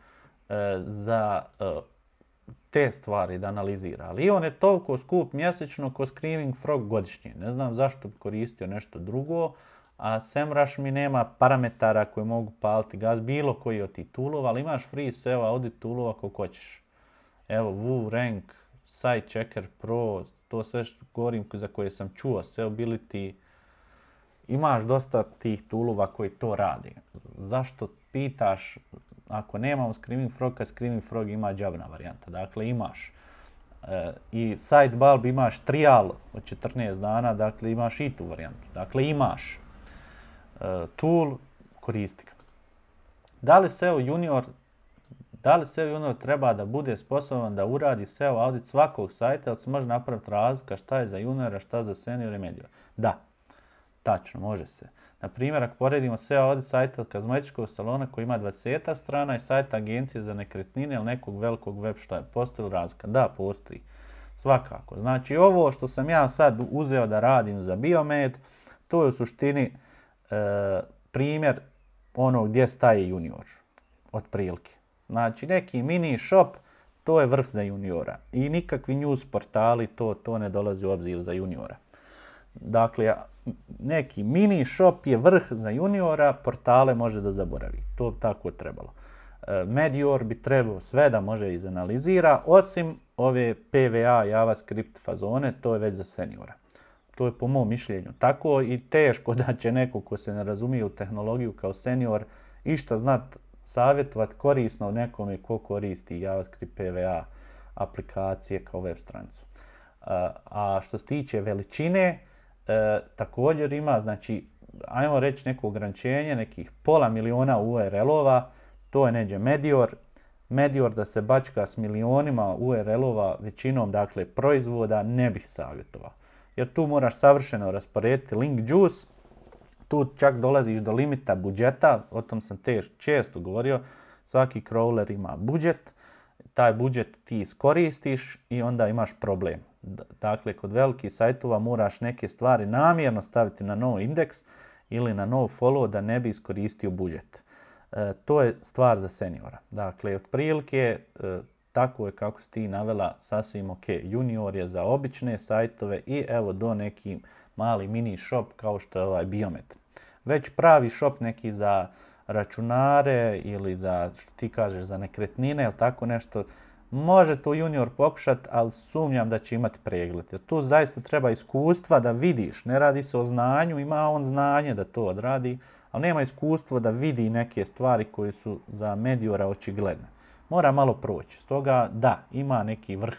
e, za e, te stvari da analizira. Ali on je toliko skup mjesečno ko Screaming Frog godišnje. Ne znam zašto bi koristio nešto drugo, a Semrush mi nema parametara koje mogu paliti gaz, bilo koji od tih toolova, ali imaš free seva audit toolova koliko hoćeš. Evo, WooRank, Checker Pro, to sve što govorim za koje sam čuo, ti imaš dosta tih tulova koji to radi. Zašto pitaš, ako nemamo Screaming Froga, Screaming Frog ima džabna varijanta, dakle imaš. E, I side bulb imaš trial od 14 dana, dakle imaš i tu varijantu. Dakle imaš e, tool, koristi ga. Da li SEO Junior da li SEO junior treba da bude sposoban da uradi SEO audit svakog sajta ili se može napraviti razlika šta je za juniora, šta za senior i Da, tačno, može se. Na primjer, ako poredimo SEO audit sajta kazmetičkog salona koji ima 20 strana i sajta agencije za nekretnine ili nekog velikog web šta postoji li razlika? Da, postoji. Svakako. Znači, ovo što sam ja sad uzeo da radim za Biomed, to je u suštini e, primjer ono gdje staje junior, prilike. Znači neki mini shop, to je vrh za juniora. I nikakvi news portali, to, to ne dolazi u obzir za juniora. Dakle, neki mini shop je vrh za juniora, portale može da zaboravi. To tako je trebalo. E, Medior bi trebao sve da može izanalizira, osim ove PVA JavaScript fazone, to je već za seniora. To je po mom mišljenju tako i teško da će neko ko se ne razumije u tehnologiju kao senior išta znat savjetovati korisno nekome ko koristi JavaScript PVA aplikacije kao web stranicu. E, a što se tiče veličine, e, također ima, znači, ajmo reći neko ograničenje, nekih pola miliona URL-ova, to je neđe Medior, Medior da se bačka s milionima URL-ova većinom dakle proizvoda ne bih savjetovao. Jer tu moraš savršeno rasporediti link juice tu čak dolaziš do limita budžeta, o tom sam te često govorio, svaki crawler ima budžet, taj budžet ti iskoristiš i onda imaš problem. Dakle, kod velikih sajtova moraš neke stvari namjerno staviti na no indeks ili na no follow da ne bi iskoristio budžet. E, to je stvar za seniora. Dakle, otprilike e, tako je kako si ti navela sasvim ok. Junior je za obične sajtove i evo do nekih, mali mini shop kao što je ovaj Biomet. Već pravi shop neki za računare ili za, što ti kažeš, za nekretnine ili tako nešto, može to junior pokušat, ali sumnjam da će imati pregled. Jer tu zaista treba iskustva da vidiš, ne radi se o znanju, ima on znanje da to odradi, ali nema iskustvo da vidi neke stvari koje su za mediora očigledne. Mora malo proći, stoga da, ima neki vrh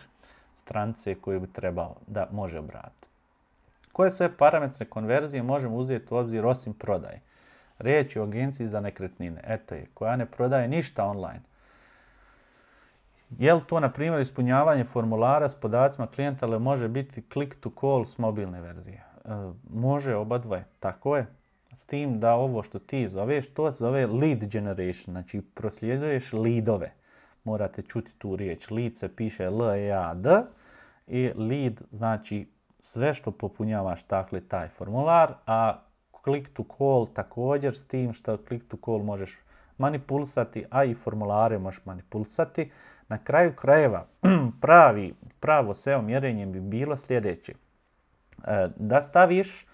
strance koji bi trebao da može obrati. Koje sve parametre konverzije možemo uzeti u obzir osim prodaje? Riječ je o agenciji za nekretnine, eto je, koja ne prodaje ništa online. Je li to, na primjer, ispunjavanje formulara s podacima klijenta, ali može biti click to call s mobilne verzije? E, može oba dvoje, tako je. S tim da ovo što ti zoveš, to zove lead generation, znači prosljeđuješ leadove. Morate čuti tu riječ, lead se piše L-E-A-D i lead znači sve što popunjavaš dakle taj formular, a click to call također s tim što click to call možeš manipulsati, a i formulare možeš manipulsati. Na kraju krajeva pravi, pravo SEO mjerenje bi bilo sljedeće. E, da staviš e,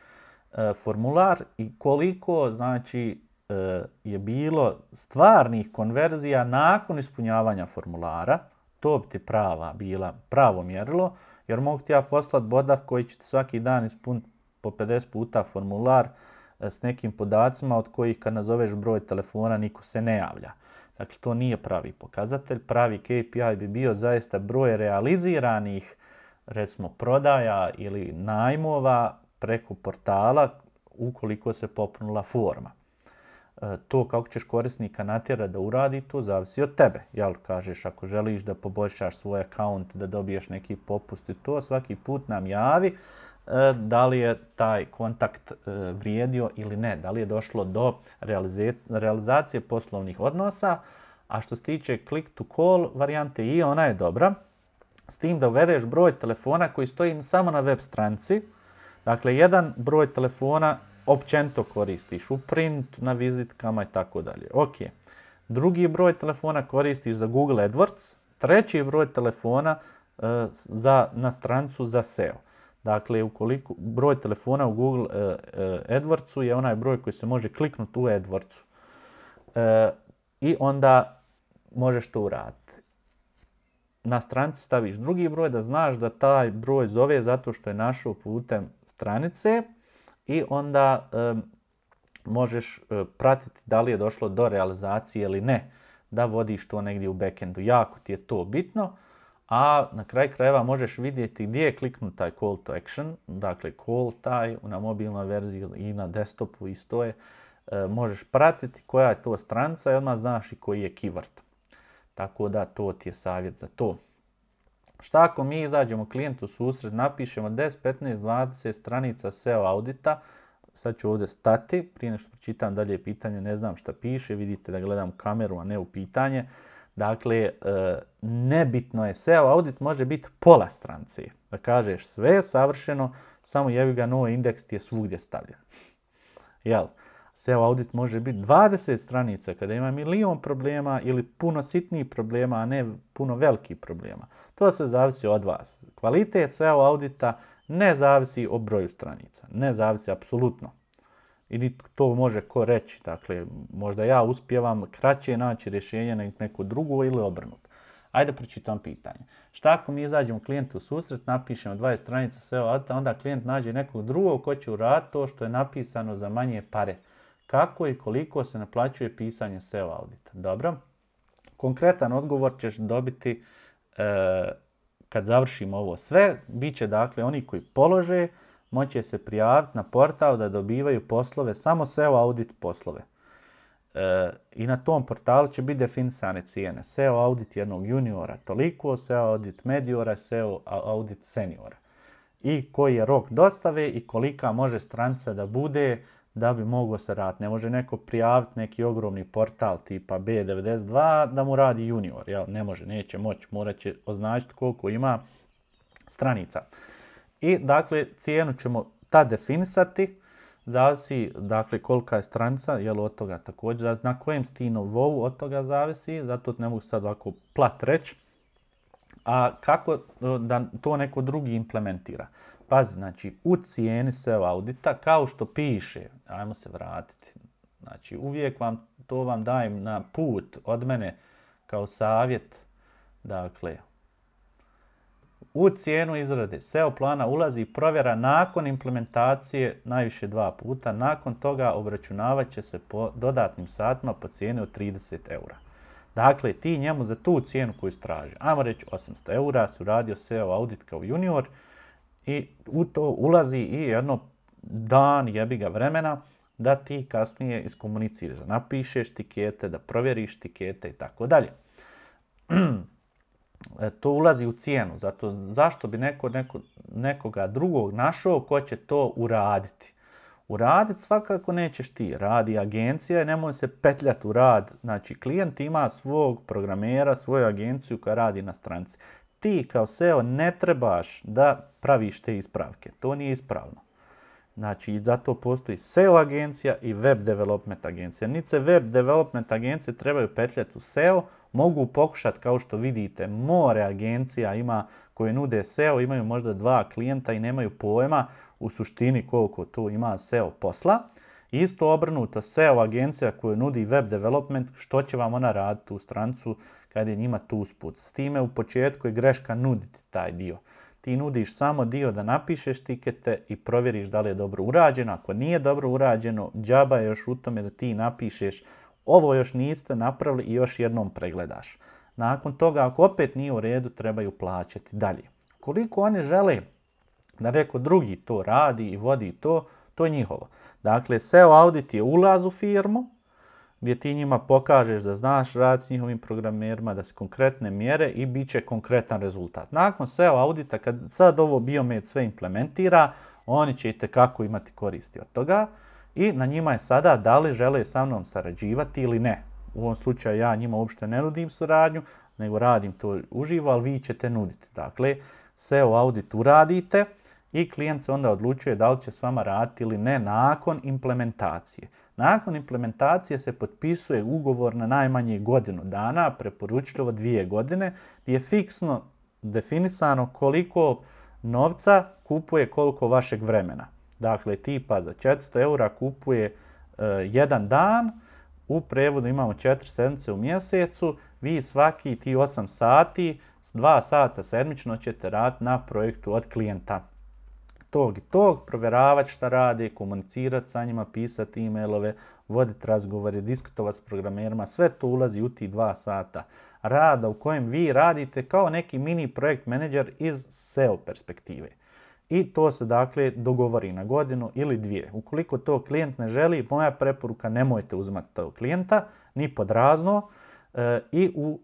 formular i koliko znači e, je bilo stvarnih konverzija nakon ispunjavanja formulara, to bi ti prava bila, pravo mjerilo jer mogu ti ja poslati bodak koji će svaki dan ispuniti po 50 puta formular e, s nekim podacima od kojih kad nazoveš broj telefona niko se ne javlja. Dakle, to nije pravi pokazatelj. Pravi KPI bi bio zaista broj realiziranih, recimo, prodaja ili najmova preko portala ukoliko se popnula forma. E, to kako ćeš korisnika natjera da uradi, to zavisi od tebe. Jel, kažeš, ako želiš da poboljšaš svoj akaunt, da dobiješ neki popust i to, svaki put nam javi e, da li je taj kontakt e, vrijedio ili ne, da li je došlo do realizacije poslovnih odnosa, a što se tiče click to call varijante i ona je dobra, s tim da uvedeš broj telefona koji stoji samo na web stranci, dakle jedan broj telefona općenito koristiš u print, na vizitkama i tako dalje. Ok. Drugi broj telefona koristiš za Google AdWords, treći broj telefona e, za, na strancu za SEO. Dakle, ukoliko broj telefona u Google e, e, AdWordsu je onaj broj koji se može kliknuti u AdWordsu. I onda možeš to uraditi. Na stranci staviš drugi broj da znaš da taj broj zove zato što je našao putem stranice i onda možeš e, pratiti da li je došlo do realizacije ili ne, da vodiš to negdje u backendu. Jako ti je to bitno, a na kraj krajeva možeš vidjeti gdje je kliknut taj call to action, dakle call taj na mobilnoj verziji i na desktopu isto je, e, možeš pratiti koja je to stranca i odmah znaš i koji je keyword. Tako da to ti je savjet za to. Šta ako mi izađemo klijentu susret, napišemo 10, 15, 20 stranica SEO audita, sad ću ovdje stati, prije nešto čitam dalje pitanje, ne znam šta piše, vidite da gledam kameru, a ne u pitanje. Dakle, e, nebitno je SEO audit, može biti pola stranci. Da kažeš sve je savršeno, samo jevi ga no indeks ti je svugdje stavljen. Jel? SEO audit može biti 20 stranica kada ima milion problema ili puno sitnijih problema, a ne puno velikih problema. To sve zavisi od vas. Kvalitet SEO audita ne zavisi o broju stranica. Ne zavisi apsolutno. Ili to može ko reći. Dakle, možda ja uspijevam kraće naći rješenje na neko drugo ili obrnuto. Ajde pročitam pitanje. Šta ako mi izađemo klijentu u susret, napišemo 20 stranica SEO audita, onda klijent nađe nekog drugog ko će uraditi to što je napisano za manje pare. Kako i koliko se naplaćuje pisanje SEO audita? Dobro. Konkretan odgovor ćeš dobiti e, kad završimo ovo sve. Biće dakle oni koji polože moće se prijaviti na portal da dobivaju poslove, samo SEO audit poslove. E, I na tom portalu će biti definisane cijene. SEO audit jednog juniora toliko, SEO audit mediora, SEO audit seniora. I koji je rok dostave i kolika može stranca da bude da bi mogao se raditi. Ne može neko prijaviti neki ogromni portal tipa B92 da mu radi junior. Jel? Ne može, neće moći. Morat će označiti koliko ima stranica. I dakle, cijenu ćemo ta definisati. Zavisi dakle, kolika je stranica, jel od toga također. Na kojem stinu nivou od toga zavisi, zato ne mogu sad ovako plat reći. A kako da to neko drugi implementira. Pazi, znači u cijeni SEO audita, kao što piše, ajmo se vratiti, znači uvijek vam, to vam dajem na put od mene kao savjet, dakle, u cijenu izrade SEO plana ulazi provjera nakon implementacije najviše dva puta. Nakon toga obračunavat će se po dodatnim satima po cijeni od 30 eura. Dakle, ti njemu za tu cijenu koju straži, ajmo reći 800 eura, su radio SEO audit kao junior, i u to ulazi i jedno dan jebi ga vremena da ti kasnije iskomuniciraš, da napišeš tikete, da provjeriš tikete i tako dalje. E, to ulazi u cijenu, zato zašto bi neko, nekoga drugog našao ko će to uraditi. Uradit svakako nećeš ti, radi agencija i nemoj se petljati u rad. Znači, klijent ima svog programera, svoju agenciju koja radi na stranci ti kao SEO ne trebaš da praviš te ispravke. To nije ispravno. Znači, zato postoji SEO agencija i web development agencija. Niti se web development agencije trebaju petljati u SEO, mogu pokušati, kao što vidite, more agencija ima koje nude SEO, imaju možda dva klijenta i nemaju pojma u suštini koliko tu ima SEO posla. Isto obrnuto SEO agencija koju nudi web development, što će vam ona raditi u strancu kad je njima tu usput. S time u početku je greška nuditi taj dio. Ti nudiš samo dio da napišeš tikete i provjeriš da li je dobro urađeno. Ako nije dobro urađeno, džaba je još u tome da ti napišeš ovo još niste napravili i još jednom pregledaš. Nakon toga, ako opet nije u redu, trebaju plaćati dalje. Koliko oni žele da reko drugi to radi i vodi to, to je njihovo. Dakle, SEO audit je ulaz u firmu, gdje ti njima pokažeš da znaš rad s njihovim programerima, da se konkretne mjere i bit će konkretan rezultat. Nakon SEO audita, kad sad ovo Biomed sve implementira, oni će i tekako imati koristi od toga i na njima je sada da li žele sa mnom sarađivati ili ne. U ovom slučaju ja njima uopšte ne nudim suradnju, nego radim to uživo, ali vi ćete nuditi. Dakle, SEO audit uradite i klijent se onda odlučuje da li će s vama raditi ili ne nakon implementacije. Nakon implementacije se potpisuje ugovor na najmanje godinu dana, preporučljivo dvije godine, gdje je fiksno definisano koliko novca kupuje koliko vašeg vremena. Dakle, tipa za 400 eura kupuje e, jedan dan, u prevodu imamo 4 sedmice u mjesecu, vi svaki ti 8 sati, dva 2 sata sedmično ćete raditi na projektu od klijenta tog i tog, provjeravati šta rade, komunicirati sa njima, pisati e-mailove, voditi razgovore, diskutovati s programerima, sve to ulazi u ti dva sata rada u kojem vi radite kao neki mini projekt menadžer iz SEO perspektive. I to se dakle dogovori na godinu ili dvije. Ukoliko to klijent ne želi, moja preporuka nemojte uzmati tog klijenta, ni pod razno, e, I u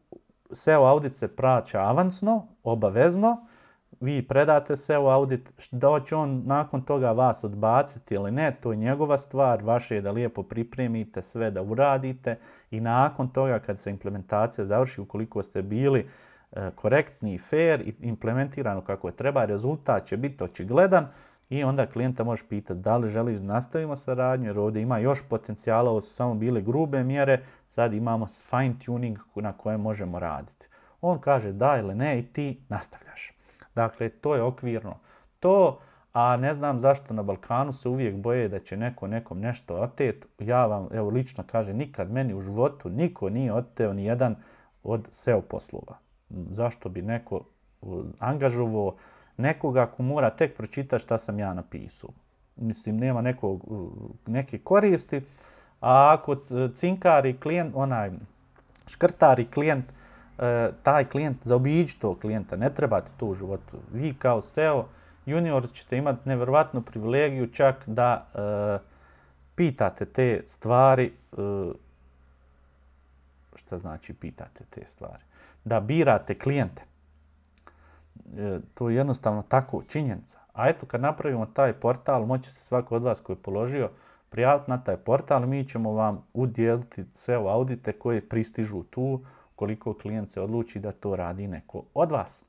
SEO audit se praća avansno, obavezno vi predate se u audit, da će on nakon toga vas odbaciti ili ne, to je njegova stvar, vaše je da lijepo pripremite sve, da uradite i nakon toga kad se implementacija završi, ukoliko ste bili e, korektni i fair i implementirano kako je treba, rezultat će biti očigledan i onda klijenta možeš pitati da li želiš da nastavimo saradnju jer ovdje ima još potencijala, ovo su samo bile grube mjere, sad imamo fine tuning na kojem možemo raditi. On kaže da ili ne i ti nastavljaš. Dakle, to je okvirno. To, a ne znam zašto na Balkanu se uvijek boje da će neko nekom nešto otet. Ja vam, evo, lično kažem, nikad meni u životu niko nije oteo ni jedan od SEO poslova. Zašto bi neko uh, angažovao nekoga ko mora tek pročitati šta sam ja napisao. Mislim, nema nekog, uh, neke koristi. A ako cinkari klijent, onaj škrtari klijent, Eh, taj klijent, zaobiđi tog klijenta, ne trebate to u životu. Vi kao SEO junior ćete imati nevjerovatnu privilegiju čak da eh, pitate te stvari, eh, šta znači pitate te stvari, da birate klijente. To je jednostavno tako činjenica. A eto kad napravimo taj portal, moće se svako od vas koji je položio prijaviti na taj portal, mi ćemo vam udijeliti SEO audite koje pristižu tu, koliko klijent se odluči da to radi neko od vas.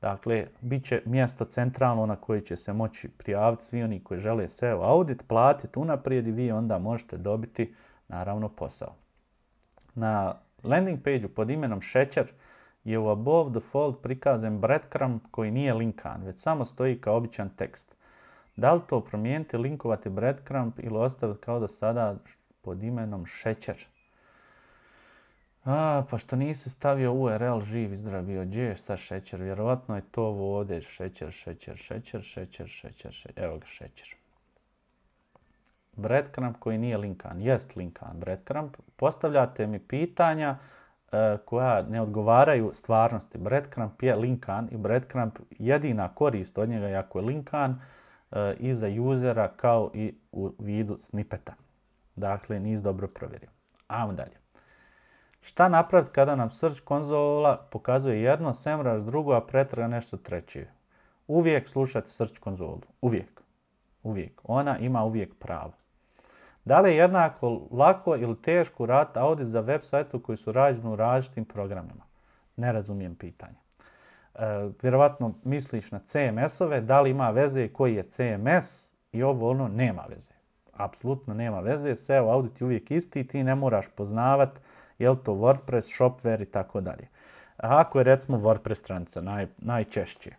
Dakle, bit će mjesto centralno na koje će se moći prijaviti svi oni koji žele SEO audit, platiti unaprijed i vi onda možete dobiti naravno posao. Na landing page pod imenom Šećer je u above the fold prikazan breadcrumb koji nije linkan, već samo stoji kao običan tekst. Da li to promijeniti, linkovati breadcrumb ili ostaviti kao da sada pod imenom Šećer? A, pa što nisi stavio URL živ izdravio zdrav sa gdje je šećer? Vjerovatno je to vode, šećer, šećer, šećer, šećer, šećer, šećer, evo ga šećer. Breadcrumb koji nije linkan, jest linkan breadcrumb. Postavljate mi pitanja e, koja ne odgovaraju stvarnosti. Breadcrumb je linkan i breadcrumb jedina korist od njega jako je linkan e, i za usera kao i u vidu snipeta. Dakle, nis dobro provjerio. Ajmo dalje. Šta napraviti kada nam search konzola pokazuje jedno, semraž drugo, a pretraga nešto treće? Uvijek slušati search konzolu. Uvijek. Uvijek. Ona ima uvijek pravo. Da li je jednako lako ili teško raditi audit za web sajtu koji su rađeni u različitim programima? Ne razumijem pitanje. E, vjerovatno misliš na CMS-ove, da li ima veze koji je CMS i ovo ono nema veze. Apsolutno nema veze, SEO audit je uvijek isti i ti ne moraš poznavati je li to WordPress, Shopware i tako dalje. Ako je recimo WordPress stranica naj, najčešće,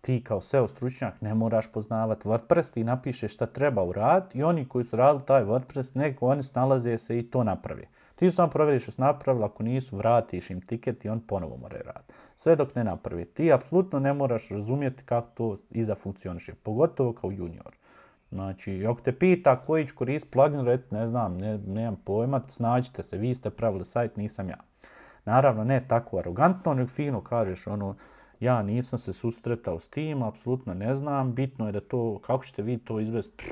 ti kao SEO stručnjak ne moraš poznavati WordPress, ti napišeš šta treba uraditi i oni koji su radili taj WordPress, nego oni snalaze se i to napravi. Ti samo provjeri što su napravili, ako nisu, vratiš im tiket i on ponovo mora raditi. Sve dok ne napravi. Ti apsolutno ne moraš razumjeti kako to iza funkcioniše, pogotovo kao junior. Znači, ako te pita koji ću koristiti plugin, reći ne znam, ne, nemam pojma, snađite se, vi ste pravili sajt, nisam ja. Naravno, ne tako arogantno, nego fino kažeš, ono, ja nisam se sustretao s tim, apsolutno ne znam, bitno je da to, kako ćete vi to izvesti,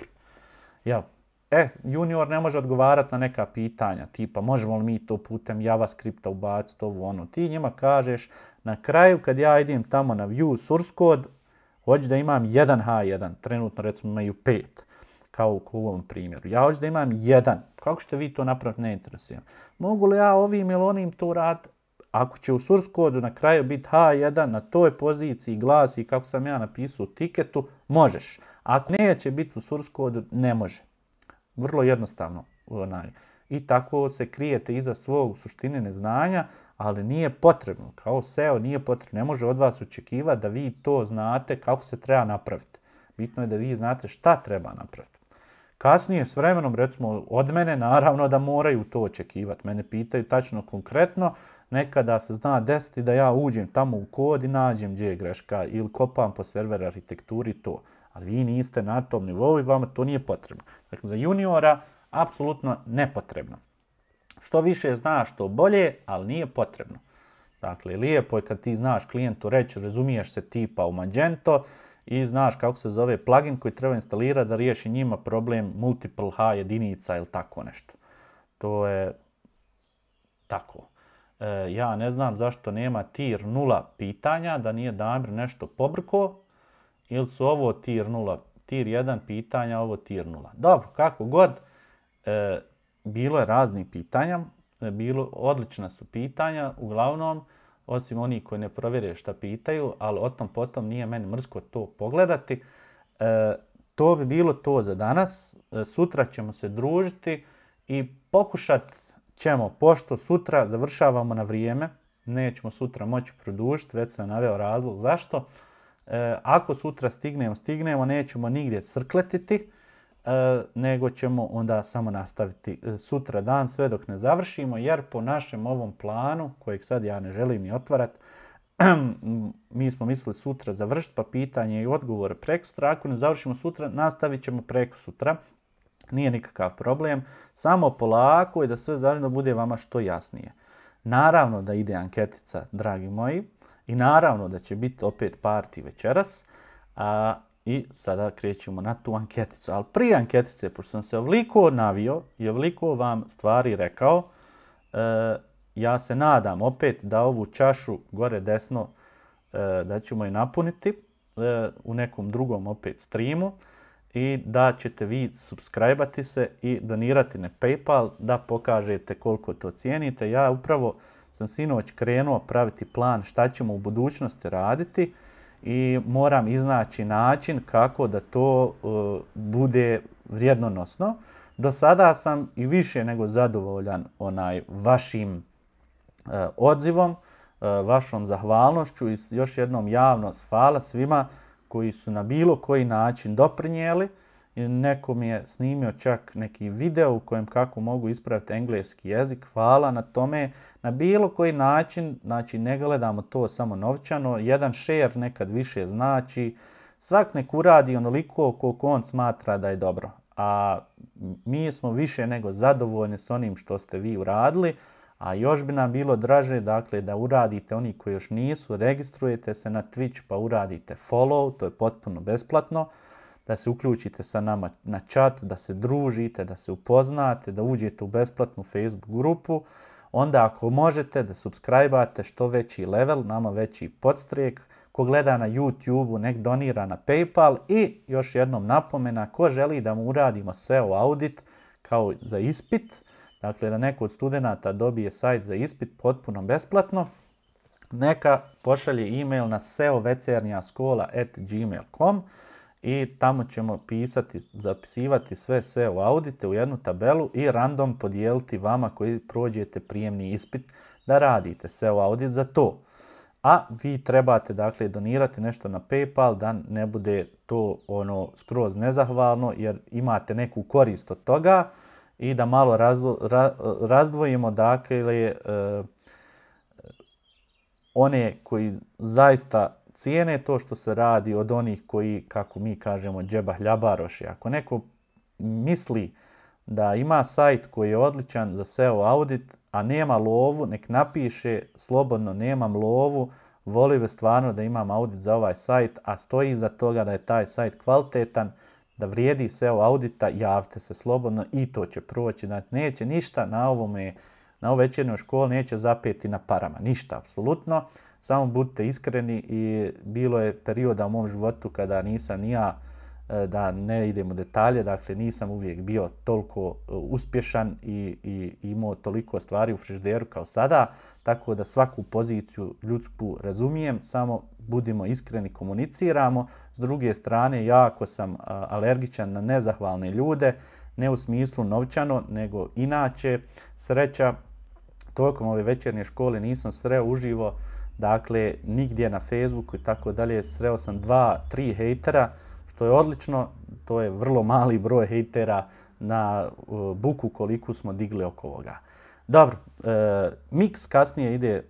ja, E, junior ne može odgovarati na neka pitanja, tipa možemo li mi to putem JavaScripta ubaciti ovo ono. Ti njima kažeš na kraju kad ja idem tamo na view source code, Hoću da imam jedan H1, trenutno recimo imaju pet, kao u ovom primjeru. Ja hoću da imam jedan. Kako ćete vi to napraviti, ne interesujem. Mogu li ja ovim ili onim to raditi? Ako će u source kodu na kraju biti H1 na toj poziciji glasi kako sam ja napisao u tiketu, možeš. Ako neće biti u source kodu, ne može. Vrlo jednostavno. Onaj i tako se krijete iza svog suštine neznanja, ali nije potrebno. Kao SEO nije potrebno. Ne može od vas očekivati da vi to znate kako se treba napraviti. Bitno je da vi znate šta treba napraviti. Kasnije s vremenom, recimo od mene, naravno da moraju to očekivati. Mene pitaju tačno konkretno, nekada se zna desiti da ja uđem tamo u kod i nađem gdje je greška ili kopam po server arhitekturi to. Ali vi niste na tom nivou i vama to nije potrebno. Dakle, za juniora apsolutno nepotrebno. Što više znaš, to bolje, ali nije potrebno. Dakle, lijepo je kad ti znaš klijentu reći, razumiješ se tipa u Magento i znaš kako se zove plugin koji treba instalirati da riješi njima problem multiple H jedinica ili tako nešto. To je tako. E, ja ne znam zašto nema tier 0 pitanja, da nije Damir nešto pobrko, ili su ovo tir 0, tier 1 pitanja, ovo tier 0. Dobro, kako god, E, bilo je raznih pitanja, e, bilo, odlična su pitanja, uglavnom, osim onih koji ne provjere šta pitaju, ali o tom potom nije meni mrsko to pogledati. E, to bi bilo to za danas. sutra ćemo se družiti i pokušat ćemo, pošto sutra završavamo na vrijeme, nećemo sutra moći produžiti, već sam naveo razlog zašto. ako sutra stignemo, stignemo, nećemo nigdje crkletiti. E, nego ćemo onda samo nastaviti e, sutra dan sve dok ne završimo, jer po našem ovom planu, kojeg sad ja ne želim ni otvarati, mi smo mislili sutra završiti, pa pitanje i odgovore preko sutra. Ako ne završimo sutra, nastavit ćemo preko sutra. Nije nikakav problem. Samo polako i da sve zajedno bude vama što jasnije. Naravno da ide anketica, dragi moji. I naravno da će biti opet parti večeras. A, i sada krećemo na tu anketicu. Ali prije anketice, pošto sam se ovliko navio i ovliko vam stvari rekao, e, ja se nadam opet da ovu čašu gore desno e, da ćemo je napuniti e, u nekom drugom opet streamu i da ćete vi subscribe se i donirati na Paypal da pokažete koliko to cijenite. Ja upravo sam sinoć krenuo praviti plan šta ćemo u budućnosti raditi i moram iznaći način kako da to e, bude vrijednonosno. Do sada sam i više nego zadovoljan onaj vašim e, odzivom, e, vašom zahvalnošću i još jednom javnost hvala svima koji su na bilo koji način doprinijeli neko mi je snimio čak neki video u kojem kako mogu ispraviti engleski jezik. Hvala na tome. Na bilo koji način, znači ne gledamo to samo novčano, jedan share nekad više znači. Svak nek uradi onoliko koliko on smatra da je dobro. A mi smo više nego zadovoljni s onim što ste vi uradili. A još bi nam bilo draže dakle, da uradite oni koji još nisu, registrujete se na Twitch pa uradite follow, to je potpuno besplatno da se uključite sa nama na chat, da se družite, da se upoznate, da uđete u besplatnu Facebook grupu. Onda ako možete da subscribe što veći level, nama veći podstrijek. Ko gleda na YouTube-u, nek donira na Paypal. I još jednom napomena, ko želi da mu uradimo SEO audit kao za ispit, dakle da neko od studenta dobije sajt za ispit potpuno besplatno, neka pošalje e-mail na seovecernjaskola.gmail.com i tamo ćemo pisati, zapisivati sve SEO audite u jednu tabelu i random podijeliti vama koji prođete prijemni ispit da radite SEO audit za to. A vi trebate dakle donirati nešto na PayPal da ne bude to ono skroz nezahvalno jer imate neku korist od toga i da malo razdvojimo dakle e, one koji zaista cijene to što se radi od onih koji, kako mi kažemo, džeba hljabaroši. Ako neko misli da ima sajt koji je odličan za SEO audit, a nema lovu, nek napiše slobodno nemam lovu, volio bi stvarno da imam audit za ovaj sajt, a stoji iza toga da je taj sajt kvalitetan, da vrijedi SEO audita, javite se slobodno i to će proći. Znači, neće ništa na ovome, na ovoj školi neće zapeti na parama, ništa, apsolutno. Samo budite iskreni i bilo je perioda u mom životu kada nisam ni ja, e, da ne idem u detalje, dakle nisam uvijek bio toliko e, uspješan i, i imao toliko stvari u frižderu kao sada, tako da svaku poziciju ljudsku razumijem, samo budimo iskreni, komuniciramo. S druge strane, ja ako sam e, alergičan na nezahvalne ljude, ne u smislu novčano, nego inače, sreća, tokom ove večernje škole nisam sreo uživo dakle, nigdje na Facebooku i tako dalje, sreo sam dva, tri hejtera, što je odlično, to je vrlo mali broj hejtera na buku koliko smo digli oko ovoga. Dobro, e, mix kasnije ide e,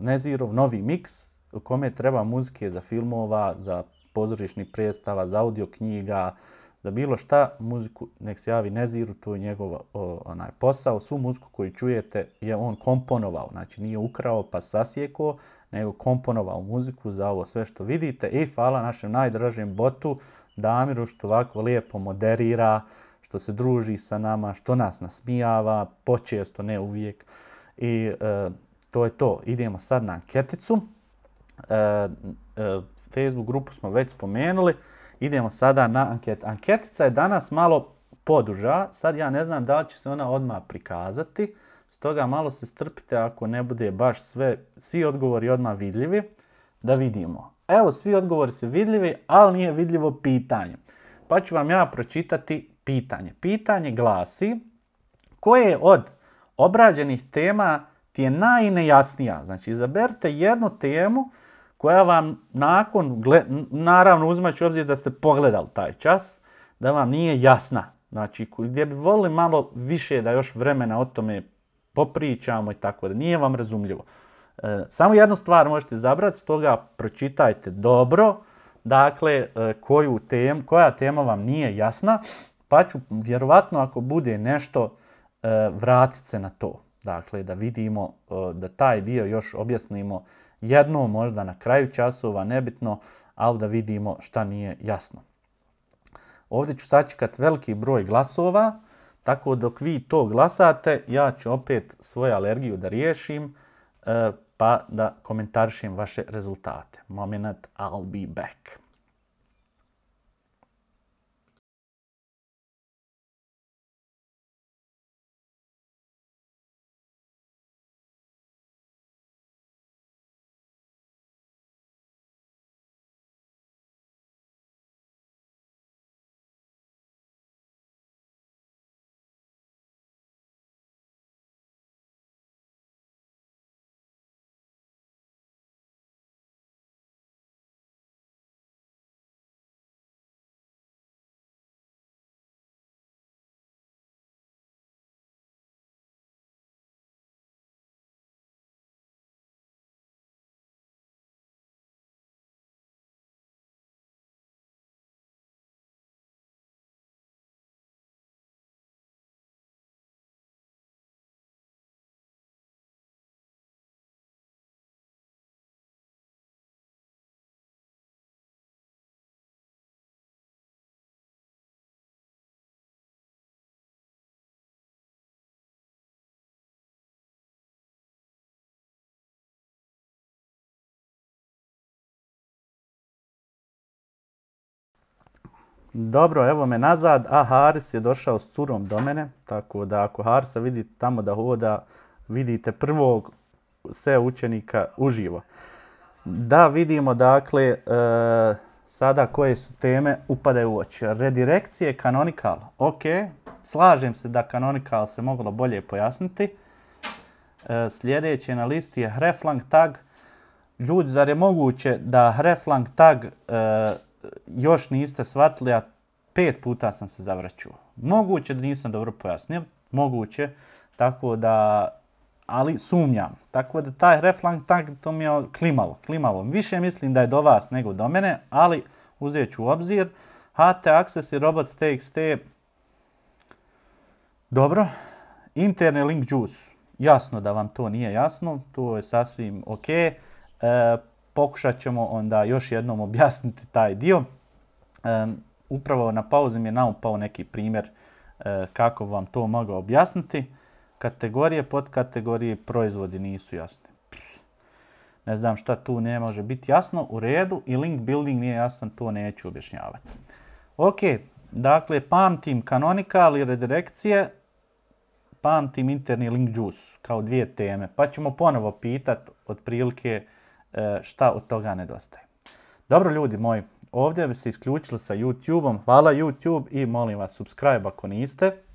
Nezirov, novi mix, u kome treba muzike za filmova, za pozorišnih predstava, za audio knjiga, za bilo šta, muziku nek se javi Neziru, to je njegov onaj posao. Svu muziku koju čujete je on komponovao, znači nije ukrao pa sasjekao, nego komponovao muziku za ovo sve što vidite. I hvala našem najdražem botu Damiru što ovako lijepo moderira, što se druži sa nama, što nas nasmijava, počesto, ne uvijek. I e, to je to. Idemo sad na anketicu. E, e, Facebook grupu smo već spomenuli. Idemo sada na anket. Anketica je danas malo poduža, sad ja ne znam da li će se ona odmah prikazati, stoga malo se strpite ako ne bude baš sve, svi odgovori odmah vidljivi, da vidimo. Evo, svi odgovori su vidljivi, ali nije vidljivo pitanje. Pa ću vam ja pročitati pitanje. Pitanje glasi, koje od obrađenih tema ti je najnejasnija? Znači, izaberite jednu temu koja vam nakon, naravno uzimajući obzir da ste pogledali taj čas, da vam nije jasna. Znači, gdje bi volili malo više da još vremena o tome popričamo i tako da nije vam razumljivo. E, samo jednu stvar možete zabrati, toga pročitajte dobro, dakle, e, koju tem, koja tema vam nije jasna, pa ću vjerovatno ako bude nešto e, vratit se na to. Dakle, da vidimo, da taj dio još objasnimo jedno, možda na kraju časova, nebitno, ali da vidimo šta nije jasno. Ovdje ću sačekat veliki broj glasova, tako dok vi to glasate, ja ću opet svoju alergiju da riješim, eh, pa da komentarišem vaše rezultate. Moment, I'll be back. Dobro, evo me nazad, a Haris je došao s curom do mene, tako da ako Harisa vidite tamo da hoda, vidite prvog se učenika uživo. Da vidimo dakle e, sada koje su teme upadaju u oči. Redirekcije Canonical, ok, slažem se da kanonikal se moglo bolje pojasniti. E, sljedeće na listi je hreflang tag. Ljudi, zar je moguće da hreflang tag e, još niste shvatili, a pet puta sam se zavraćao. Moguće da nisam dobro pojasnio, moguće, tako da, ali sumnjam. Tako da taj reflang to mi je klimalo, klimalo. Više mislim da je do vas nego do mene, ali uzet ću u obzir. HT Access i Robots TXT, dobro. interne link juice, jasno da vam to nije jasno, to je sasvim ok. E, pokušat ćemo onda još jednom objasniti taj dio. Upravo na pauzi mi je naupao neki primjer e, kako vam to mogu objasniti. Kategorije, podkategorije, proizvodi nisu jasni. Ne znam šta tu ne može biti jasno, u redu i link building nije jasan, to neću objašnjavati. Ok, dakle pamtim kanonika i redirekcije, pamtim interni link juice kao dvije teme, pa ćemo ponovo pitati otprilike E, šta od toga nedostaje. Dobro ljudi moji, ovdje bi se isključilo sa YouTube-om. Hvala YouTube i molim vas subscribe ako niste.